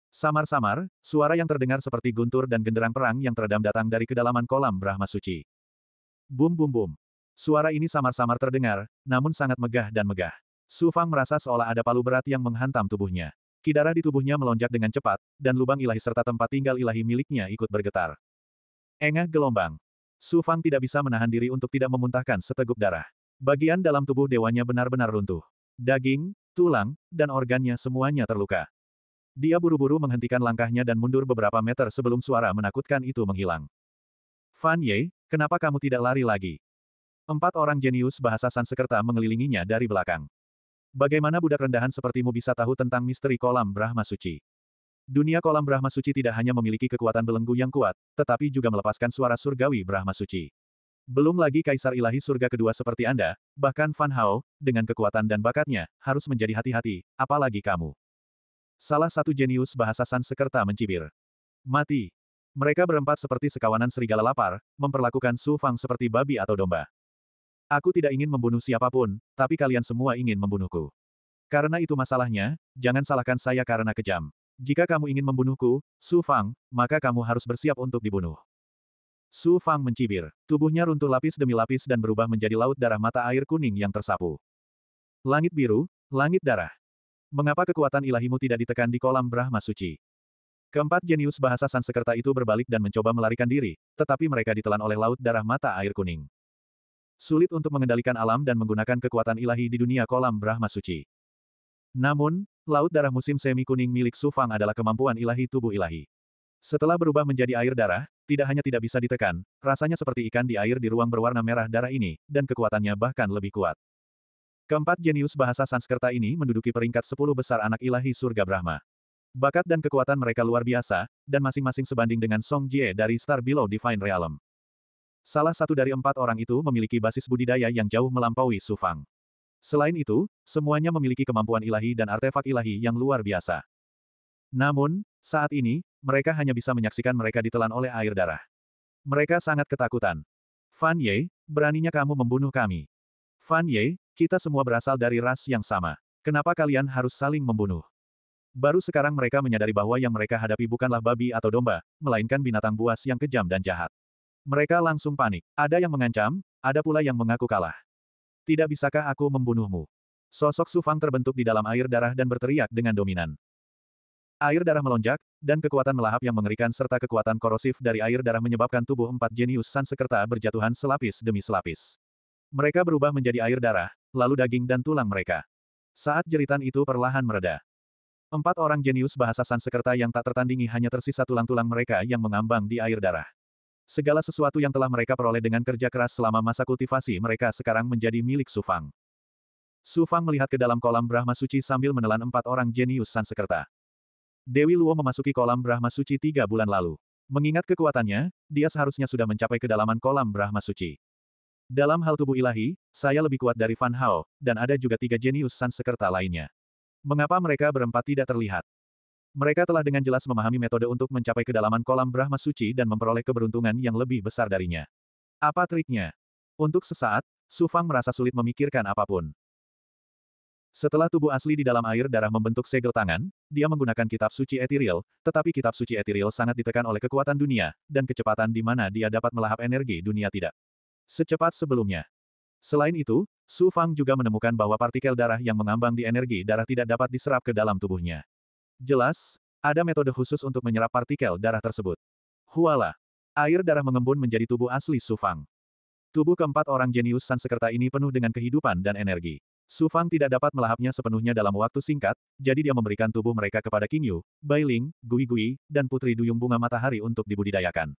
Samar-samar, suara yang terdengar seperti guntur dan genderang perang yang teredam datang dari kedalaman kolam Brahma Suci. Bum bum bum. Suara ini samar-samar terdengar, namun sangat megah dan megah. Su Fang merasa seolah ada palu berat yang menghantam tubuhnya. Kidara di tubuhnya melonjak dengan cepat, dan lubang ilahi serta tempat tinggal ilahi miliknya ikut bergetar. Engah gelombang. Su Fang tidak bisa menahan diri untuk tidak memuntahkan seteguk darah. Bagian dalam tubuh dewanya benar-benar runtuh. Daging, tulang, dan organnya semuanya terluka. Dia buru-buru menghentikan langkahnya dan mundur beberapa meter sebelum suara menakutkan itu menghilang. Fan Ye, kenapa kamu tidak lari lagi? Empat orang jenius bahasa Sansekerta mengelilinginya dari belakang. Bagaimana budak rendahan sepertimu bisa tahu tentang misteri kolam Brahma Suci? Dunia kolam Brahma Suci tidak hanya memiliki kekuatan belenggu yang kuat, tetapi juga melepaskan suara surgawi Brahma Suci. Belum lagi kaisar ilahi surga kedua seperti Anda, bahkan Fan Hao, dengan kekuatan dan bakatnya, harus menjadi hati-hati, apalagi kamu. Salah satu jenius bahasa Sansekerta mencibir. Mati. Mereka berempat seperti sekawanan serigala lapar, memperlakukan Su Fang seperti babi atau domba. Aku tidak ingin membunuh siapapun, tapi kalian semua ingin membunuhku. Karena itu masalahnya, jangan salahkan saya karena kejam. Jika kamu ingin membunuhku, Su Fang, maka kamu harus bersiap untuk dibunuh. Su Fang mencibir. Tubuhnya runtuh lapis demi lapis dan berubah menjadi laut darah mata air kuning yang tersapu. Langit biru, langit darah. Mengapa kekuatan ilahimu tidak ditekan di kolam Brahma Suci? Keempat jenius bahasa Sansekerta itu berbalik dan mencoba melarikan diri, tetapi mereka ditelan oleh laut darah mata air kuning. Sulit untuk mengendalikan alam dan menggunakan kekuatan ilahi di dunia kolam Brahma Suci. Namun, laut darah musim semi kuning milik Sufang adalah kemampuan ilahi tubuh ilahi. Setelah berubah menjadi air darah, tidak hanya tidak bisa ditekan, rasanya seperti ikan di air di ruang berwarna merah darah ini, dan kekuatannya bahkan lebih kuat. Keempat jenius bahasa Sanskerta ini menduduki peringkat sepuluh besar anak ilahi surga Brahma. Bakat dan kekuatan mereka luar biasa, dan masing-masing sebanding dengan Song Jie dari Star Below Divine Realm. Salah satu dari empat orang itu memiliki basis budidaya yang jauh melampaui Sufang. Selain itu, semuanya memiliki kemampuan ilahi dan artefak ilahi yang luar biasa. Namun, saat ini, mereka hanya bisa menyaksikan mereka ditelan oleh air darah. Mereka sangat ketakutan. Fan Ye, beraninya kamu membunuh kami. Fan Ye, kita semua berasal dari ras yang sama. Kenapa kalian harus saling membunuh? Baru sekarang mereka menyadari bahwa yang mereka hadapi bukanlah babi atau domba, melainkan binatang buas yang kejam dan jahat. Mereka langsung panik. Ada yang mengancam, ada pula yang mengaku kalah. Tidak bisakah aku membunuhmu? Sosok Sufang terbentuk di dalam air darah dan berteriak dengan dominan. Air darah melonjak, dan kekuatan melahap yang mengerikan serta kekuatan korosif dari air darah menyebabkan tubuh empat jenius Sansekerta berjatuhan selapis demi selapis. Mereka berubah menjadi air darah, lalu daging dan tulang mereka. Saat jeritan itu perlahan mereda. Empat orang jenius bahasa Sansekerta yang tak tertandingi hanya tersisa tulang-tulang mereka yang mengambang di air darah. Segala sesuatu yang telah mereka peroleh dengan kerja keras selama masa kultivasi mereka sekarang menjadi milik Sufang. Sufang melihat ke dalam kolam Brahma Suci sambil menelan empat orang jenius Sansekerta. Dewi Luo memasuki kolam Brahma Suci tiga bulan lalu. Mengingat kekuatannya, dia seharusnya sudah mencapai kedalaman kolam Brahma Suci. Dalam hal tubuh ilahi, saya lebih kuat dari Fan Hao, dan ada juga tiga jenius Sansekerta lainnya. Mengapa mereka berempat tidak terlihat? Mereka telah dengan jelas memahami metode untuk mencapai kedalaman kolam Brahma Suci dan memperoleh keberuntungan yang lebih besar darinya. Apa triknya? Untuk sesaat, Sufang merasa sulit memikirkan apapun. Setelah tubuh asli di dalam air darah membentuk segel tangan, dia menggunakan kitab suci etiril, tetapi kitab suci etiril sangat ditekan oleh kekuatan dunia, dan kecepatan di mana dia dapat melahap energi dunia tidak. Secepat sebelumnya. Selain itu, Su Fang juga menemukan bahwa partikel darah yang mengambang di energi darah tidak dapat diserap ke dalam tubuhnya. Jelas, ada metode khusus untuk menyerap partikel darah tersebut. Huala. Air darah mengembun menjadi tubuh asli Sufang. Tubuh keempat orang jenius Sansekerta ini penuh dengan kehidupan dan energi. Sufang tidak dapat melahapnya sepenuhnya dalam waktu singkat, jadi dia memberikan tubuh mereka kepada King Yu, Bai Ling, Gui Gui, dan Putri Duyung Bunga Matahari untuk dibudidayakan.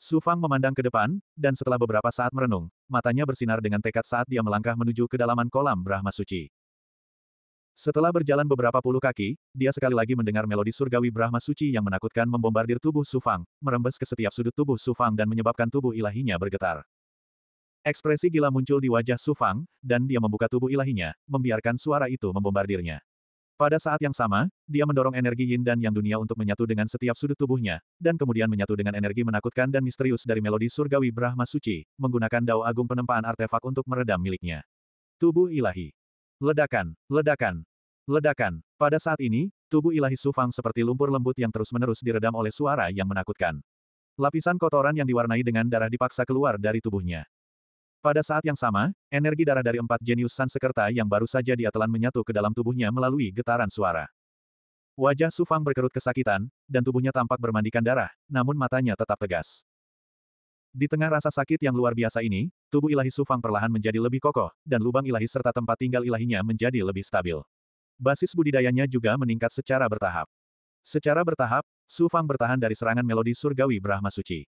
Sufang memandang ke depan, dan setelah beberapa saat merenung, matanya bersinar dengan tekad saat dia melangkah menuju kedalaman kolam Brahma Suci. Setelah berjalan beberapa puluh kaki, dia sekali lagi mendengar melodi surgawi Brahma Suci yang menakutkan membombardir tubuh Sufang, merembes ke setiap sudut tubuh Sufang dan menyebabkan tubuh ilahinya bergetar. Ekspresi gila muncul di wajah Sufang, dan dia membuka tubuh ilahinya, membiarkan suara itu membombardirnya. Pada saat yang sama, dia mendorong energi yin dan yang dunia untuk menyatu dengan setiap sudut tubuhnya, dan kemudian menyatu dengan energi menakutkan dan misterius dari melodi surgawi Brahma Suci, menggunakan dao agung penempaan artefak untuk meredam miliknya. Tubuh ilahi Ledakan, ledakan, ledakan. Pada saat ini, tubuh ilahi Sufang seperti lumpur lembut yang terus-menerus diredam oleh suara yang menakutkan. Lapisan kotoran yang diwarnai dengan darah dipaksa keluar dari tubuhnya. Pada saat yang sama, energi darah dari empat jenius Sansekerta yang baru saja dia telan menyatu ke dalam tubuhnya melalui getaran suara. Wajah Sufang berkerut kesakitan, dan tubuhnya tampak bermandikan darah, namun matanya tetap tegas. Di tengah rasa sakit yang luar biasa ini, tubuh ilahi Sufang perlahan menjadi lebih kokoh, dan lubang ilahi serta tempat tinggal ilahinya menjadi lebih stabil. Basis budidayanya juga meningkat secara bertahap. Secara bertahap, Sufang bertahan dari serangan melodi surgawi Brahma Suci.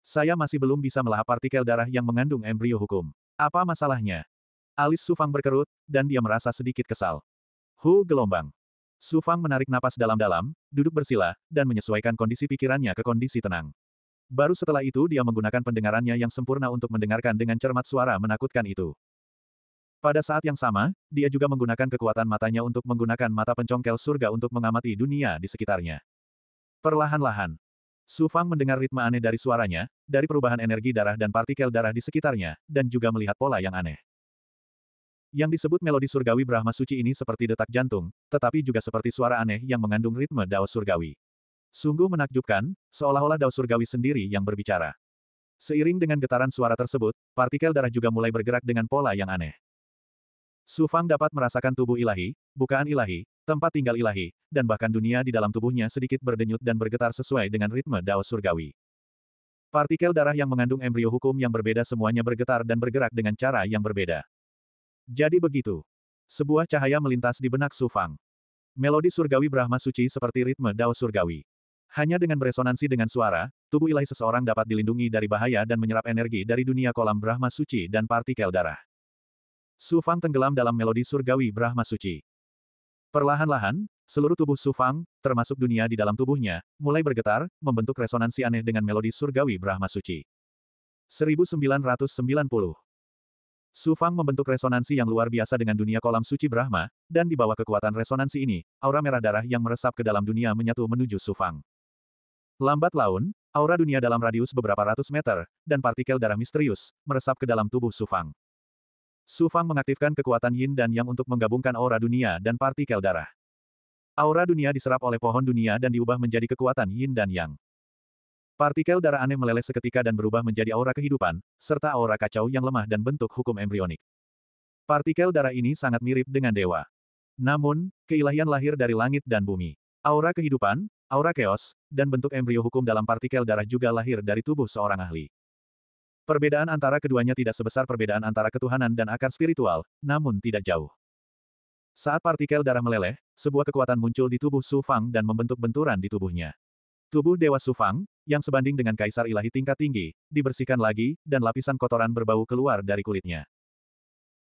Saya masih belum bisa melahap partikel darah yang mengandung embrio hukum. Apa masalahnya? Alis Sufang berkerut, dan dia merasa sedikit kesal. Hu gelombang. Sufang menarik napas dalam-dalam, duduk bersila, dan menyesuaikan kondisi pikirannya ke kondisi tenang. Baru setelah itu dia menggunakan pendengarannya yang sempurna untuk mendengarkan dengan cermat suara menakutkan itu. Pada saat yang sama, dia juga menggunakan kekuatan matanya untuk menggunakan mata pencongkel surga untuk mengamati dunia di sekitarnya. Perlahan-lahan, Su Fang mendengar ritme aneh dari suaranya, dari perubahan energi darah dan partikel darah di sekitarnya, dan juga melihat pola yang aneh. Yang disebut melodi surgawi Brahma Suci ini seperti detak jantung, tetapi juga seperti suara aneh yang mengandung ritme Dao surgawi. Sungguh menakjubkan, seolah-olah dao surgawi sendiri yang berbicara. Seiring dengan getaran suara tersebut, partikel darah juga mulai bergerak dengan pola yang aneh. Su Fang dapat merasakan tubuh ilahi, bukaan ilahi, tempat tinggal ilahi, dan bahkan dunia di dalam tubuhnya sedikit berdenyut dan bergetar sesuai dengan ritme dao surgawi. Partikel darah yang mengandung embrio hukum yang berbeda semuanya bergetar dan bergerak dengan cara yang berbeda. Jadi begitu. Sebuah cahaya melintas di benak Su Fang. Melodi surgawi Brahma suci seperti ritme dao surgawi. Hanya dengan beresonansi dengan suara, tubuh ilahi seseorang dapat dilindungi dari bahaya dan menyerap energi dari dunia kolam Brahma Suci dan partikel darah. Su Fang tenggelam dalam melodi surgawi Brahma Suci. Perlahan-lahan, seluruh tubuh Su Fang, termasuk dunia di dalam tubuhnya, mulai bergetar, membentuk resonansi aneh dengan melodi surgawi Brahma Suci. 1990 Su Fang membentuk resonansi yang luar biasa dengan dunia kolam suci Brahma, dan di bawah kekuatan resonansi ini, aura merah darah yang meresap ke dalam dunia menyatu menuju Su Fang. Lambat laun, aura dunia dalam radius beberapa ratus meter, dan partikel darah misterius, meresap ke dalam tubuh Sufang. Sufang mengaktifkan kekuatan yin dan yang untuk menggabungkan aura dunia dan partikel darah. Aura dunia diserap oleh pohon dunia dan diubah menjadi kekuatan yin dan yang. Partikel darah aneh meleleh seketika dan berubah menjadi aura kehidupan, serta aura kacau yang lemah dan bentuk hukum embrionik. Partikel darah ini sangat mirip dengan dewa. Namun, keilahian lahir dari langit dan bumi. Aura kehidupan, aura keos, dan bentuk embrio hukum dalam partikel darah juga lahir dari tubuh seorang ahli. Perbedaan antara keduanya tidak sebesar perbedaan antara ketuhanan dan akar spiritual, namun tidak jauh. Saat partikel darah meleleh, sebuah kekuatan muncul di tubuh Su Fang dan membentuk benturan di tubuhnya. Tubuh Dewa Su Fang, yang sebanding dengan kaisar ilahi tingkat tinggi, dibersihkan lagi, dan lapisan kotoran berbau keluar dari kulitnya.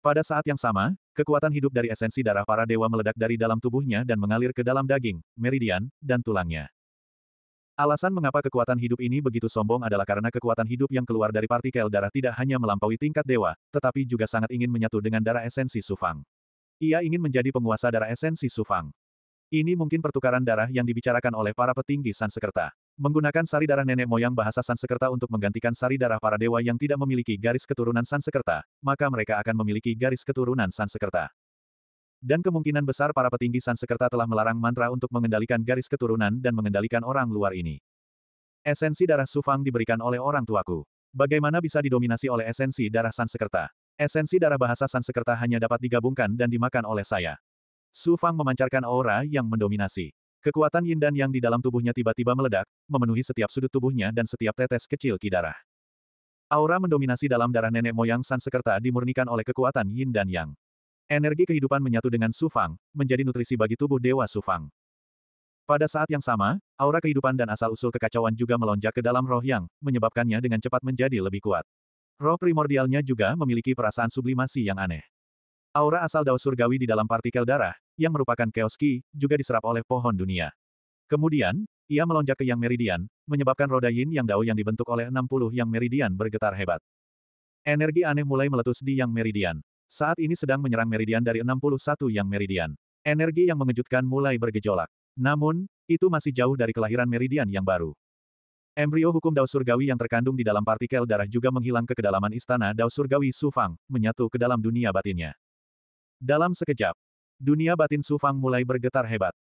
Pada saat yang sama, kekuatan hidup dari esensi darah para dewa meledak dari dalam tubuhnya dan mengalir ke dalam daging, meridian, dan tulangnya. Alasan mengapa kekuatan hidup ini begitu sombong adalah karena kekuatan hidup yang keluar dari partikel darah tidak hanya melampaui tingkat dewa, tetapi juga sangat ingin menyatu dengan darah esensi Sufang. Ia ingin menjadi penguasa darah esensi Sufang. Ini mungkin pertukaran darah yang dibicarakan oleh para petinggi Sansekerta. Menggunakan sari darah nenek moyang bahasa Sansekerta untuk menggantikan sari darah para dewa yang tidak memiliki garis keturunan Sansekerta, maka mereka akan memiliki garis keturunan Sansekerta. Dan kemungkinan besar para petinggi Sansekerta telah melarang mantra untuk mengendalikan garis keturunan dan mengendalikan orang luar ini. Esensi darah Sufang diberikan oleh orang tuaku. Bagaimana bisa didominasi oleh esensi darah Sansekerta? Esensi darah bahasa Sansekerta hanya dapat digabungkan dan dimakan oleh saya. Sufang memancarkan aura yang mendominasi. Kekuatan yin dan yang di dalam tubuhnya tiba-tiba meledak, memenuhi setiap sudut tubuhnya dan setiap tetes kecil ki darah. Aura mendominasi dalam darah nenek moyang Sansekerta dimurnikan oleh kekuatan yin dan yang. Energi kehidupan menyatu dengan Sufang, menjadi nutrisi bagi tubuh Dewa Sufang. Pada saat yang sama, aura kehidupan dan asal-usul kekacauan juga melonjak ke dalam roh yang, menyebabkannya dengan cepat menjadi lebih kuat. Roh primordialnya juga memiliki perasaan sublimasi yang aneh. Aura asal dao surgawi di dalam partikel darah, yang merupakan chaos ki, juga diserap oleh pohon dunia. Kemudian, ia melonjak ke yang meridian, menyebabkan roda yin yang dao yang dibentuk oleh 60 yang meridian bergetar hebat. Energi aneh mulai meletus di yang meridian. Saat ini sedang menyerang meridian dari 61 yang meridian. Energi yang mengejutkan mulai bergejolak. Namun, itu masih jauh dari kelahiran meridian yang baru. Embrio hukum Dao Surgawi yang terkandung di dalam partikel darah juga menghilang ke kedalaman istana Dao Surgawi Sufang, menyatu ke dalam dunia batinnya. Dalam sekejap, dunia batin Sufang mulai bergetar hebat.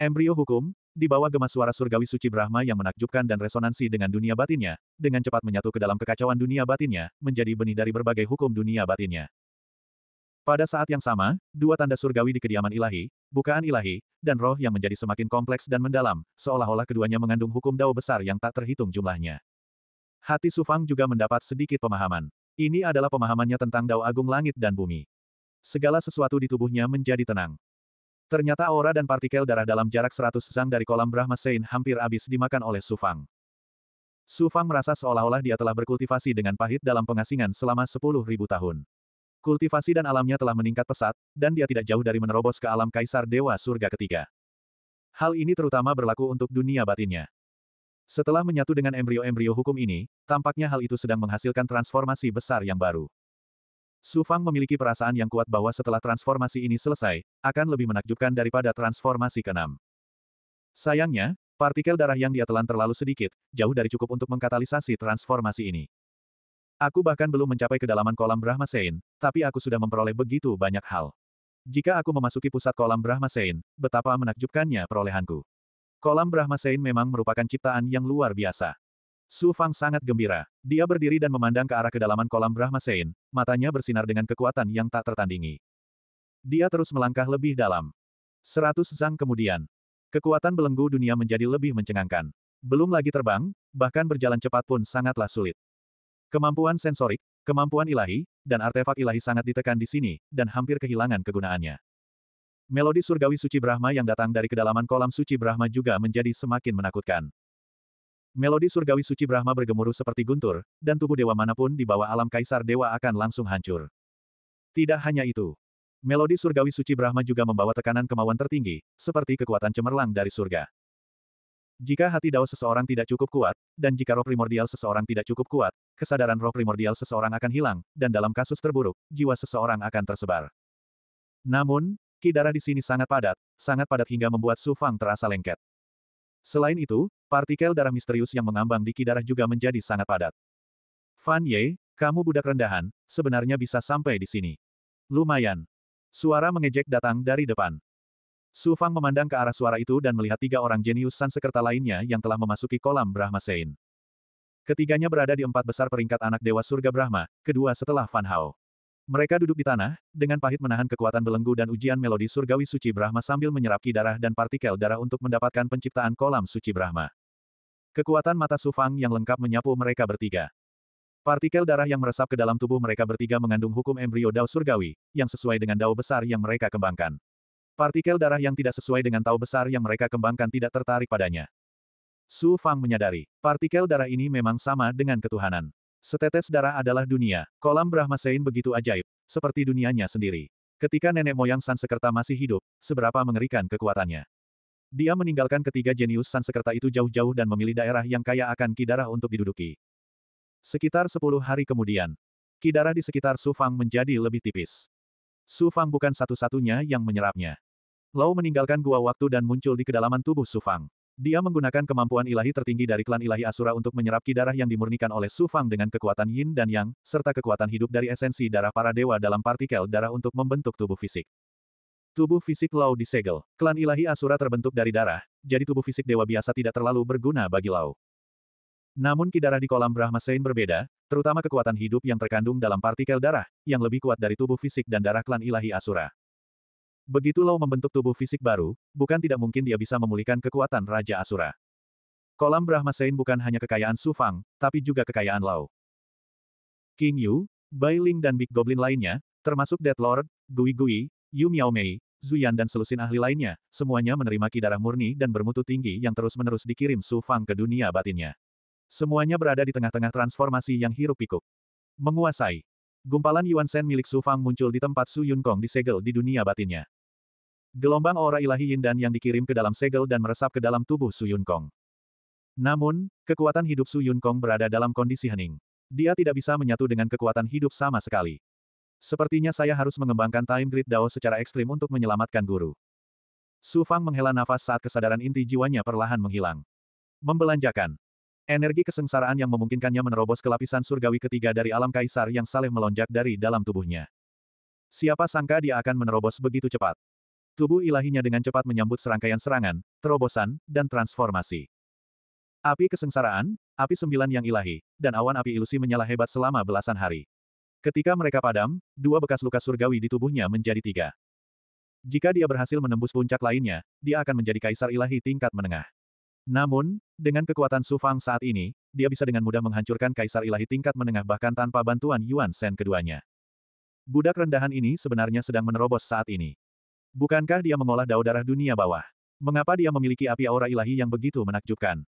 Embrio hukum, di bawah gemas suara surgawi suci Brahma yang menakjubkan dan resonansi dengan dunia batinnya, dengan cepat menyatu ke dalam kekacauan dunia batinnya, menjadi benih dari berbagai hukum dunia batinnya. Pada saat yang sama, dua tanda surgawi di kediaman ilahi, bukaan ilahi, dan roh yang menjadi semakin kompleks dan mendalam, seolah-olah keduanya mengandung hukum dao besar yang tak terhitung jumlahnya. Hati Sufang juga mendapat sedikit pemahaman. Ini adalah pemahamannya tentang dao agung langit dan bumi. Segala sesuatu di tubuhnya menjadi tenang. Ternyata aura dan partikel darah dalam jarak 100 zang dari kolam Brahma Sein hampir habis dimakan oleh Sufang. Sufang merasa seolah-olah dia telah berkultivasi dengan pahit dalam pengasingan selama 10.000 tahun. Kultivasi dan alamnya telah meningkat pesat, dan dia tidak jauh dari menerobos ke alam Kaisar Dewa Surga ketiga. Hal ini terutama berlaku untuk dunia batinnya. Setelah menyatu dengan embrio-embrio hukum ini, tampaknya hal itu sedang menghasilkan transformasi besar yang baru. Su Fang memiliki perasaan yang kuat bahwa setelah transformasi ini selesai, akan lebih menakjubkan daripada transformasi keenam. Sayangnya, partikel darah yang dia telan terlalu sedikit, jauh dari cukup untuk mengkatalisasi transformasi ini. Aku bahkan belum mencapai kedalaman kolam Brahma Sein, tapi aku sudah memperoleh begitu banyak hal. Jika aku memasuki pusat kolam Brahma Sein, betapa menakjubkannya perolehanku. Kolam Brahma Sein memang merupakan ciptaan yang luar biasa. Su Fang sangat gembira. Dia berdiri dan memandang ke arah kedalaman kolam Brahma Sein, matanya bersinar dengan kekuatan yang tak tertandingi. Dia terus melangkah lebih dalam. Seratus zang kemudian, kekuatan belenggu dunia menjadi lebih mencengangkan. Belum lagi terbang, bahkan berjalan cepat pun sangatlah sulit. Kemampuan sensorik, kemampuan ilahi, dan artefak ilahi sangat ditekan di sini, dan hampir kehilangan kegunaannya. Melodi surgawi suci Brahma yang datang dari kedalaman kolam suci Brahma juga menjadi semakin menakutkan. Melodi surgawi suci Brahma bergemuruh seperti guntur, dan tubuh dewa manapun di bawah alam kaisar dewa akan langsung hancur. Tidak hanya itu. Melodi surgawi suci Brahma juga membawa tekanan kemauan tertinggi, seperti kekuatan cemerlang dari surga. Jika hati dao seseorang tidak cukup kuat, dan jika roh primordial seseorang tidak cukup kuat, kesadaran roh primordial seseorang akan hilang, dan dalam kasus terburuk, jiwa seseorang akan tersebar. Namun, Kidara di sini sangat padat, sangat padat hingga membuat Su Fang terasa lengket. Selain itu, Partikel darah misterius yang mengambang di darah juga menjadi sangat padat. Fan Ye, kamu budak rendahan, sebenarnya bisa sampai di sini. Lumayan. Suara mengejek datang dari depan. Su Fang memandang ke arah suara itu dan melihat tiga orang jenius Sansekerta lainnya yang telah memasuki kolam Brahma Sein. Ketiganya berada di empat besar peringkat anak dewa surga Brahma, kedua setelah Fan Hao. Mereka duduk di tanah, dengan pahit menahan kekuatan belenggu dan ujian melodi surgawi suci Brahma sambil menyerap darah dan partikel darah untuk mendapatkan penciptaan kolam suci Brahma. Kekuatan mata Sufang yang lengkap menyapu mereka bertiga. Partikel darah yang meresap ke dalam tubuh mereka bertiga mengandung hukum embrio dao surgawi, yang sesuai dengan dao besar yang mereka kembangkan. Partikel darah yang tidak sesuai dengan dao besar yang mereka kembangkan tidak tertarik padanya. Su Fang menyadari, partikel darah ini memang sama dengan ketuhanan. Setetes darah adalah dunia, kolam Brahma Sein begitu ajaib, seperti dunianya sendiri. Ketika nenek moyang Sansekerta masih hidup, seberapa mengerikan kekuatannya. Dia meninggalkan ketiga jenius Sansekerta itu jauh-jauh dan memilih daerah yang kaya akan kidarah untuk diduduki. Sekitar sepuluh hari kemudian, kidarah di sekitar Sufang menjadi lebih tipis. Sufang bukan satu-satunya yang menyerapnya. Lau meninggalkan gua waktu dan muncul di kedalaman tubuh Sufang. Dia menggunakan kemampuan ilahi tertinggi dari klan ilahi Asura untuk menyerap kidarah yang dimurnikan oleh Sufang dengan kekuatan yin dan yang, serta kekuatan hidup dari esensi darah para dewa dalam partikel darah untuk membentuk tubuh fisik. Tubuh fisik Lau disegel. Klan ilahi Asura terbentuk dari darah, jadi tubuh fisik dewa biasa tidak terlalu berguna bagi Lau. Namun ki darah di kolam Brahma Sein berbeda, terutama kekuatan hidup yang terkandung dalam partikel darah, yang lebih kuat dari tubuh fisik dan darah klan ilahi Asura. Begitu Lau membentuk tubuh fisik baru, bukan tidak mungkin dia bisa memulihkan kekuatan Raja Asura. Kolam Brahma Sein bukan hanya kekayaan Su Fang, tapi juga kekayaan Lau. King Yu, Bai Ling dan Big Goblin lainnya, termasuk Dead Lord, Gui Gui, Yu Miaomei, Zuyan dan selusin ahli lainnya, semuanya menerima ki darah murni dan bermutu tinggi yang terus-menerus dikirim Su Fang ke dunia batinnya. Semuanya berada di tengah-tengah transformasi yang hiruk-pikuk. Menguasai. Gumpalan Yuan Shen milik Su Fang muncul di tempat Su Yun Kong disegel di dunia batinnya. Gelombang aura ilahi yin dan yang dikirim ke dalam segel dan meresap ke dalam tubuh Su Yun Kong. Namun, kekuatan hidup Su Yun Kong berada dalam kondisi hening. Dia tidak bisa menyatu dengan kekuatan hidup sama sekali. Sepertinya saya harus mengembangkan time grid Dao secara ekstrim untuk menyelamatkan guru. Su Fang menghela nafas saat kesadaran inti jiwanya perlahan menghilang. Membelanjakan. Energi kesengsaraan yang memungkinkannya menerobos ke lapisan surgawi ketiga dari alam kaisar yang saleh melonjak dari dalam tubuhnya. Siapa sangka dia akan menerobos begitu cepat. Tubuh ilahinya dengan cepat menyambut serangkaian serangan, terobosan, dan transformasi. Api kesengsaraan, api sembilan yang ilahi, dan awan api ilusi menyala hebat selama belasan hari. Ketika mereka padam, dua bekas luka surgawi di tubuhnya menjadi tiga. Jika dia berhasil menembus puncak lainnya, dia akan menjadi kaisar ilahi tingkat menengah. Namun, dengan kekuatan Su Fang saat ini, dia bisa dengan mudah menghancurkan kaisar ilahi tingkat menengah bahkan tanpa bantuan Yuan Shen keduanya. Budak rendahan ini sebenarnya sedang menerobos saat ini. Bukankah dia mengolah dao darah dunia bawah? Mengapa dia memiliki api aura ilahi yang begitu menakjubkan?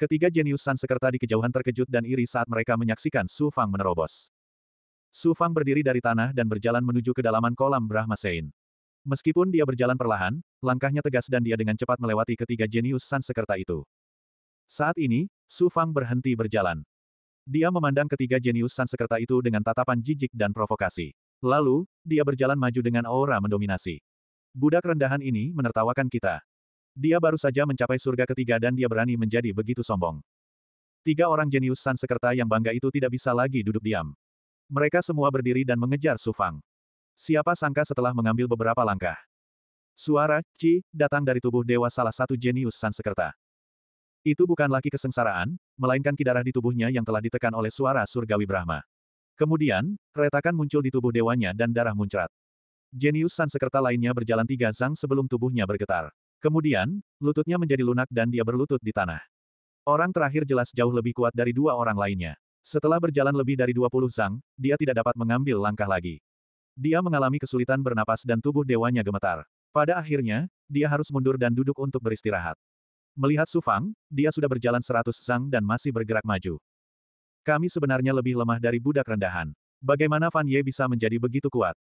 Ketiga jenius Sansekerta di kejauhan terkejut dan iri saat mereka menyaksikan Su Fang menerobos. Su Fang berdiri dari tanah dan berjalan menuju kedalaman kolam Brahma Sein. Meskipun dia berjalan perlahan, langkahnya tegas dan dia dengan cepat melewati ketiga jenius San Sekerta itu. Saat ini, Su Fang berhenti berjalan. Dia memandang ketiga jenius San Sekerta itu dengan tatapan jijik dan provokasi. Lalu, dia berjalan maju dengan aura mendominasi. Budak rendahan ini menertawakan kita. Dia baru saja mencapai surga ketiga dan dia berani menjadi begitu sombong. Tiga orang jenius San Sekerta yang bangga itu tidak bisa lagi duduk diam. Mereka semua berdiri dan mengejar Sufang. Siapa sangka setelah mengambil beberapa langkah. Suara, Ci, datang dari tubuh dewa salah satu jenius Sansekerta. Itu bukan lagi kesengsaraan, melainkan kidarah di tubuhnya yang telah ditekan oleh suara surgawi Brahma. Kemudian, retakan muncul di tubuh dewanya dan darah muncrat. Jenius Sansekerta lainnya berjalan tiga zang sebelum tubuhnya bergetar. Kemudian, lututnya menjadi lunak dan dia berlutut di tanah. Orang terakhir jelas jauh lebih kuat dari dua orang lainnya. Setelah berjalan lebih dari 20 zang, dia tidak dapat mengambil langkah lagi. Dia mengalami kesulitan bernapas dan tubuh dewanya gemetar. Pada akhirnya, dia harus mundur dan duduk untuk beristirahat. Melihat Sufang, dia sudah berjalan 100 zang dan masih bergerak maju. Kami sebenarnya lebih lemah dari budak rendahan. Bagaimana Fan Ye bisa menjadi begitu kuat?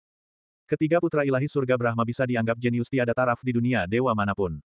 Ketiga putra ilahi surga Brahma bisa dianggap jenius tiada taraf di dunia dewa manapun.